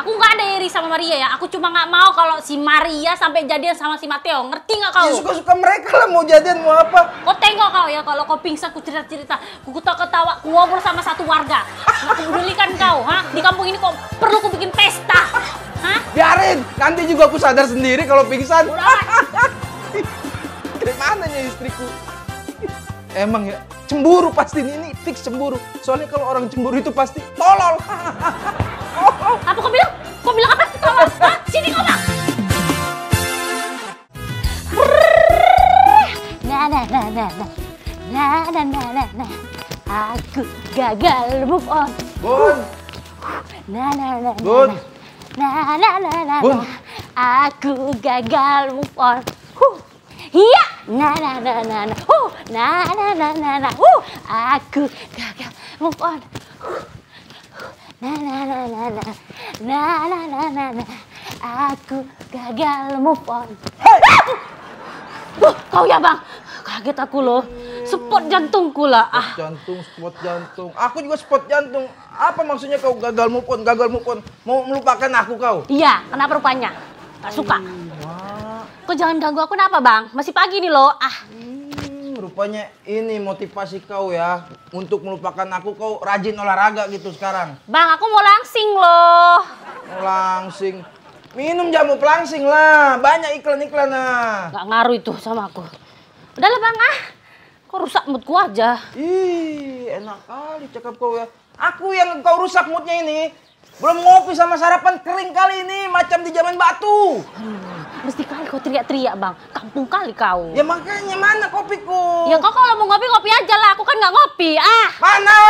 Aku nggak ada iri sama Maria ya. Aku cuma nggak mau kalau si Maria sampai jadian sama si Mateo. Ngerti nggak kau? Ya suka-suka mereka lah mau jadian mau apa. Kau tengok kau ya kalau kau pingsan ku cerita-cerita. Ku ketawa-ketawa, ku ngobrol sama satu warga. Aku pedulikan kau, ha? Di kampung ini kok perlu ku bikin pesta. Hah? Biarin, nanti juga aku sadar sendiri kalau pingsan. Udah, Kemananya istriku? Emang ya, cemburu pasti ini, ini fix cemburu. Soalnya kalau orang cemburu itu pasti tolol. Apa kau bilang? Kau bilang apa? Tolol. Hah? Sini kau bilang. Nah, nah, nah, nah, nah. Nah, nah, nah, nah, nah. Aku gagal move on. Bun. Nah, nah, nah, nah. Bun. Nah, nah, nah, nah. Bun. Aku gagal move on. Huh. Iya, na na na na na, huh, na na na na na, huh, aku gagal move on. Huh. Na na na na na, na na na na na, aku gagal move on. Hey. Duh, kau ya bang, kaget aku loh. Spot jantungku lah. Spot ah. jantung, spot jantung. Aku juga spot jantung. Apa maksudnya kau gagal move on, gagal move on? Mau melupakan aku kau? Iya, kenapa rupanya? Tak suka. Hmm. Kok jangan ganggu aku kenapa bang? Masih pagi nih loh. Ah. Hmm, rupanya ini motivasi kau ya. Untuk melupakan aku kau rajin olahraga gitu sekarang. Bang aku mau langsing loh. Mau langsing. Minum jamu pelangsing lah. Banyak iklan-iklan lah. Gak ngaruh itu sama aku. Udahlah bang ah. Kok rusak mood ku aja. Ih enak kali cakap kau ya. Aku yang kau rusak moodnya ini. Belum ngopi sama sarapan kering kali ini, macam di zaman batu. Hmm, mesti kali kau teriak-teriak bang, kampung kali kau. Ya makanya mana kopiku? Ya kau kalau mau ngopi ngopi aja lah, aku kan nggak ngopi ah. Mana?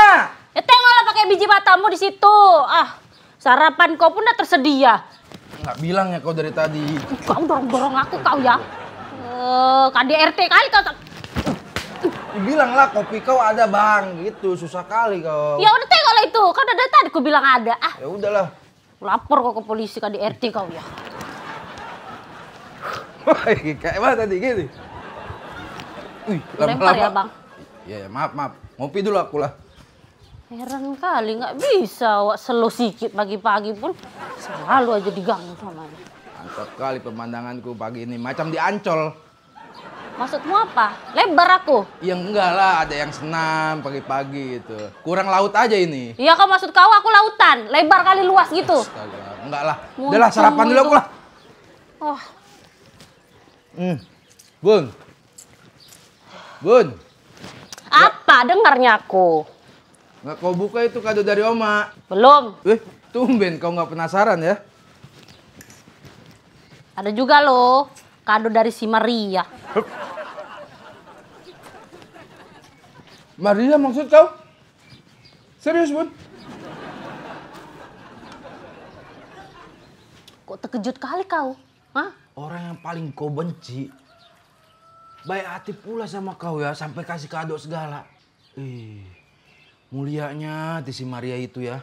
Ya tengoklah pakai biji batamu di situ. Ah, sarapan kau pun udah tersedia. Nggak bilang ya kau dari tadi. Kau dorong-dorong aku kau ya. Eh, uh, RT kali kau bilang lah kopi kau ada bang gitu susah kali kau ya udah teh kalau itu kan udah tadi aku bilang ada ah ya udahlah lapor kok ke polisi kan di RT kau ya kayak mana tadi gini Wih, lempar ya bang ya, ya maaf maaf ngopi dulu aku lah heran kali nggak bisa wak selo sikit pagi-pagi pun selalu aja diganggu sama mantap kali pemandanganku pagi ini macam di Ancol Maksudmu apa? Lebar aku? Ya enggak lah, ada yang senam pagi-pagi gitu. Kurang laut aja ini. Iya kau maksud kau aku lautan, lebar kali luas gitu. Astaga, enggak lah. Udah lah sarapan dulu aku lah. Oh. Hmm. Bun. Bun. Apa dengarnya aku? Enggak, kau buka itu kado dari Oma. Belum. Eh, tumben kau nggak penasaran ya? Ada juga loh kado dari si Maria. Maria maksud kau? Serius, Bun? Kok terkejut kali kau? Hah? Orang yang paling kau benci, baik hati pula sama kau ya, sampai kasih kado segala. Ih, mulianya di si Maria itu ya.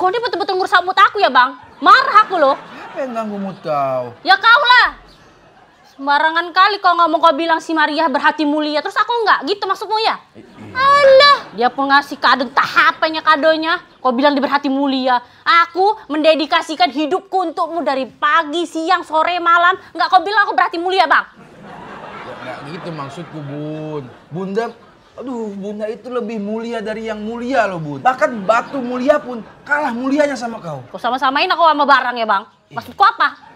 Kau ini betul-betul ngurus mood aku ya, Bang? Marah aku loh. Apa yang ganggu mood kau? Ya kau lah. Sembarangan kali kalau ngomong kau bilang si Maria berhati mulia, terus aku enggak gitu maksudmu ya? Allah, dia pun ngasih kado entah apanya kadonya. Kau bilang dia berhati mulia. Aku mendedikasikan hidupku untukmu dari pagi, siang, sore, malam. Enggak kau bilang aku berhati mulia, Bang. Ya, enggak gitu maksudku, Bun. Bunda Aduh, bunda itu lebih mulia dari yang mulia loh, Bun. Bahkan batu mulia pun kalah mulianya sama kau. Kau sama-samain aku sama barang ya, Bang? Maksudku apa?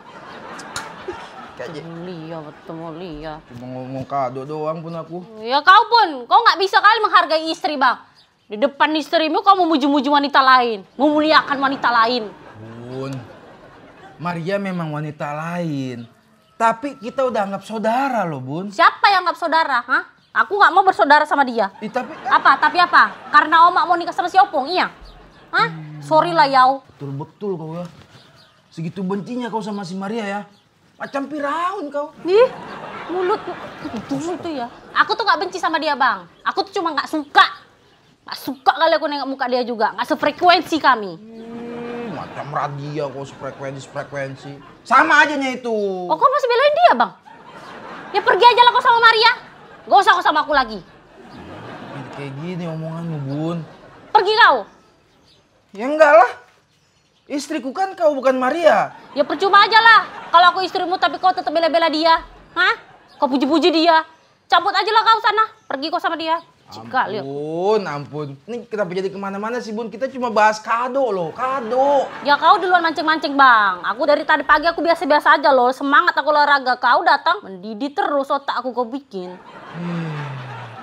Kayak mulia, betul mulia. Cuma ngomong kado doang pun aku. Ya kau pun, kau nggak bisa kali menghargai istri bang. Di depan istrimu kau memuji-muji wanita lain, memuliakan wanita lain. Bun, Maria memang wanita lain. Tapi kita udah anggap saudara loh bun. Siapa yang anggap saudara? Hah? Aku nggak mau bersaudara sama dia. Eh, tapi apa? Tapi apa? Karena omak mau nikah sama si Opung, iya? Hah? Hmm. Sorry lah yau. Betul betul kau ya. Segitu bencinya kau sama si Maria ya. Macam piraun kau. nih mulut tuh itu ya. Aku tuh gak benci sama dia, Bang. Aku tuh cuma gak suka. Gak suka kali aku nengok muka dia juga. Gak sefrekuensi kami. Hmm, macam radia kau sefrekuensi-frekuensi. Sama aja nya itu. Oh, kau masih belain dia, Bang? Ya pergi aja lah kau sama Maria. Gak usah kau sama aku lagi. Kayak gini omonganmu, Bun. Pergi kau. Ya enggak lah. Istriku kan kau bukan Maria. Ya percuma aja lah. Kalau aku istrimu tapi kau tetap bela-bela dia. Hah? Kau puji-puji dia. Cabut aja lah kau sana. Pergi kau sama dia. Cika, ampun, liat. ampun. Ini kenapa jadi kemana-mana sih, Bun? Kita cuma bahas kado loh, kado. Ya kau duluan mancing-mancing, Bang. Aku dari tadi pagi aku biasa-biasa aja loh. Semangat aku olahraga. Kau datang, mendidih terus otak aku kau bikin. Hmm,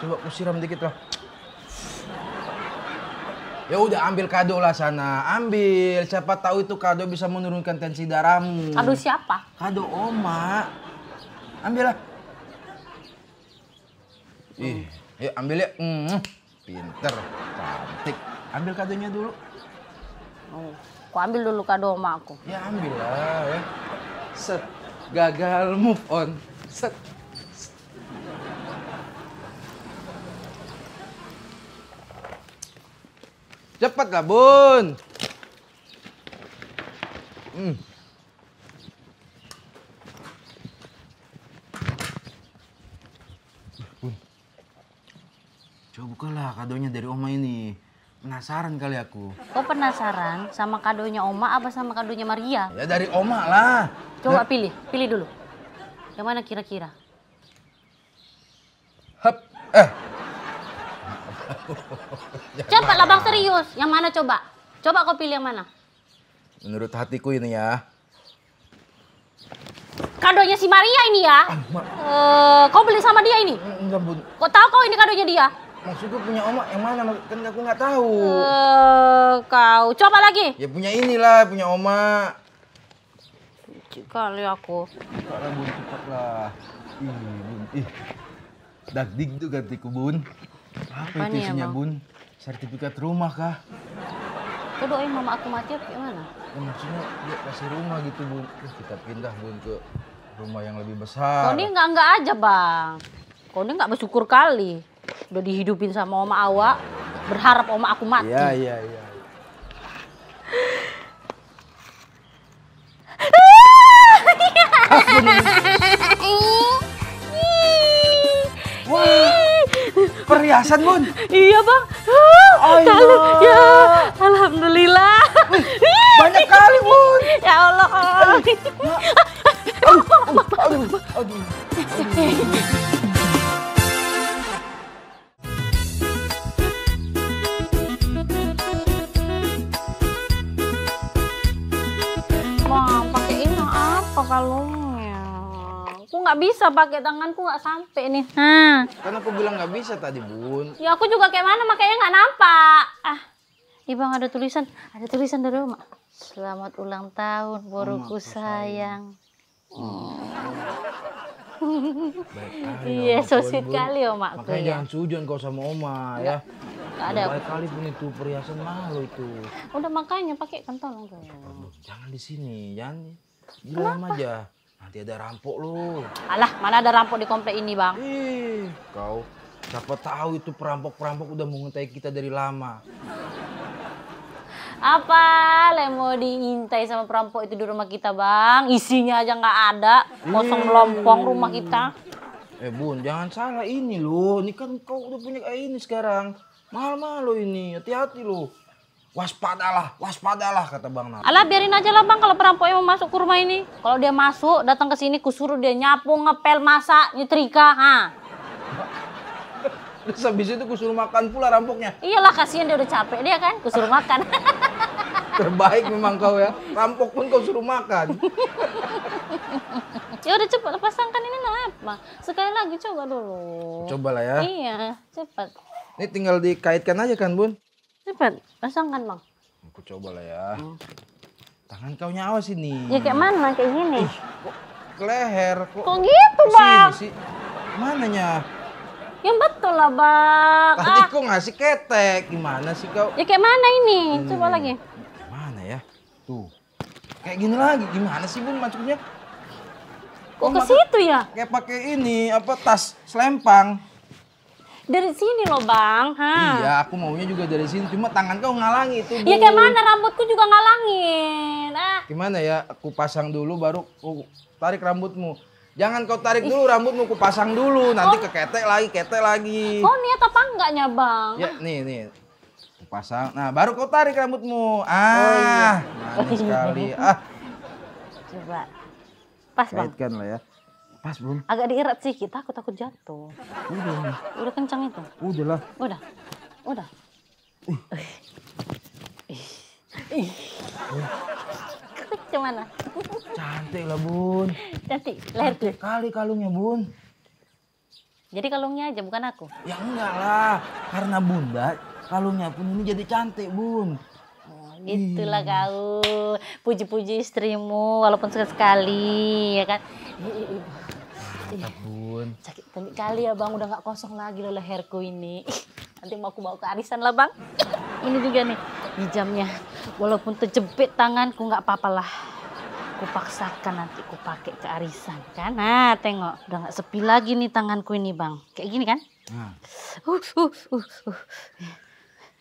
coba aku siram dikit lah. Ya udah ambil kado lah sana, ambil. Siapa tahu itu kado bisa menurunkan tensi darahmu. Kado siapa? Kado oma. Ambil lah. Ih, ya ambil ya. Mm, pinter, cantik. Ambil kadonya dulu. Oh, aku ambil dulu kado oma aku. Ya ambil lah ya. Set, gagal move on. Set, Cepat lah, Bun. Hmm. Bun. Coba bukalah kadonya dari Oma ini. Penasaran kali aku. Kok oh, penasaran sama kadonya Oma apa sama kadonya Maria? Ya dari Oma lah. Coba nah. pilih, pilih dulu. Yang mana kira-kira? Hap, eh coba lah bang serius. Yang mana coba? Coba kau pilih yang mana? Menurut hatiku ini ya. Kadonya si Maria ini ya. Ah, eh, kau beli sama dia ini? Mm, enggak bun. Kau tahu kau ini kadonya dia? Maksudku punya oma yang mana? Kan aku nggak tahu. Eh, kau coba lagi. Ya punya inilah, punya oma. Kali aku. Sekarang bun cepatlah. Ih, bun. Ih. Dadik tuh ganti kubun. Apa itu isinya, Bun? Sertifikat rumah kah? Kau doain mama aku mati apa ya? gimana? Ya, maksudnya dia kasih rumah gitu, Bun. Terus kita pindah, Bun, ke rumah yang lebih besar. Kau ini enggak-enggak aja, Bang. Kau ini enggak bersyukur kali. Udah dihidupin sama oma awak berharap oma aku mati. Iya, iya, iya. Wah. Perhiasan, Bun? Iya, Bang. Oh, kali. Ya, Alhamdulillah. Banyak kali, Bun. Ya Allah. Aduh, pakai ini apa kalau nggak bisa pakai tanganku nggak sampai nih. Nah. Hmm. Karena aku bilang nggak bisa tadi bun. Ya aku juga kayak mana makanya nggak nampak. Ah, di iya, bang ada tulisan, ada tulisan dari rumah. Selamat ulang tahun, boruku sayang. Iya, sosit kali kali oma. Makanya ya. jangan sujon kau sama oma ya. Gak ada. Baik kali pun itu perhiasan mahal itu. Udah makanya pakai kantong. Jangan di sini, jangan. Di rumah aja. Nanti ada rampok lu. Alah, mana ada rampok di komplek ini, Bang? Ih, kau siapa tahu itu perampok-perampok udah mengintai kita dari lama. Apa lemo mau diintai sama perampok itu di rumah kita, Bang? Isinya aja nggak ada, kosong melompong rumah kita. Eh, Bun, jangan salah ini loh Ini kan kau udah punya kayak ini sekarang. Mahal-mahal lo ini, hati-hati loh waspadalah, waspadalah kata Bang Nal. Alah biarin aja lah Bang kalau perampoknya mau masuk ke rumah ini. Kalau dia masuk, datang ke sini kusuruh dia nyapu, ngepel, masak, nyetrika, ha. Terus habis itu kusuruh makan pula rampoknya. Iyalah kasihan dia udah capek dia kan, kusuruh makan. Terbaik memang kau ya. Rampok pun kau suruh makan. ya udah cepat pasangkan ini apa? Sekali lagi coba dulu. Coba lah ya. Iya, cepat. Ini tinggal dikaitkan aja kan, Bun? Cepat, pasang kan bang. Aku coba lah ya. Hmm. Tangan kau nyawa sini. Ya kayak mana? Kayak gini. Ih, kok ke leher. Kok, kok gitu bang? Sini, sih. Mananya? Yang betul lah bang. Tadi ah. kok ngasih ketek. Gimana sih kau? Ya kayak mana ini? Hmm. Coba lagi. Mana ya? Tuh. Kayak gini lagi. Gimana sih bun masuknya? Kok ke situ ya? Kayak pakai ini apa tas selempang. Dari sini loh bang. Ha. Iya, aku maunya juga dari sini. Cuma tangan kau ngalangi itu. Iya, kayak mana? Rambutku juga ngalangin. Ah. Gimana ya? Aku pasang dulu baru aku tarik rambutmu. Jangan kau tarik dulu rambutmu, aku pasang dulu. Nanti oh. keketek lagi, ketek lagi. Oh niat apa enggaknya bang? Ya nih nih. Aku pasang. Nah baru kau tarik rambutmu. Ah, oh, iya. manis sekali. Ah. Coba. Pas Kaitkan bang. lah ya. Pas belum? Agak diirat sih kita, aku takut jatuh. Udah. Udah kencang itu? Udah lah. Udah. Udah. Ih. Ih. Ih. Gimana? Cantik lah Bun. Cantik. Leher Cantik kali kalungnya Bun. Jadi kalungnya aja bukan aku? Ya enggak lah. Karena Bunda kalungnya pun ini jadi cantik Bun. Oh, itulah kau, puji-puji istrimu walaupun sekali-sekali ya kan. Iya. Bun. Sakit tadi kali ya Bang, udah nggak kosong lagi loh leherku ini. Nanti mau aku bawa ke arisan lah Bang. Ini juga nih hijamnya. Walaupun terjepit tanganku nggak apa apa lah. Kupaksakan nanti ku pakai ke arisan kan. Nah tengok udah nggak sepi lagi nih tanganku ini Bang. Kayak gini kan. Nah. Uh, uh, uh, uh.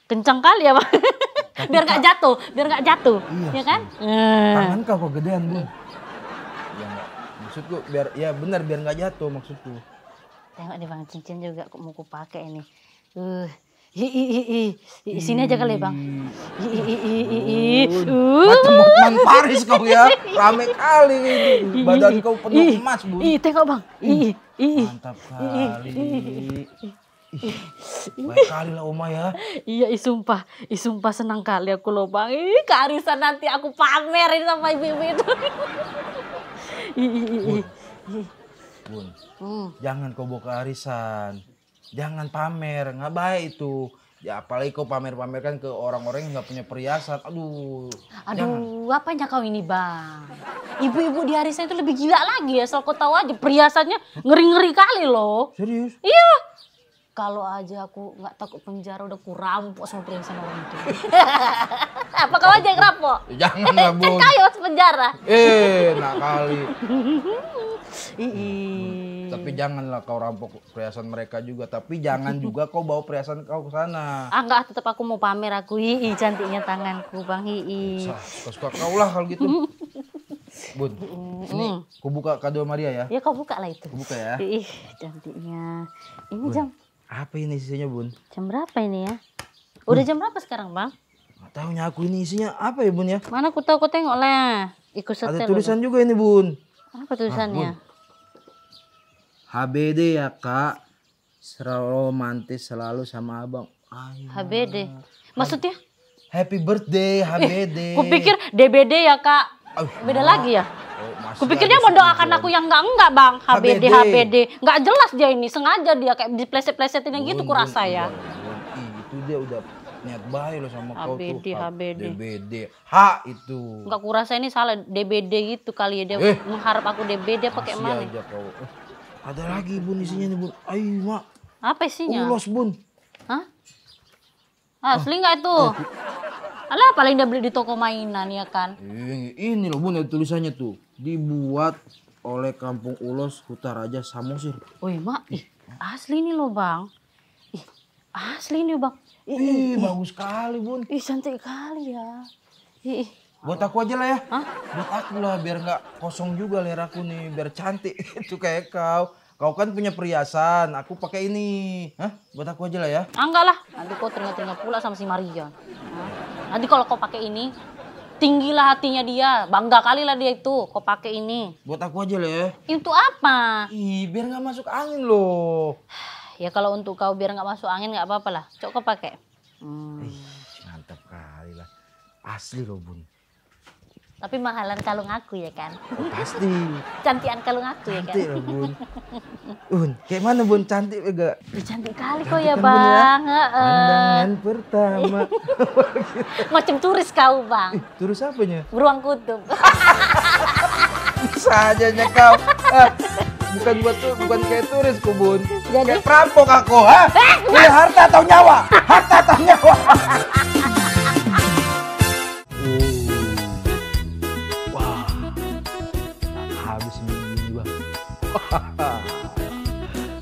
Kencang kali ya Bang. Tapi biar nggak jatuh, biar nggak jatuh. Iya, ya kan? Eh. Tangan kau kegedean, Bu maksudku biar ya benar biar nggak jatuh maksudku tengok nih bang cincin juga kok mau kupakai ini uh Hi, hi, hi, hi. Sini aja kali bang. Hi, Uh. Macam Hotman Paris kau ya. Rame kali ini. Badan kau penuh emas bu. Ih, tengok bang. Ih, ih. Mantap kali. Baik kali lah Oma ya. Iya, i sumpah, sumpah senang kali aku loh Bang. Ih, kearisan nanti aku pamerin sama ibu-ibu itu. Bun, Hmm. jangan kau buka arisan, jangan pamer, nggak baik itu. Ya apalagi kau pamer-pamerkan ke orang-orang yang nggak punya perhiasan. Aduh. Aduh, apa apanya kau ini bang? Ibu-ibu di arisan itu lebih gila lagi ya. Soal kau tahu aja perhiasannya ngeri-ngeri kali loh. Serius? Iya kalau aja aku nggak takut penjara udah aku rampok sama pria sama orang itu. Apa kau aja yang rampok? Ya, jangan lah kan bu. Kau masuk penjara. Eh, nak kali. Ii. Hmm, tapi janganlah kau rampok perhiasan mereka juga. Tapi jangan juga kau bawa perhiasan kau ke sana. Ah enggak, tetap aku mau pamer aku. Ii cantiknya tanganku Bang Ii. Kau suka kau lah kalau gitu. Bun, ini kau buka kado Maria ya. Ya kau buka lah itu. Kau buka ya. Ih, cantiknya. Ini Bun. jam apa ini isinya, Bun? Jam berapa ini ya? Udah hmm. jam berapa sekarang, Bang? Nggak tahunya aku ini isinya apa ya, Bun ya? Mana aku tahu, aku tengok lah. Ikut setel. Ada tulisan juga ini, Bun. Apa tulisannya? Ah, HBD ya, Kak. Romantis selalu sama Abang. Ayah. HBD. Maksudnya? Happy birthday HBD. Eh, kupikir DBD ya, Kak. Beda ah. lagi ya? Oh, Kupikirnya mau doakan aku yang enggak enggak bang HBD HBD nggak jelas dia ini sengaja dia kayak dipleset-plesetin gitu kurasa ya. Itu dia udah niat baik loh sama HBD, tuh. HBD. DBD. H itu. Enggak kurasa ini salah DBD gitu kali ya dia eh. mengharap aku DBD pakai mana? Aja eh, ada lagi bun isinya nih bun. Ayo mak. Apa isinya? Ulos bun. Hah? Asli nggak ah. itu? Eh. Alah paling udah beli di toko mainan ya kan. Ini, iya, ini loh bun tulisannya tuh. Dibuat oleh Kampung Ulos Raja Samosir. Wih oh, iya, mak, ih, asli nih loh bang. Ih, asli nih bang. Ih, ih, ih bagus sekali bun. Ih cantik kali ya. Ih, ih. Buat aku aja lah ya. Hah? Buat aku lah biar nggak kosong juga leher aku nih. Biar cantik itu kayak kau. Kau kan punya perhiasan, aku pakai ini. Hah? Buat aku aja lah ya. Ah, enggak lah, nanti kau teringat-teringat pula sama si Maria. Hah? Nanti kalau kau pakai ini, tinggilah hatinya dia. Bangga kali lah dia itu kau pakai ini. Buat aku aja lah ya. Itu apa? Ih, biar nggak masuk angin loh. Ya kalau untuk kau biar nggak masuk angin nggak apa-apa lah. Cok kau pakai. Hmm. Ih, mantap kali lah. Asli loh bun. Tapi mahalan kalung aku ya kan? Oh, pasti. Cantian kalung aku cantik ya kan? Cantik Bun. Bun, kayak mana Bun? Cantik enggak? Cantik kali cantik kok ya kan, ya? Bang. Ya? Pandangan pertama. Macam turis kau Bang. Eh, turis apanya? Beruang kutub. Bisa aja kau. Ah, bukan buat tuh, bukan kayak turis kubun Bun. Jadi... Kayak perampok aku, ha? Eh, Punya harta atau nyawa? Harta atau nyawa?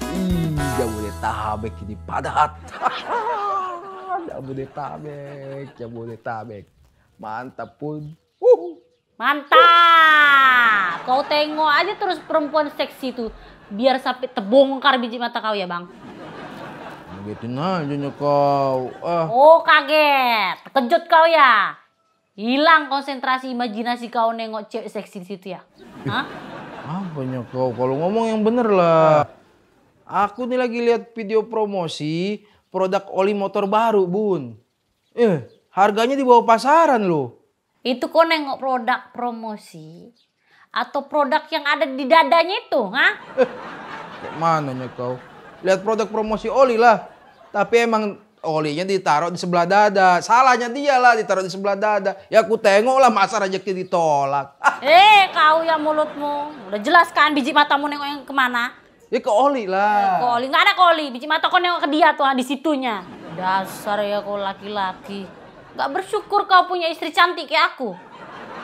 Ih, Jabodetabek ini padat. Jabodetabek, Jabodetabek. Mantap pun. Uh. Mantap. Kau tengok aja terus perempuan seksi itu. Biar sampai terbongkar biji mata kau ya bang. Gitu aja kau. Ah. Oh kaget, kejut kau ya. Hilang konsentrasi imajinasi kau nengok cewek seksi di situ ya. Hah? Apa kau? Kalau ngomong yang bener lah. Aku nih lagi lihat video promosi produk oli motor baru, Bun. Eh, harganya di bawah pasaran loh. Itu kok nengok produk promosi atau produk yang ada di dadanya itu, ha? Eh, mananya kau? Lihat produk promosi oli lah. Tapi emang olinya ditaruh di sebelah dada. Salahnya dia lah ditaruh di sebelah dada. Ya aku tengok lah masa rezeki ditolak. Eh kau ya mulutmu. Udah jelas kan biji matamu nengok yang kemana? Ya ke oli lah. Eh, ke oli. Nggak ada ke oli. Biji mata kau nengok ke dia tuh ah, di situnya. Dasar ya kau laki-laki. Gak bersyukur kau punya istri cantik kayak aku.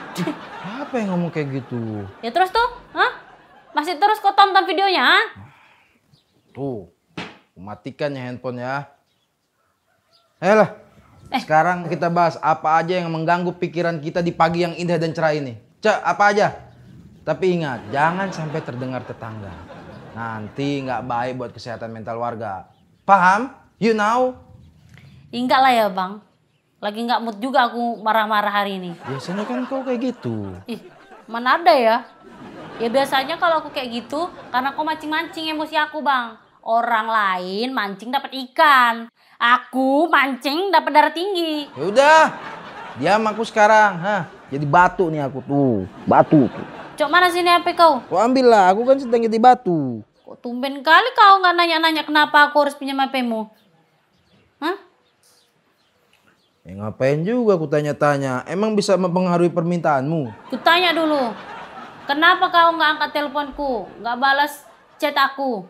Apa yang ngomong kayak gitu? Ya terus tuh, hah? Masih terus kau tonton videonya, ah? Tuh, matikan ya handphone ya. Ayolah. Eh. Sekarang kita bahas apa aja yang mengganggu pikiran kita di pagi yang indah dan cerah ini. Cek, apa aja? Tapi ingat, jangan sampai terdengar tetangga. Nanti nggak baik buat kesehatan mental warga. Paham? You know? Enggak lah ya, Bang. Lagi nggak mood juga aku marah-marah hari ini. Biasanya kan kau kayak gitu. Ih, mana ada ya? Ya biasanya kalau aku kayak gitu, karena kau mancing-mancing emosi aku, Bang. Orang lain mancing dapat ikan. Aku mancing dapat darah tinggi. Ya udah. Diam aku sekarang. Hah, jadi batu nih aku tuh. Batu tuh. Cok mana sini HP kau? Kau ambil lah, aku kan sedang jadi batu. Kok tumben kali kau nggak nanya-nanya kenapa aku harus pinjam HPmu? Hah? Ya ngapain juga aku tanya-tanya. Emang bisa mempengaruhi permintaanmu? Kutanya dulu. Kenapa kau nggak angkat teleponku? Nggak balas chat aku?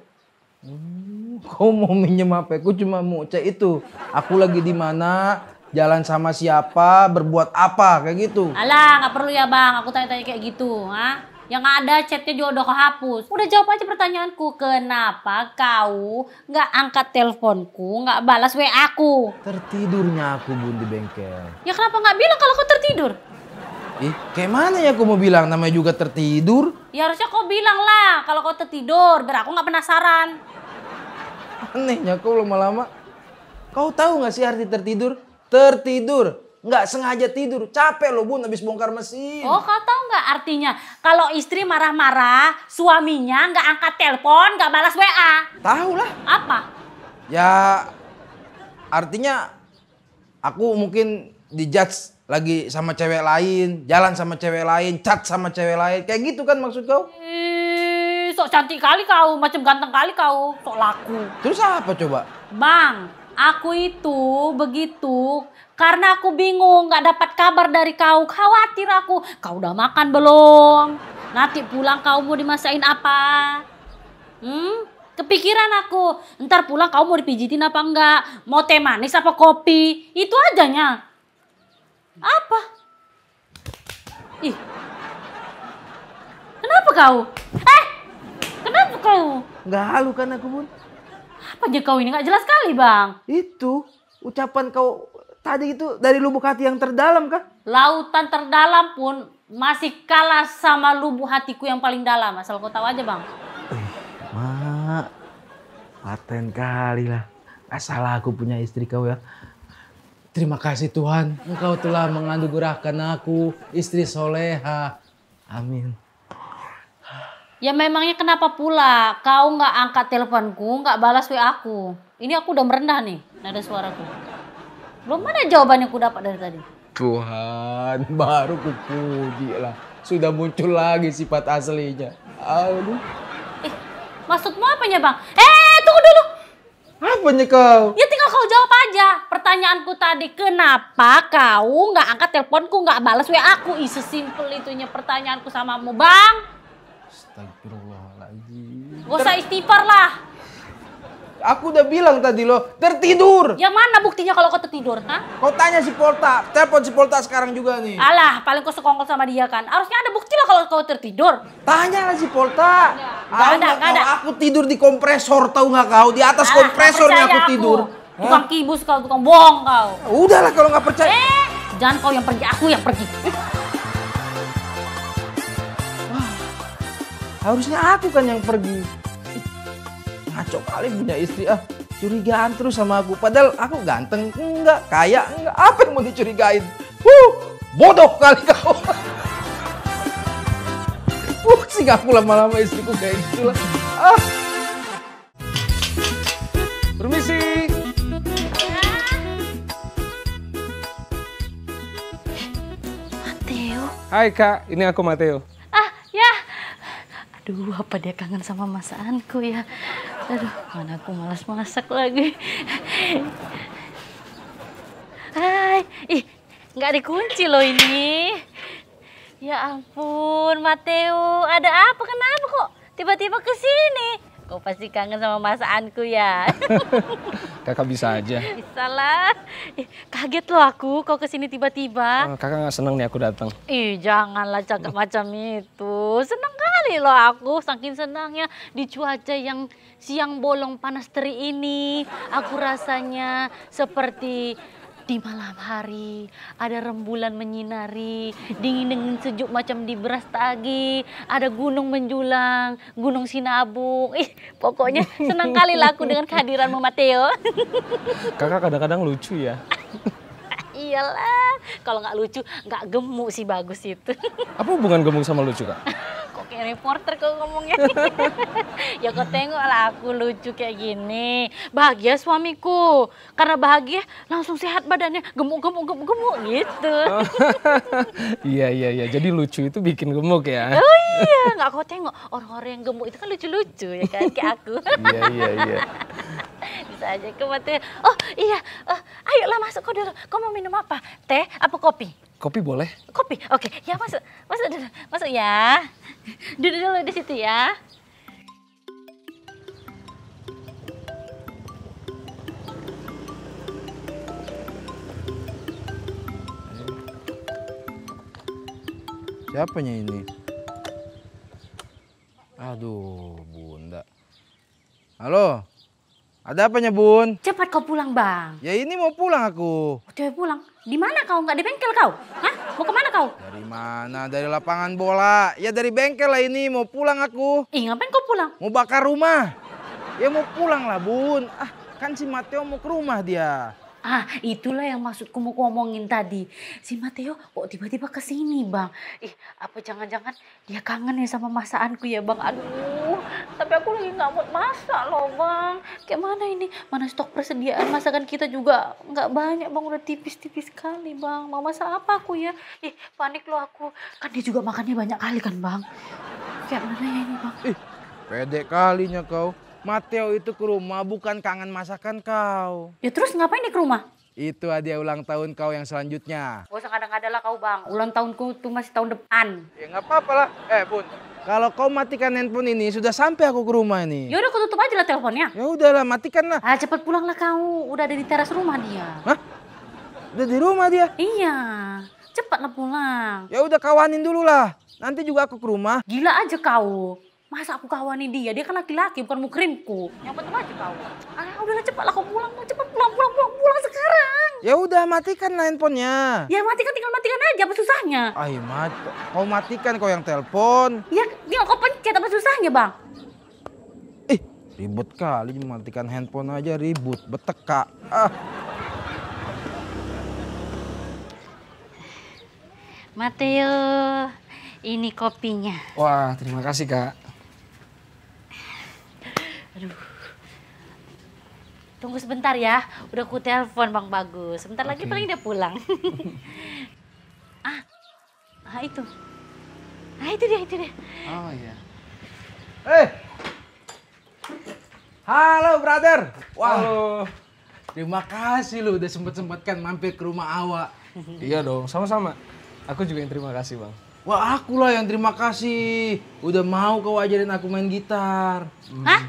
Hmm. Kau mau minjem HP ku cuma mau cek itu. Aku lagi di mana, jalan sama siapa, berbuat apa kayak gitu. Alah, nggak perlu ya bang. Aku tanya-tanya kayak gitu, ha? Yang ada chatnya juga udah kau hapus. Udah jawab aja pertanyaanku. Kenapa kau nggak angkat teleponku, nggak balas WA aku? Tertidurnya aku bun di bengkel. Ya kenapa nggak bilang kalau kau tertidur? Ih, kayak mana ya aku mau bilang namanya juga tertidur? Ya harusnya kau bilang lah kalau kau tertidur, biar aku nggak penasaran. Anehnya kau lama-lama. Kau tahu nggak sih arti tertidur? Tertidur. Nggak sengaja tidur. Capek loh bun abis bongkar mesin. Oh kau tahu nggak artinya? Kalau istri marah-marah, suaminya nggak angkat telepon, nggak balas WA. Tahu lah. Apa? Ya artinya aku mungkin dijudge lagi sama cewek lain, jalan sama cewek lain, chat sama cewek lain. Kayak gitu kan maksud kau? Hmm sok cantik kali kau, macam ganteng kali kau, sok laku. Terus apa coba? Bang, aku itu begitu karena aku bingung nggak dapat kabar dari kau. Khawatir aku, kau udah makan belum? Nanti pulang kau mau dimasain apa? Hmm? Kepikiran aku, ntar pulang kau mau dipijitin apa enggak? Mau teh manis apa kopi? Itu ajanya. Apa? Ih, Kenapa kau? Eh, Kenapa kau? Nggak halu kan aku pun Apa aja kau ini nggak jelas sekali bang? Itu ucapan kau tadi itu dari lubuk hati yang terdalam kah? Lautan terdalam pun masih kalah sama lubuk hatiku yang paling dalam. Asal kau tahu aja bang. Eh, mak, paten kali lah. Asal aku punya istri kau ya. Terima kasih Tuhan, Engkau telah mengandung gurahkan aku, istri soleha. Amin. Ya memangnya kenapa pula kau nggak angkat teleponku, nggak balas WA aku? Ini aku udah merendah nih nada suaraku. Belum mana jawabannya ku dapat dari tadi. Tuhan, baru ku lah. Sudah muncul lagi sifat aslinya. Aduh. Eh, maksudmu apanya bang? Eh, tunggu dulu. Apanya kau? Ya tinggal kau jawab aja. Pertanyaanku tadi, kenapa kau nggak angkat teleponku, nggak balas WA aku? Ih, sesimpel itunya pertanyaanku mu bang. Astagfirullahaladzim. Gak usah istighfar lah. Aku udah bilang tadi lo, tertidur. Ya mana buktinya kalau kau tertidur, ha? Kau tanya si Polta, telepon si Polta sekarang juga nih. Alah, paling kau sekongkol sama dia kan. Harusnya ada bukti lah kalau kau tertidur. tanya lah si Polta. Gak ada, gak ada. Aku tidur di kompresor, tahu gak kau? Di atas Alah, kompresornya aku, tidur. Tukang kibus kau, tukang bohong kau. Udahlah kalau gak percaya. Eh, jangan kau yang pergi, aku yang pergi. harusnya aku kan yang pergi ngaco kali punya istri ah curigaan terus sama aku padahal aku ganteng enggak kaya enggak apa yang mau dicurigain huh bodoh kali kau sih aku lama-lama istriku kayak gitulah ah permisi Mateo Hai kak, ini aku Mateo Aduh, apa dia kangen sama masaanku ya? Aduh, mana aku malas masak lagi. Hai, ih, nggak dikunci loh ini. Ya ampun, Mateo, ada apa? Kenapa kok tiba-tiba ke sini? Kau pasti kangen sama masaanku ya. kakak bisa aja. Bisa lah. Kaget loh aku kau kesini tiba-tiba. Oh, kakak nggak seneng nih aku datang. Ih janganlah cakap macam itu. Seneng kali loh aku. Saking senangnya di cuaca yang siang bolong panas teri ini. Aku rasanya seperti di malam hari ada rembulan menyinari, dingin dengan sejuk macam di beras tagi, ada gunung menjulang, gunung sinabung. Ih, pokoknya senang kali laku dengan kehadiranmu Mateo Kakak kadang-kadang lucu ya. Iyalah, kalau nggak lucu nggak gemuk sih bagus itu. Apa hubungan gemuk sama lucu kak? kayak reporter kok ngomongnya. ya kau tengok lah aku lucu kayak gini. Bahagia suamiku. Karena bahagia langsung sehat badannya. Gemuk, gemuk, gemuk, gemuk gitu. Iya, iya, iya. Jadi lucu itu bikin gemuk ya. Oh iya, nggak kau tengok. Orang-orang yang gemuk itu kan lucu-lucu ya kan kayak aku. Iya, iya, iya. Bisa aja kematian. Oh iya, uh, ayolah masuk kau dulu. Kau mau minum apa? Teh apa kopi? Kopi boleh? Kopi, oke. Okay. Ya masuk, masuk dulu, masuk ya. Duduk dulu di situ ya. Siapanya ini? Aduh, bunda. Halo? Ada apanya, Bun? Cepat kau pulang, Bang. Ya ini mau pulang aku. Oh, pulang? Di mana kau? Enggak di bengkel kau? Hah? Mau kemana kau? Dari mana? Dari lapangan bola. Ya dari bengkel lah ini. Mau pulang aku. Ih, ngapain kau pulang? Mau bakar rumah. Ya mau pulang lah, Bun. Ah, kan si Mateo mau ke rumah dia. Ah, itulah yang maksudku mau ngomongin tadi. Si Mateo kok tiba-tiba ke sini, Bang? Ih, apa jangan-jangan dia kangen ya sama masakanku ya, Bang? Aduh, tapi aku lagi nggak mau masak loh, Bang. Kayak mana ini? Mana stok persediaan masakan kita juga nggak banyak, Bang. Udah tipis-tipis kali Bang. Mau masak apa aku ya? Ih, panik loh aku. Kan dia juga makannya banyak kali kan, Bang? Kayak mana ya ini, Bang? Ih, pede kalinya kau. Mateo itu ke rumah bukan kangen masakan kau. Ya terus ngapain dia ke rumah? Itu hadiah ulang tahun kau yang selanjutnya. Gak usah kadang-kadang lah kau bang, ulang tahunku tuh masih tahun depan. Ya nggak apa-apa lah, eh pun, Kalau kau matikan handphone ini, sudah sampai aku ke rumah ini. Ya udah aku tutup aja lah teleponnya. Ya udahlah, matikan lah. Ah, cepet pulang lah kau, udah ada di teras rumah dia. Hah? Udah di rumah dia? Iya, cepatlah pulang. Ya udah kawanin dulu lah, nanti juga aku ke rumah. Gila aja kau. Masa aku kawani dia? Dia kan laki-laki, bukan mukrimku. Yang penting aja kau. Ah, udahlah cepatlah kau pulang, mau cepat pulang, pulang, pulang, pulang sekarang. Ya udah matikan handphonenya. Ya matikan tinggal matikan aja, apa susahnya? Ayo mat, kau matikan kau yang telepon. Ya, tinggal kau pencet apa susahnya bang? Ih ribut kali matikan handphone aja ribut, beteka. Ah. Mateo, ini kopinya. Wah, terima kasih kak. Tunggu sebentar ya, udah ku telepon Bang Bagus. Sebentar okay. lagi paling dia pulang. ah, ah itu. Ah itu dia, itu dia. Oh iya. Eh. Halo brother. Wah. Halo. Terima kasih lu udah sempet sempatkan mampir ke rumah awak iya dong, sama-sama. Aku juga yang terima kasih, Bang. Wah, akulah yang terima kasih. Udah mau kau ajarin aku main gitar. Hmm. Hah?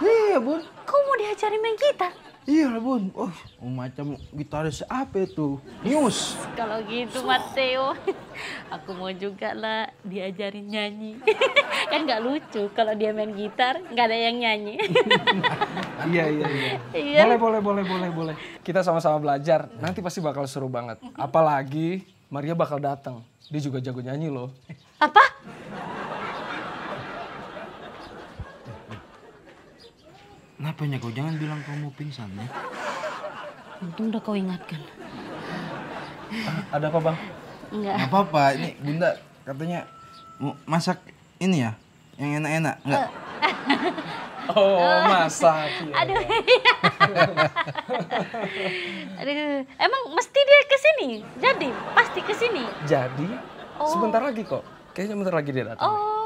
Iya, Bun. Kau mau diajarin main gitar? Iya, Bun. Oh, macam gitaris apa itu? News. Kalau gitu, Mateo. Aku mau juga lah diajarin nyanyi. kan nggak lucu kalau dia main gitar, nggak ada yang nyanyi. Iya, iya, iya, iya. Boleh, boleh, boleh, boleh, boleh. Kita sama-sama belajar. Nanti pasti bakal seru banget. Apalagi Maria bakal datang. Dia juga jago nyanyi loh. Apa? Kenapa ya kau jangan bilang kau mau pingsan ya? Untung udah kau ingatkan. Ah, ada apa bang? Enggak. Enggak apa-apa. Ini bunda katanya mau masak ini ya, yang enak-enak. Enggak. Oh, oh, masak. Ya. Aduh. Aduh, emang mesti dia ke sini. Jadi, pasti ke sini. Jadi, oh. sebentar lagi kok. Kayaknya sebentar lagi dia datang. Oh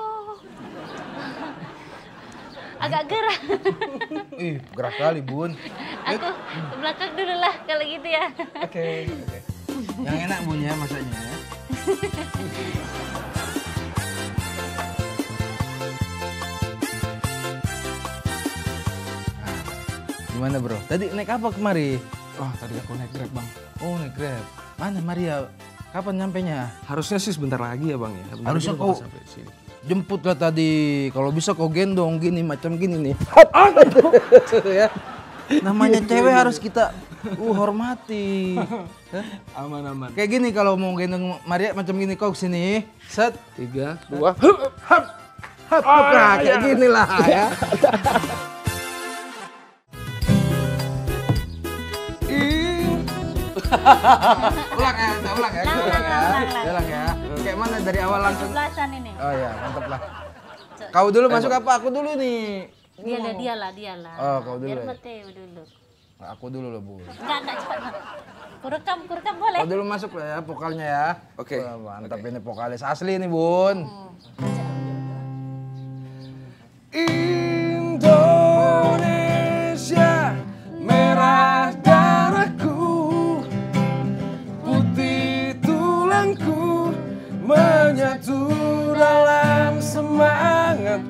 agak gerah. Ih, gerah kali, Bun. Aku ke belakang dulu lah kalau gitu ya. Oke. Okay. Yang enak, Bun ya, masaknya ya. Nah, gimana bro? Tadi naik apa kemari? Oh tadi aku naik grab bang. Oh naik grab. Mana Maria? Kapan nyampe nya? Harusnya sih sebentar lagi ya bang ya. Harusnya kok. sampai sini jemput lah tadi kalau bisa kau gendong gini macam gini nih ah! gitu ya namanya gitu cewek harus kita uh, hormati aman aman kayak gini kalau mau gendong Maria macam gini kau sini set tiga dua hup hup hup nah, kayak ya. gini lah ya ulang ya ulang ya ulang ya ulang ya kayak mana dari awal langsung? Belasan ini. Oh ya, mantep lah. Kau dulu masuk apa? Aku dulu nih. Iya, dia lah, dia lah, dia lah. Oh, kau dulu. Biar ya? Mateo dulu. Aku dulu loh, nah, Bu. Enggak, enggak cepat. Kurekam, kurekam boleh. Kau dulu masuk lah ya vokalnya ya. Oke. Okay. Mantap okay. ini vokalis asli nih, Bun. Hmm. Indonesia merah dan menyatu dalam semangat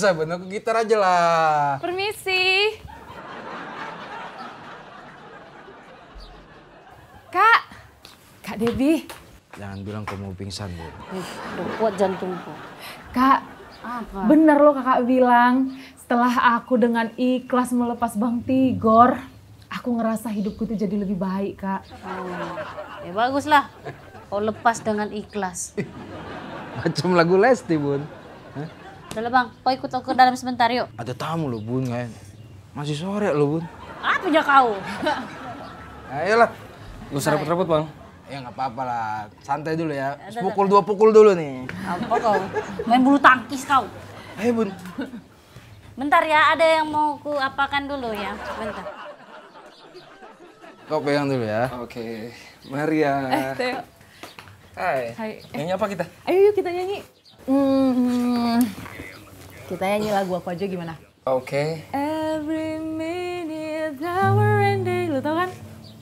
bisa bener aku gitar aja lah. Permisi. Kak, Kak Debi. Jangan bilang kau mau pingsan, Bu. Udah kuat jantungku. Kak, apa? Bener loh kakak bilang, setelah aku dengan ikhlas melepas Bang Tigor, aku ngerasa hidupku itu jadi lebih baik, Kak. Oh, ya baguslah. Kau lepas dengan ikhlas. Macam lagu Lesti, Bun. Udah lah bang, kau ikut aku ke dalam sebentar yuk. Ada tamu loh bun kayaknya. Masih sore loh bun. Ah punya kau? Ayolah. Nah, Lu serempet-rempet bang. Ya nggak apa-apa lah, santai dulu ya. Pukul dua pukul dulu nih. Apa kau? Main bulu tangkis kau. Ayo eh, bun. Bentar ya, ada yang mau ku apakan dulu ya. Bentar. Kau pegang dulu ya. Oke. Maria. Ya. Eh, Teo. Hai. Hai. Nyanyi apa kita? Ayo yuk kita nyanyi. Hmm, kita nyanyi lagu aku aja gimana? Oke. Okay. Every minute, hour and day, tau kan?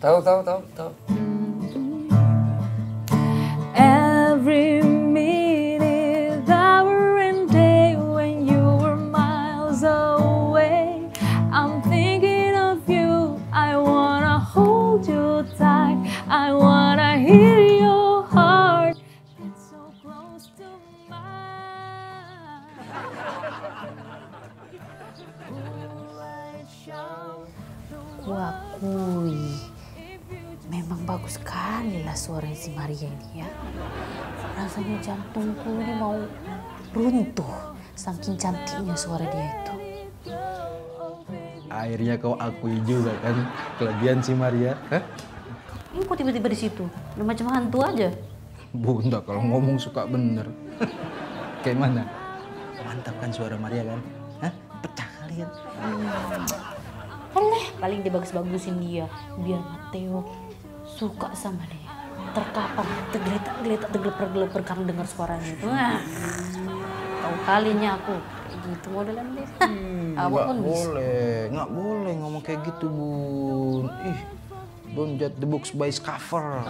Tahu, tahu, tahu, tahu. Every minute, hour and day, when you were miles away, I'm thinking of you. I wanna hold you tight. I wanna hear you. Wih, memang bagus sekali lah suara si Maria ini ya. Rasanya jantungku ini mau runtuh saking cantiknya suara dia itu. Akhirnya kau akui juga kan kelebihan si Maria, Hah? Ini kok tiba-tiba di situ? Udah macam hantu aja. Bunda kalau ngomong suka bener. Kayak mana? Mantap kan suara Maria kan? Hah? Pecah kalian. Hmm alah paling dia bagus bagusin dia biar Mateo suka sama dia terkapar tergeletak geletak tergeleper geleper karena dengar suaranya itu tahu kalinya aku gitu modelan deh hmm, nggak boleh nggak boleh ngomong kayak gitu bun ih bun jat the books by cover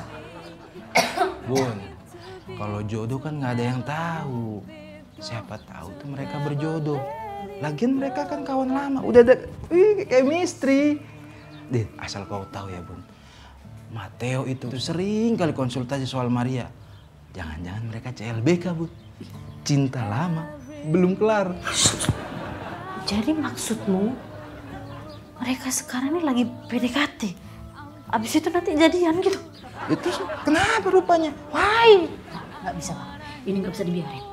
bun kalau jodoh kan nggak ada yang tahu siapa tahu tuh mereka berjodoh Lagian mereka kan kawan lama, udah ada wih, chemistry. Din, asal kau tahu ya bun, Mateo itu, tuh sering kali konsultasi soal Maria. Jangan-jangan mereka CLBK bun, cinta lama belum kelar. Jadi maksudmu mereka sekarang ini lagi PDKT? Abis itu nanti jadian gitu? Itu kenapa rupanya? Why? Nggak bisa, Pak. Ini nggak bisa dibiarin.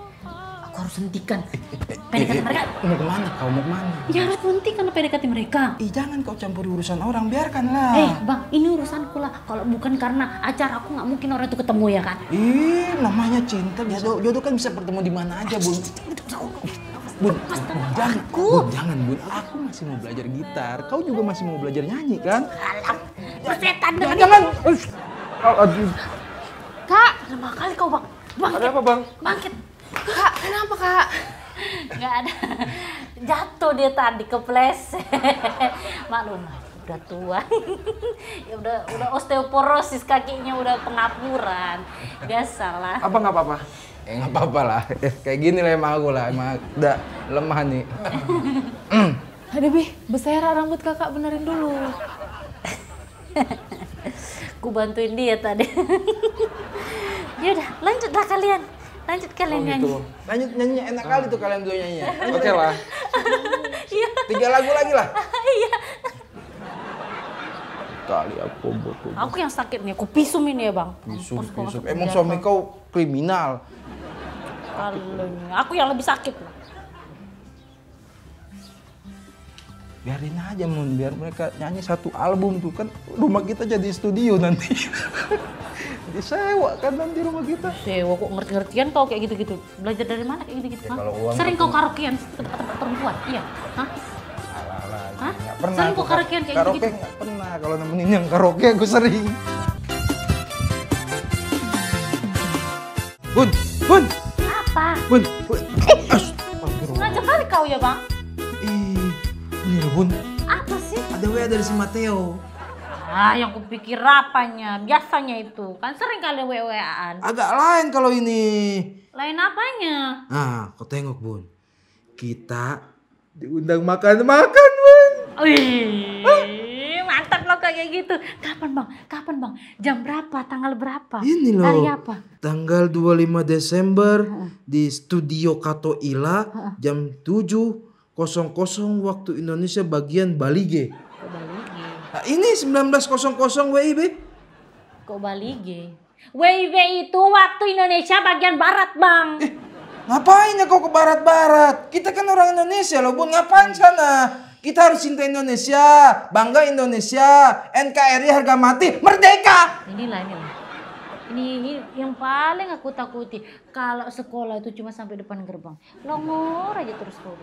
Aku harus hentikan. PDKT eh, eh, mereka. Eh, mau kemana? Kau mau kemana? Ya harus hentikan PDKT mereka. Ih jangan kau campur urusan orang, biarkanlah. Eh bang, ini urusan lah. Kalau bukan karena acara aku nggak mungkin orang itu ketemu ya kan? Ih namanya cinta, jodoh, jodoh kan bisa bertemu di mana aja bun. Bun, jangan, aku. Bun, jangan bun. Aku masih mau belajar gitar. Kau juga masih mau belajar nyanyi kan? Alam, persetan jangan. jangan. Kak, lama kali kau bang. Bangkit. Ada apa bang? Bangkit. Kak, kenapa kak? Gak ada. Jatuh dia tadi ke kepleset. Maklum, udah tua. ya udah udah osteoporosis kakinya udah pengapuran. Biasalah. Apa nggak apa-apa? Ya nggak apa-apa lah. Eh, kayak gini lah emang aku lah. Emang udah lemah nih. Aduh, Bi, bersera rambut kakak benerin dulu. Ku bantuin dia tadi. Yaudah, lanjutlah kalian lanjut kalian oh, nyanyi gitu. lanjut nyanyi enak kali tuh kalian dulu nyanyi ya. oke okay lah iya. tiga lagu lagi lah iya kali aku buat aku yang sakit nih aku pisum ini ya bang pisum pisum emang suami kau kriminal Kalau aku yang lebih sakit lah biarin aja mun biar mereka nyanyi satu album tuh kan rumah kita jadi studio nanti disewa kan nanti rumah kita sewa kok ngerti-ngertian kau kayak gitu-gitu belajar dari mana kayak gitu-gitu ya, sering kau karaokean tempat-tempat perempuan iya Hah? pernah sering kau karaokean kayak karaoke gitu, -gitu? pernah kalau nemenin yang karaoke aku sering Bun, bun. Apa? Bun, bun. Ngajak kali kau ya, Bang? bun Apa sih? Ada WA dari si Mateo. Ah, yang kupikir apanya? Biasanya itu. Kan sering kali WA-an. Agak lain kalau ini. Lain apanya? Nah, kau tengok, Bun. Kita diundang makan-makan, Bun. Wih. Mantap lo kayak gitu. Kapan, Bang? Kapan, Bang? Jam berapa? Tanggal berapa? Ini loh. Hari apa? Tanggal 25 Desember uh -uh. di Studio Kato Ila uh -uh. jam 7 kosong-kosong waktu Indonesia bagian Balige. Kok Balige? Nah, ini 1900 WIB. Kok Balige? WIB itu waktu Indonesia bagian barat, Bang. Eh, ngapain ya kok ke barat-barat? Kita kan orang Indonesia loh, Bun. Ngapain sana? Kita harus cinta Indonesia, bangga Indonesia, NKRI harga mati, merdeka. Inilah, inilah. Ini, ini yang paling aku takuti. Kalau sekolah itu cuma sampai depan gerbang. Longor aja terus kau,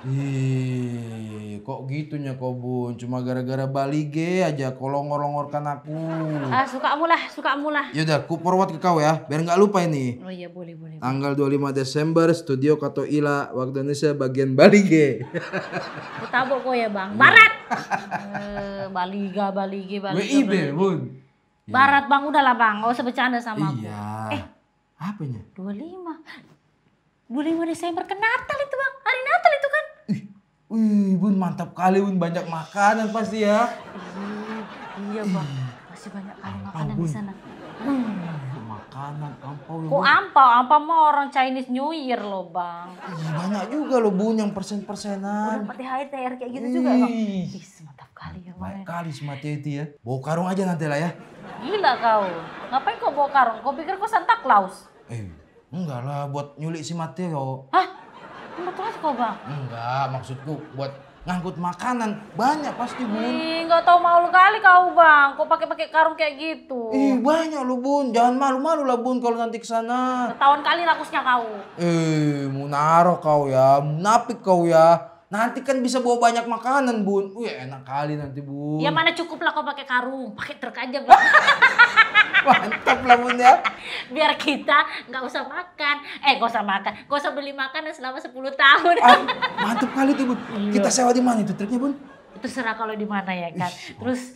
Ih, kok gitunya kok bun? Cuma gara-gara Bali ge aja kau longor-longorkan aku. Ah, suka mulah, suka mulah. Yaudah, ku forward ke kau ya, biar nggak lupa ini. Oh iya, boleh, boleh. Tanggal 25 Desember, Studio Kato Ila, waktu Indonesia bagian Bali ge. Kutabok kok ya bang, barat. eh, baliga, Bali balige. WIB, bun. Ya. Barat bang, udahlah bang, gak usah bercanda sama iya. aku. Iya. Eh, apanya? 25. 25 Desember Kenatal itu bang, hari Natal itu kan. Wih, Bun mantap kali Bun banyak makanan pasti ya. Iya, iya Bang. Masih banyak kali makanan bun. di sana. Hmm. Makanan ampau loh. Kok ampau? Ampau mah orang Chinese New Year loh, Bang. Iya, banyak juga loh, Bun yang persen-persenan. Udah seperti HTR kayak gitu Ih. juga, Bang. Ih, mantap kali ya, Bang. Mantap kali semati itu ya. Bawa karung aja nanti lah ya. Gila kau. Ngapain kau bawa karung? Kau pikir kau Santa Claus? Eh, enggak lah buat nyulik si Mateo. Hah? Empat kelas kok bang? Enggak, maksudku buat ngangkut makanan banyak pasti bun. Ih, nggak tahu malu kali kau bang, kok pakai-pakai karung kayak gitu. Ih banyak lu bun, jangan malu-malu lah bun kalau nanti kesana. tahun kali rakusnya kau. Eh, munaro kau ya, munafik kau ya. Nanti kan bisa bawa banyak makanan, Bun. Wih, enak kali nanti, Bun. Ya mana cukup lah kok pakai karung, pakai truk aja, Bun. Mantap lah, Bun ya. Biar kita nggak usah makan. Eh, nggak usah makan. Nggak usah beli makanan selama 10 tahun. Ah, mantap kali tuh, Bun. Kita iya. sewa di mana itu truknya, Bun? terserah kalau di mana ya kan. Terus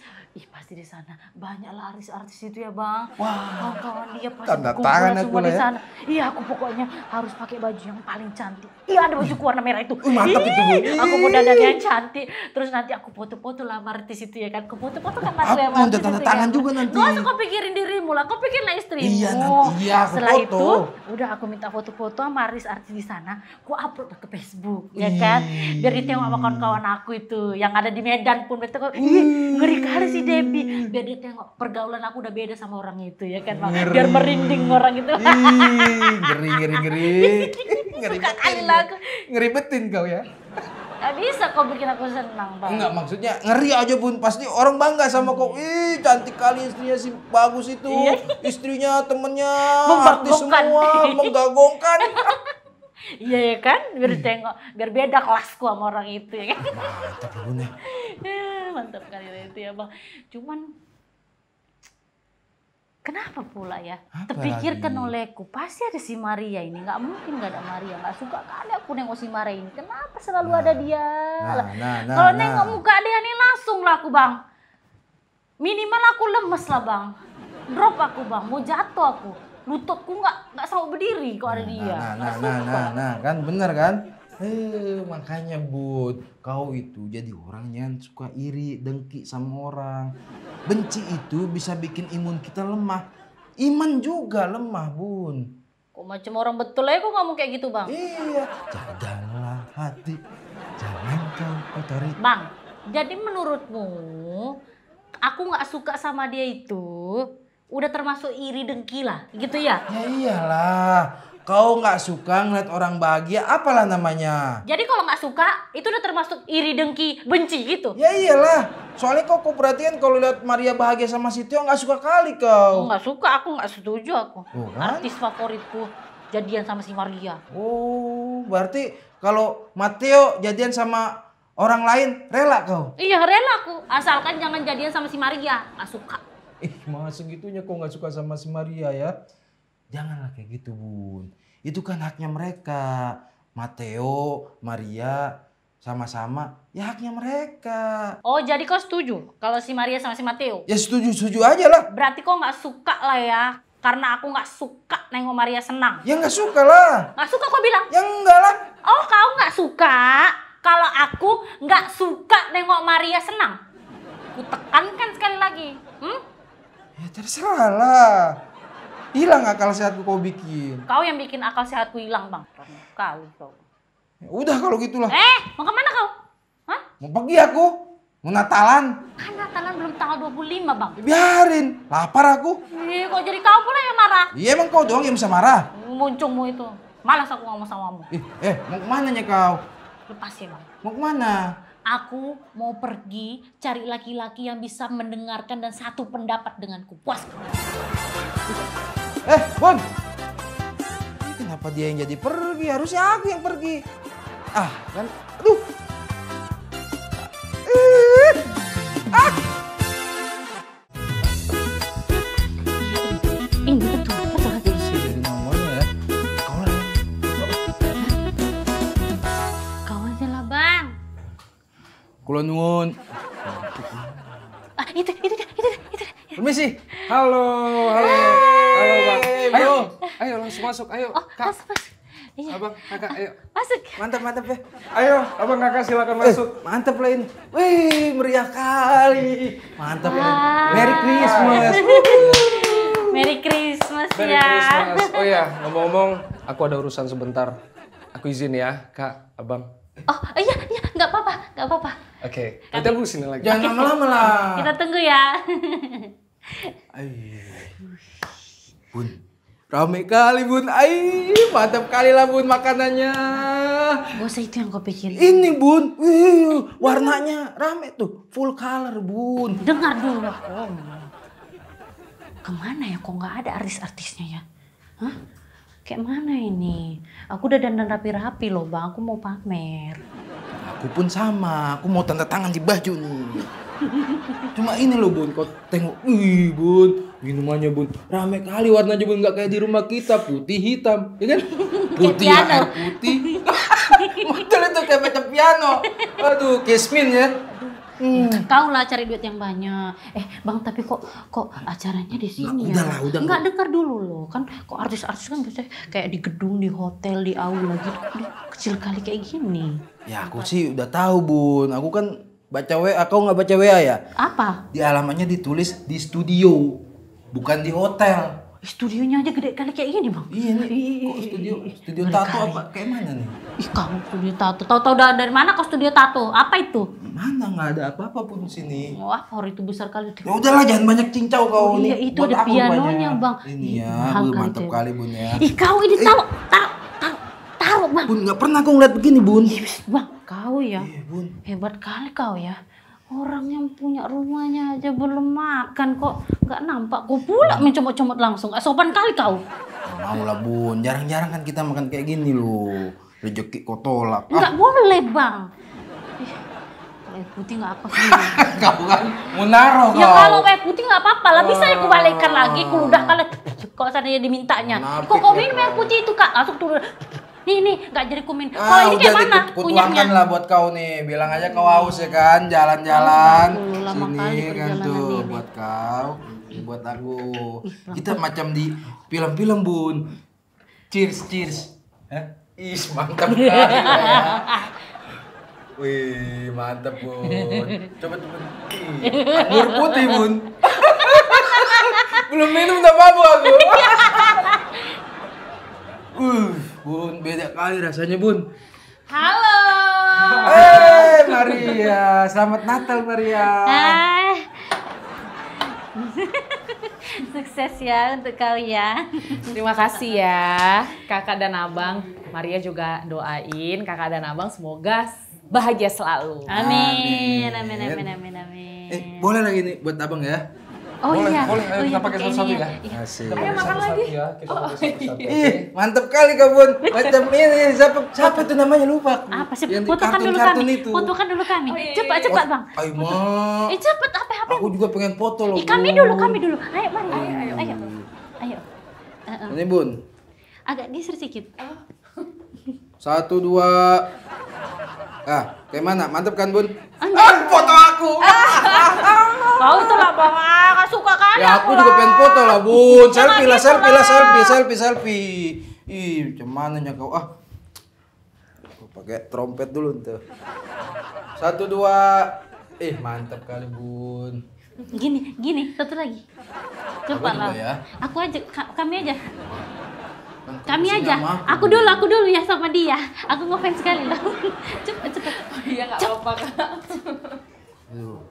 pasti di sana. Banyaklah artis-artis itu ya, Bang. Wah. Kawan-kawan dia pasti kan Tanda ya tangan aku lah ya. Sana. Iya, aku pokoknya harus pakai baju yang paling cantik. Iya, ada baju warna merah itu. Uh, mantap itu, Bu. Aku mau dandan yang cantik. Terus nanti aku foto-foto lah artis itu ya kan. Aku foto-foto kan aku udah tanda tangan ya. juga nanti. Gak usah kau pikirin dirimu lah. Kau lah istrimu. Iya, nanti. Iya, aku Setelah foto. itu, udah aku minta foto-foto sama artis-artis di sana. Aku upload ke Facebook, ya kan. Biar ditengok sama kawan-kawan aku itu. Yang ada di Medan pun. Ngeri kali sih, Deb happy hmm. biar dia tengok pergaulan aku udah beda sama orang itu ya kan bang biar merinding orang itu ngeri ngeri ngeri ngeri suka kali aku ngeribetin kau ya Gak bisa kau bikin aku senang, Pak. Enggak, maksudnya ngeri aja, Bun. Pasti orang bangga sama kau. Hmm. Ih, cantik kali istrinya si bagus itu. Iya. Istrinya, temennya, artis semua, menggagongkan. Iya ya kan? Biar hmm. tengok, biar beda kelasku sama orang itu ya kan? Mantap ya nih. mantap kali itu ya bang. Cuman Kenapa pula ya? Apa Terpikirkan lagi? olehku, pasti ada si Maria ini. Nggak mungkin nggak ada Maria. Gak suka kali aku nengok si Maria ini. Kenapa selalu nah, ada dia? Nah, nah, nah, Kalau nah. nengok muka dia ini langsung lah aku bang. Minimal aku lemes lah bang. Drop aku bang, mau jatuh aku lututku nggak nggak sanggup berdiri kok ada nah, dia nah nah nah, nah nah kan bener kan Eh, makanya Bud, kau itu jadi orang yang suka iri, dengki sama orang. Benci itu bisa bikin imun kita lemah. Iman juga lemah, Bun. Kok macam orang betul ya kok ngomong kayak gitu, Bang? Iya, jadalah hati, jangan kau kotori. Bang, jadi menurutmu aku nggak suka sama dia itu udah termasuk iri dengki lah gitu ya? Ya iyalah. Kau nggak suka ngeliat orang bahagia, apalah namanya? Jadi kalau nggak suka, itu udah termasuk iri dengki benci gitu? Ya iyalah. Soalnya kau, kau perhatian kalau lihat Maria bahagia sama si Tio nggak suka kali kau. Nggak suka, aku nggak setuju aku. Oh, kan? Artis favoritku jadian sama si Maria. Oh, berarti kalau Matteo jadian sama orang lain rela kau? Iya rela aku, asalkan jangan jadian sama si Maria, nggak suka ih masa segitunya kok nggak suka sama si Maria ya janganlah kayak gitu bun itu kan haknya mereka Mateo Maria sama-sama ya haknya mereka. Oh jadi kau setuju kalau si Maria sama si Mateo? Ya setuju setuju aja lah. Berarti kau nggak suka lah ya karena aku nggak suka nengok Maria senang. Ya nggak suka lah. Nggak suka kau bilang? Ya enggak lah. Oh kau nggak suka kalau aku nggak suka nengok Maria senang. Ku tekankan sekali lagi. Hmm? Ya terserah lah. Hilang akal sehatku kau bikin. Kau yang bikin akal sehatku hilang, Bang. Kali kau. Ya udah kalau gitulah. Eh, mau kemana kau? Hah? Mau pergi aku. Mau Natalan. Kan Natalan belum tanggal 25, Bang. Biarin. Lapar aku. Ih, kok jadi kau pula yang marah? Iya, emang kau doang yang bisa marah. Muncungmu itu. Malas aku ngomong sama kamu. Eh, eh, mau kemana nya kau? Lepas ya, Bang. Mau kemana? Aku mau pergi cari laki-laki yang bisa mendengarkan dan satu pendapat denganku. Puas. Eh, Bon. Kenapa dia yang jadi pergi? Harusnya aku yang pergi. Ah, kan. Aduh. Eh, eh, eh. Ah. Kulo nuwun. Ah, itu, itu, itu, itu, itu. Permisi. Halo, halo. Halo, Bang. Ayo, ayo langsung masuk. Ayo, oh, Kak. Masuk, masuk. Iya. Abang, kakak, ayo. Masuk. Mantap, mantap ya. Ayo, abang kakak silakan eh. masuk. Eh, mantap lah ini. Wih, meriah kali. Mantap ya. Merry Christmas. Merry Christmas Merry ya. Christmas. Oh ya, ngomong-ngomong, aku ada urusan sebentar. Aku izin ya, Kak, Abang. Oh iya iya nggak apa-apa nggak apa-apa. Oke okay. kita tunggu sini lagi. Jangan lama-lama lah. Kita tunggu ya. Aiyu, Bun rame kali bun. Aiyu, mantap kali lah bun makanannya. Gak usah itu yang kau pikirin. Ini bun, Wih, warnanya rame tuh full color bun. Dengar dulu lah. Kemana ya kok nggak ada artis-artisnya ya? Hah? kayak mana ini? Aku udah dandan rapi-rapi loh bang, aku mau pamer. Aku pun sama, aku mau tanda tangan di baju nih. Cuma ini loh bun, kau tengok, wih bun, minumannya bun, rame kali warnanya bun, nggak kayak di rumah kita, putih hitam, ya kan? Putih air putih. Betul itu kayak macam piano. Aduh, kismin ya hmm. kau lah cari duit yang banyak eh bang tapi kok kok acaranya di sini nah, ya udahlah, udah enggak dengar dulu loh kan kok artis-artis kan biasanya kayak di gedung di hotel di aula gitu kecil kali kayak gini ya aku sih udah tahu bun aku kan baca WA kau nggak baca WA ya apa di alamannya ditulis di studio bukan di hotel studionya aja gede kali kayak gini bang. Iya nih. Kok studio studio Mereka tato apa kayak mana nih? Ih kamu studio tato. Tahu-tahu dari mana kok studio tato? Apa itu? Mana nggak ada apa-apa pun sini. Wah favorit itu besar kali. Ya udahlah jangan banyak cincau kau oh, iya, itu ada pianonya bang. Ini ya, bu, mantap kali bun ya. Ih kau ini eh. tahu tahu tahu tahu bang. Bun nggak pernah aku ngeliat begini bun. Ih, bang kau ya. Iya bun. Hebat kali kau ya orang yang punya rumahnya aja belum makan kok nggak nampak kok pula mencomot-comot langsung gak sopan kali kau mau lah bun jarang-jarang kan kita makan kayak gini loh rejeki kau tolak ah. nggak ah. boleh bang eh, putih nggak apa sih kau kan mau naruh ya kalau kayak putih nggak apa-apa lah bisa aku ya balikan lagi ah. kuludahkan kalau ya dimintanya kok kau minum air putih itu kak langsung turun nih nih nggak jadi kumin ah, kalau ini kayak mana kutuangkan lah buat kau nih bilang aja kau haus ya kan jalan-jalan oh, sini kan tuh nih. buat kau buat aku kita macam di film-film bun cheers cheers Eh, is mantap kali ya. Wih, mantap, Bun. Coba coba. Anggur putih, Bun. Belum minum tak mabuk aku. uh. Bun, beda kali rasanya, Bun. Halo. Hei, Maria. Selamat Natal, Maria. Hai. Sukses ya untuk kau ya. Terima kasih ya, kakak dan abang. Maria juga doain kakak dan abang semoga bahagia selalu. Amin. Amin, amin, amin, amin, amin. Eh, boleh lagi nih buat abang ya. Oh boleh, iya. Boleh, ayo oh, iya, kita iya, pakai satu-satu ya. ya. Iya. Asik. Ayo makan lagi. Ya, kita oh, iya. Ih, mantep kali kak Bun. Macam ini siapa siapa itu namanya lupa aku. Apa sih? Yang fotokan dulu kami. Itu. Putukan dulu kami. Oh, iya. iya cepat iya. cepat, Bang. Ayo, Ma. Eh, cepat apa apa. Aku juga pengen foto loh. Eh, kami dulu, kami dulu. Ayo, mari. Ayo, ayo. Ayo. Ayo. Uh Ini, Bun. Agak geser sedikit. Oh. Satu, dua. Ah, kayak mana? Mantep kan, Bun? Oh, ah, foto aku. Ah, ah, ah. Kau itu lah, Ya aku juga pengen foto lah bun. selfie lah, selfie lah, selfie, selfie, selfie. Ih, cuman nanya kau ah. Aku pakai trompet dulu tuh. Satu dua. Eh mantap kali bun. Gini, gini, satu lagi. Coba lah. Ya. Aku aja, kami aja. Kan kami aja. Aku dulu, aku dulu ya sama dia. Aku ngefans sekali loh. Cepet, cepet. Oh iya nggak apa-apa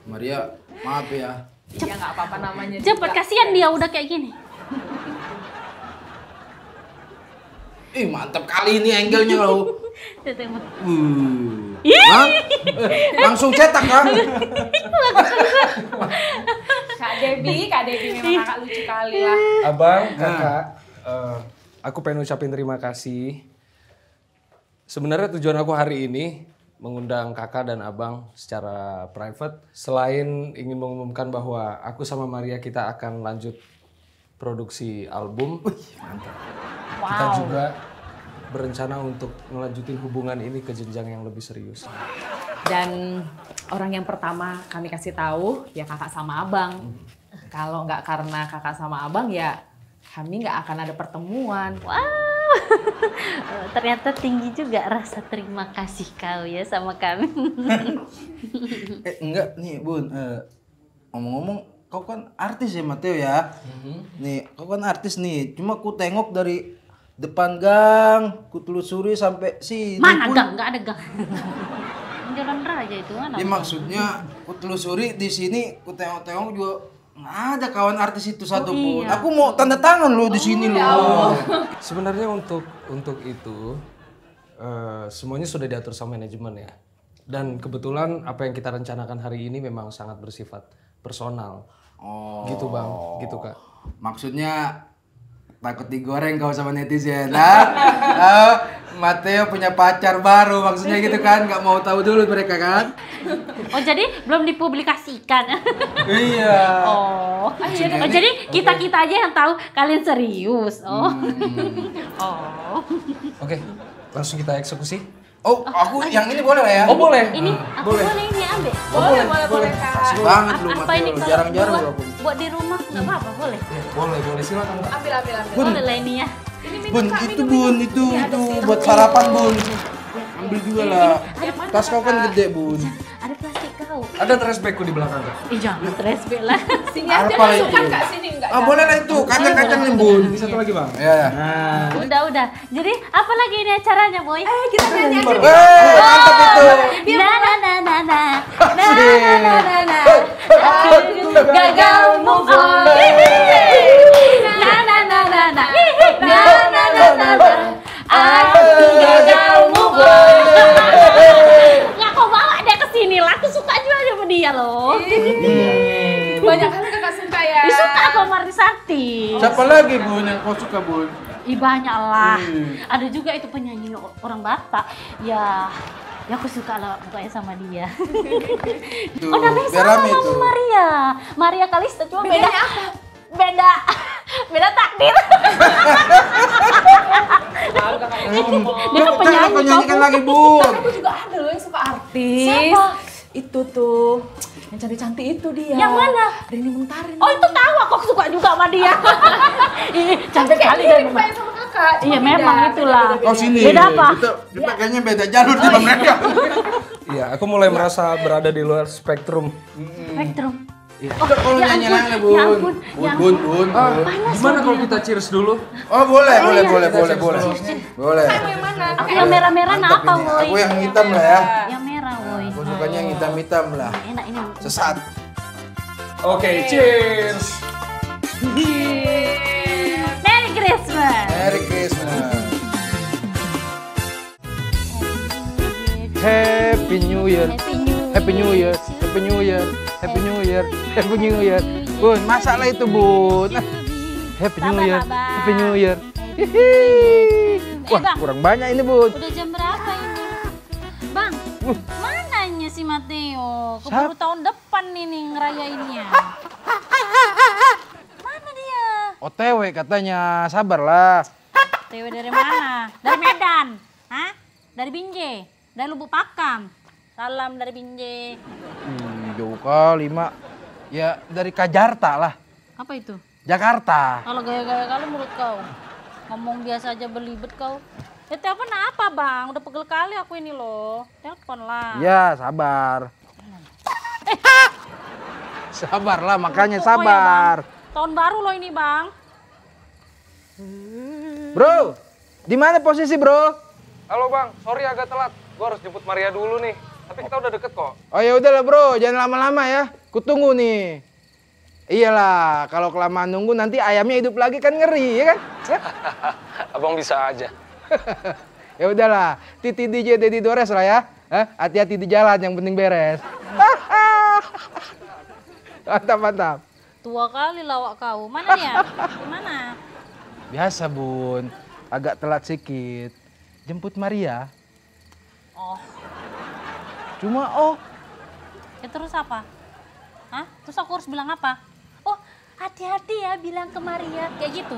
Maria, maaf ya. Cepet. Ya nggak apa-apa namanya. cepat juga. kasihan dia udah kayak gini. Ih mantap kali ini angle-nya loh. Uh. Hmm. Hah? Langsung cetak kan? Kak Debi, Kak Debi memang kakak lucu kali lah. Abang, nah. kakak, uh, aku pengen ucapin terima kasih. Sebenarnya tujuan aku hari ini mengundang kakak dan abang secara private. Selain ingin mengumumkan bahwa aku sama Maria kita akan lanjut produksi album, Wow. Kita juga berencana untuk melanjutin hubungan ini ke jenjang yang lebih serius. Dan orang yang pertama kami kasih tahu ya kakak sama abang. Hmm. Kalau nggak karena kakak sama abang ya kami nggak akan ada pertemuan. Wow, ternyata tinggi juga rasa terima kasih kau ya sama kami. eh, enggak nih bun, eh, ngomong-ngomong eh, kau kan artis ya Mateo ya. Mm-hmm. Nih kau kan artis nih, cuma ku tengok dari depan gang, ku telusuri sampai si. Mana pun. gang? Gak ada gang. Jalan raya itu kan. Ya, maksudnya kutelusuri di sini, ku tengok-tengok juga Nggak ada kawan artis itu satu Oh, iya. Aku mau tanda tangan lo di sini iya. Oh, lo. Sebenarnya untuk untuk itu uh, semuanya sudah diatur sama manajemen ya. Dan kebetulan apa yang kita rencanakan hari ini memang sangat bersifat personal. Oh. Gitu bang, gitu kak. Maksudnya takut digoreng kau sama netizen nah, uh, Mateo punya pacar baru maksudnya gitu kan nggak mau tahu dulu mereka kan oh jadi belum dipublikasikan iya oh, iya, oh jadi kita kita aja yang tahu kalian serius oh hmm. oh oke okay, langsung kita eksekusi Oh, aku yang ini boleh lah ya? Oh, boleh. Ini ah, aku boleh, ini ambil. Oh, boleh, boleh, boleh, boleh Kak. Kasih banget lu Apa jarang-jarang buat, buat di rumah enggak hmm. apa-apa, boleh. Ya Boleh, boleh silakan. Ambil, ambil, ambil. Bun. Boleh lah ini ya. Ini minum, bun, itu bun, itu itu buat sarapan, Bun. Iya, iya. Ambil juga lah. Tas kau kan gede, Bun tahu. Ada trashback di belakang kak? Ih jangan trashback lah. Sini aja masukkan kak sini enggak? Ah boleh lah itu kacang-kacang limbun. Ini satu lagi bang. Ya. Nah. Udah udah. Jadi apa lagi ini acaranya boy? Eh kita nyanyi aja. Eh oh, mantap itu. Na na na na na na na na na na. Gagal move on. Na na na na na na na na na. Aku gagal. dia loh. Iya. Banyak kali kakak suka ya. Ih, suka aku sama sakti Siapa lagi bun yang kau suka bun? Ih banyak lah. Ada juga itu penyanyi orang Batak. Ya ya aku suka lah pokoknya sama dia Tuh, oh namanya sama itu. Maria Maria Kalista cuma beda beda beda takdir dia kan penyanyi, penyanyi kan lagi bu tapi aku juga ada loh yang suka artis siapa itu tuh yang cantik-cantik itu dia. Yang mana? Rini Mentarin. Oh itu tahu aku suka juga sama dia. cantik kali dan Iya memang itulah. Beda, Oh sini. Beda apa? Kita, kita iya. kayaknya beda jalur oh, sama iya. mereka. Iya, aku mulai iya. merasa berada di luar spektrum. Spektrum. Iya. Oh, kalau ya nyanyi lagi, Bun. Ya ampun, bun, ya Bun, Bun, ah, Gimana kalau kita cheers dulu? Oh, boleh, oh, boleh, iya. boleh, boleh, boleh. Boleh. Aku yang merah-merah apa, Moy? Aku yang hitam lah ya. Yang merah, woi. Gue sukanya yang hitam-hitam lah. Nah, enak ini. Sesat. Oke, okay, cheers. Merry Christmas. Merry Christmas. Happy New Year. Happy New Year. Happy New Year. Happy New Year. Happy New Year. Bun, masalah itu, Bun. Happy New Year. Happy New Year. Hihi. Wah, eh, kurang banyak ini, Bun. Udah jam berapa ini? Mananya si Mateo? Keburu tahun depan nih ngerayainnya. Mana dia? OTW katanya, sabarlah. OTW dari mana? Dari Medan. Hah? Dari Binjai? Dari Lubuk Pakam? Salam dari Binjai. Hmm, jauh kali, Mak. Ya, dari Kajarta lah. Apa itu? Jakarta. Kalau gaya-gaya kalau menurut kau. Ngomong biasa aja belibet kau. Itu apa nak bang, udah pegel kali aku ini loh. Telepon lah. Ya sabar. Eh, oh, ya, sabar lah, makanya sabar. Ya, Tahun baru loh ini bang. Bro, di mana posisi bro? Halo bang, sorry agak telat. Gue harus jemput Maria dulu nih. Tapi kita udah deket kok. Oh ya udah lah bro, jangan lama-lama ya. Kutunggu nih. Iyalah, kalau kelamaan nunggu nanti ayamnya hidup lagi kan ngeri, ya kan? Abang bisa aja. Ya udahlah, titi DJ Dedi Dores lah ya. Hati-hati di jalan, yang penting beres. mantap, mantap. Tua kali lawak kau. Mana ya? mana Biasa, Bun. Agak telat sedikit. Jemput Maria. Oh. Cuma oh. Ya terus apa? Hah? Terus aku harus bilang apa? Oh, hati-hati ya bilang ke Maria. Kayak gitu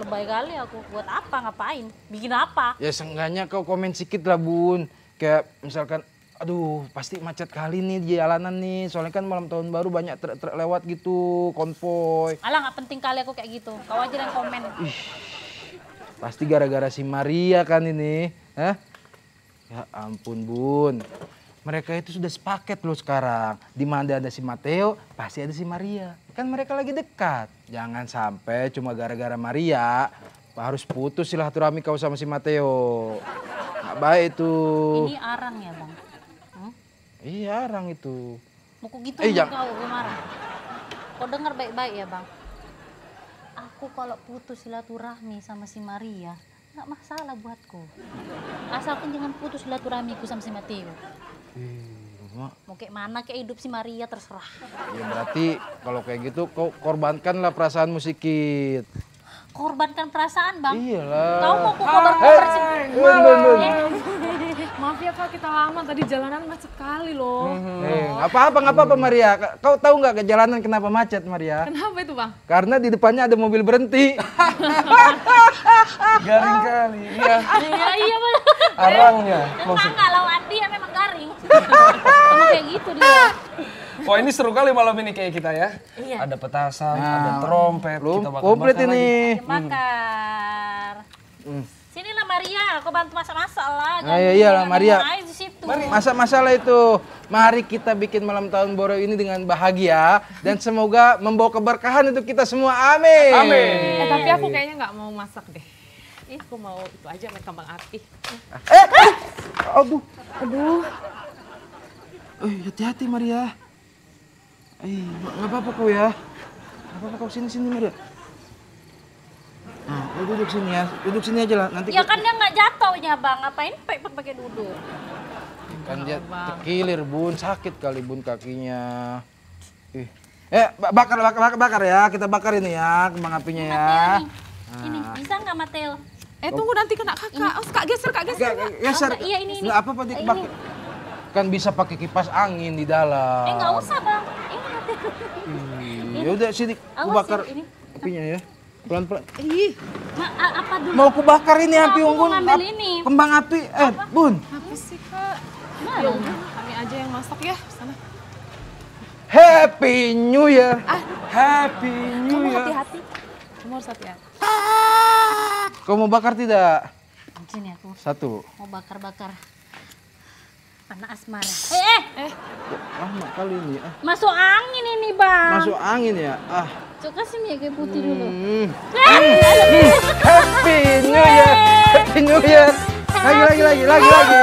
lebay kali aku buat apa ngapain bikin apa ya seenggaknya kau komen sedikit lah bun kayak misalkan aduh pasti macet kali nih di jalanan nih soalnya kan malam tahun baru banyak truk truk lewat gitu konvoy alah nggak penting kali aku kayak gitu kau aja yang komen Ih, pasti gara-gara si Maria kan ini Hah? ya ampun bun mereka itu sudah sepaket loh sekarang. Di mana ada si Mateo, pasti ada si Maria. Kan mereka lagi dekat. Jangan sampai cuma gara-gara Maria harus putus silaturahmi kau sama si Mateo. Nggak baik itu. Ini arang ya, Bang? Hmm? Iya, arang itu. Buku gitu eh, yang... kau, gue marah. Kau dengar baik-baik ya, Bang? Aku kalau putus silaturahmi sama si Maria, nggak masalah buatku. Asalkan jangan putus silaturahmiku sama si Mateo. Hmm. Mau kayak mana kayak hidup si Maria terserah. Ya berarti kalau kayak gitu kau korbankanlah perasaanmu sedikit korbankan perasaan bang. Iyalah. Kau mau kukabar kabar hey, hey. Maaf ya kak, kita lama tadi jalanan macet kali loh. Mm-hmm. Eh, apa-apa, nggak apa-apa Maria. Kau tahu nggak ke jalanan kenapa macet Maria? Kenapa itu bang? Karena di depannya ada mobil berhenti. garing kali, iya. Iya, iya bang. Arangnya. Memang kalau Andi ya memang garing. Kamu kayak gitu dia. Wah ini seru kali malam ini kayak kita ya. Iya. Ada petasan, nah, ada trompet, lu. kita bakal komplit ini. Lagi. Hmm. hmm. Sini lah Maria, aku bantu masak-masak Nah, iya iya lah Maria. Masak-masak lah itu. Mari kita bikin malam tahun baru ini dengan bahagia dan semoga membawa keberkahan untuk kita semua. Amin. Amin. Eh, tapi aku kayaknya nggak mau masak deh. Ih, aku mau itu aja main kembang api. Eh, eh. aduh, aduh. Eh, hati-hati Maria. Eh, nggak apa-apa kau ya. Nggak apa-apa kau sini sini Maria. Nah, lu duduk sini ya. Duduk sini aja lah. Nanti. Ya kan dia nggak jatuhnya bang. Ngapain pakai pakai duduk? Kan dia terkilir bun, sakit kali bun kakinya. Ih. Eh, bakar, bakar, bakar, bakar ya. Kita bakar ini ya, kembang apinya ya. Ini nah. bisa nggak Matel? Eh tunggu nanti kena kakak. Oh, kak geser, kak geser. geser. Oh, iya ini. Nggak apa-apa dikebakar. Kan bisa pakai kipas angin di dalam. Eh nggak usah, Bang hmm, ya udah sini aku bakar apinya ya pelan pelan ih ma apa dulu mau aku bakar ini nah, api unggun ap ini. kembang api eh apa? bun apa sih kak nah, ya kami aja yang masak ya sana Happy New Year. Ah. Happy New Kamu Year. Kamu hati-hati. Kamu harus hati-hati. Kau mau bakar tidak? Mungkin ya aku. Satu. Mau bakar-bakar anak asmara. Eh, eh. eh. Ah, kali ini. Ah. Masuk angin ini, Bang. Masuk angin ya? Ah. Cuk kasih mie kayak putih dulu. Hmm. Hey. Hmm. Happy New Year. Happy New Year. Lagi, lagi, lagi, lagi, lagi.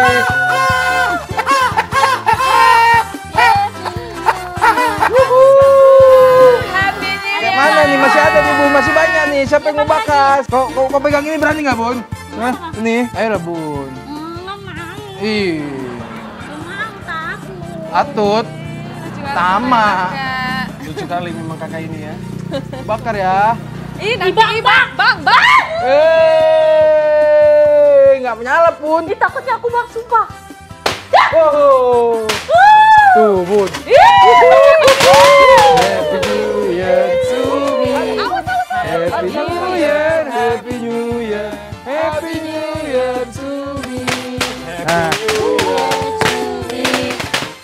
masih banyak nih. Siapa yang mau bakas? Kok kok pegang ini berani nggak Bun? Hah? Ini, ayo Enggak mau. Ih. Atut, Tama. Lucu kali memang kakak ini ya. Bakar ya. Ih, nanti bang, bang, bang, bang. Eh, nggak menyala pun. Ih, takutnya aku bang, sumpah. Oh. Tuh, bun. Happy New Year to me. Happy New Year, Happy New Year.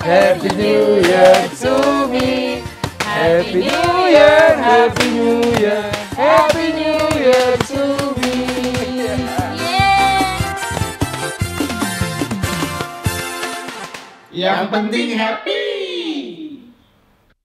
Happy New Year to me. Happy New Year, Happy New Year, Happy New Year to me. Yeah. Yang penting happy.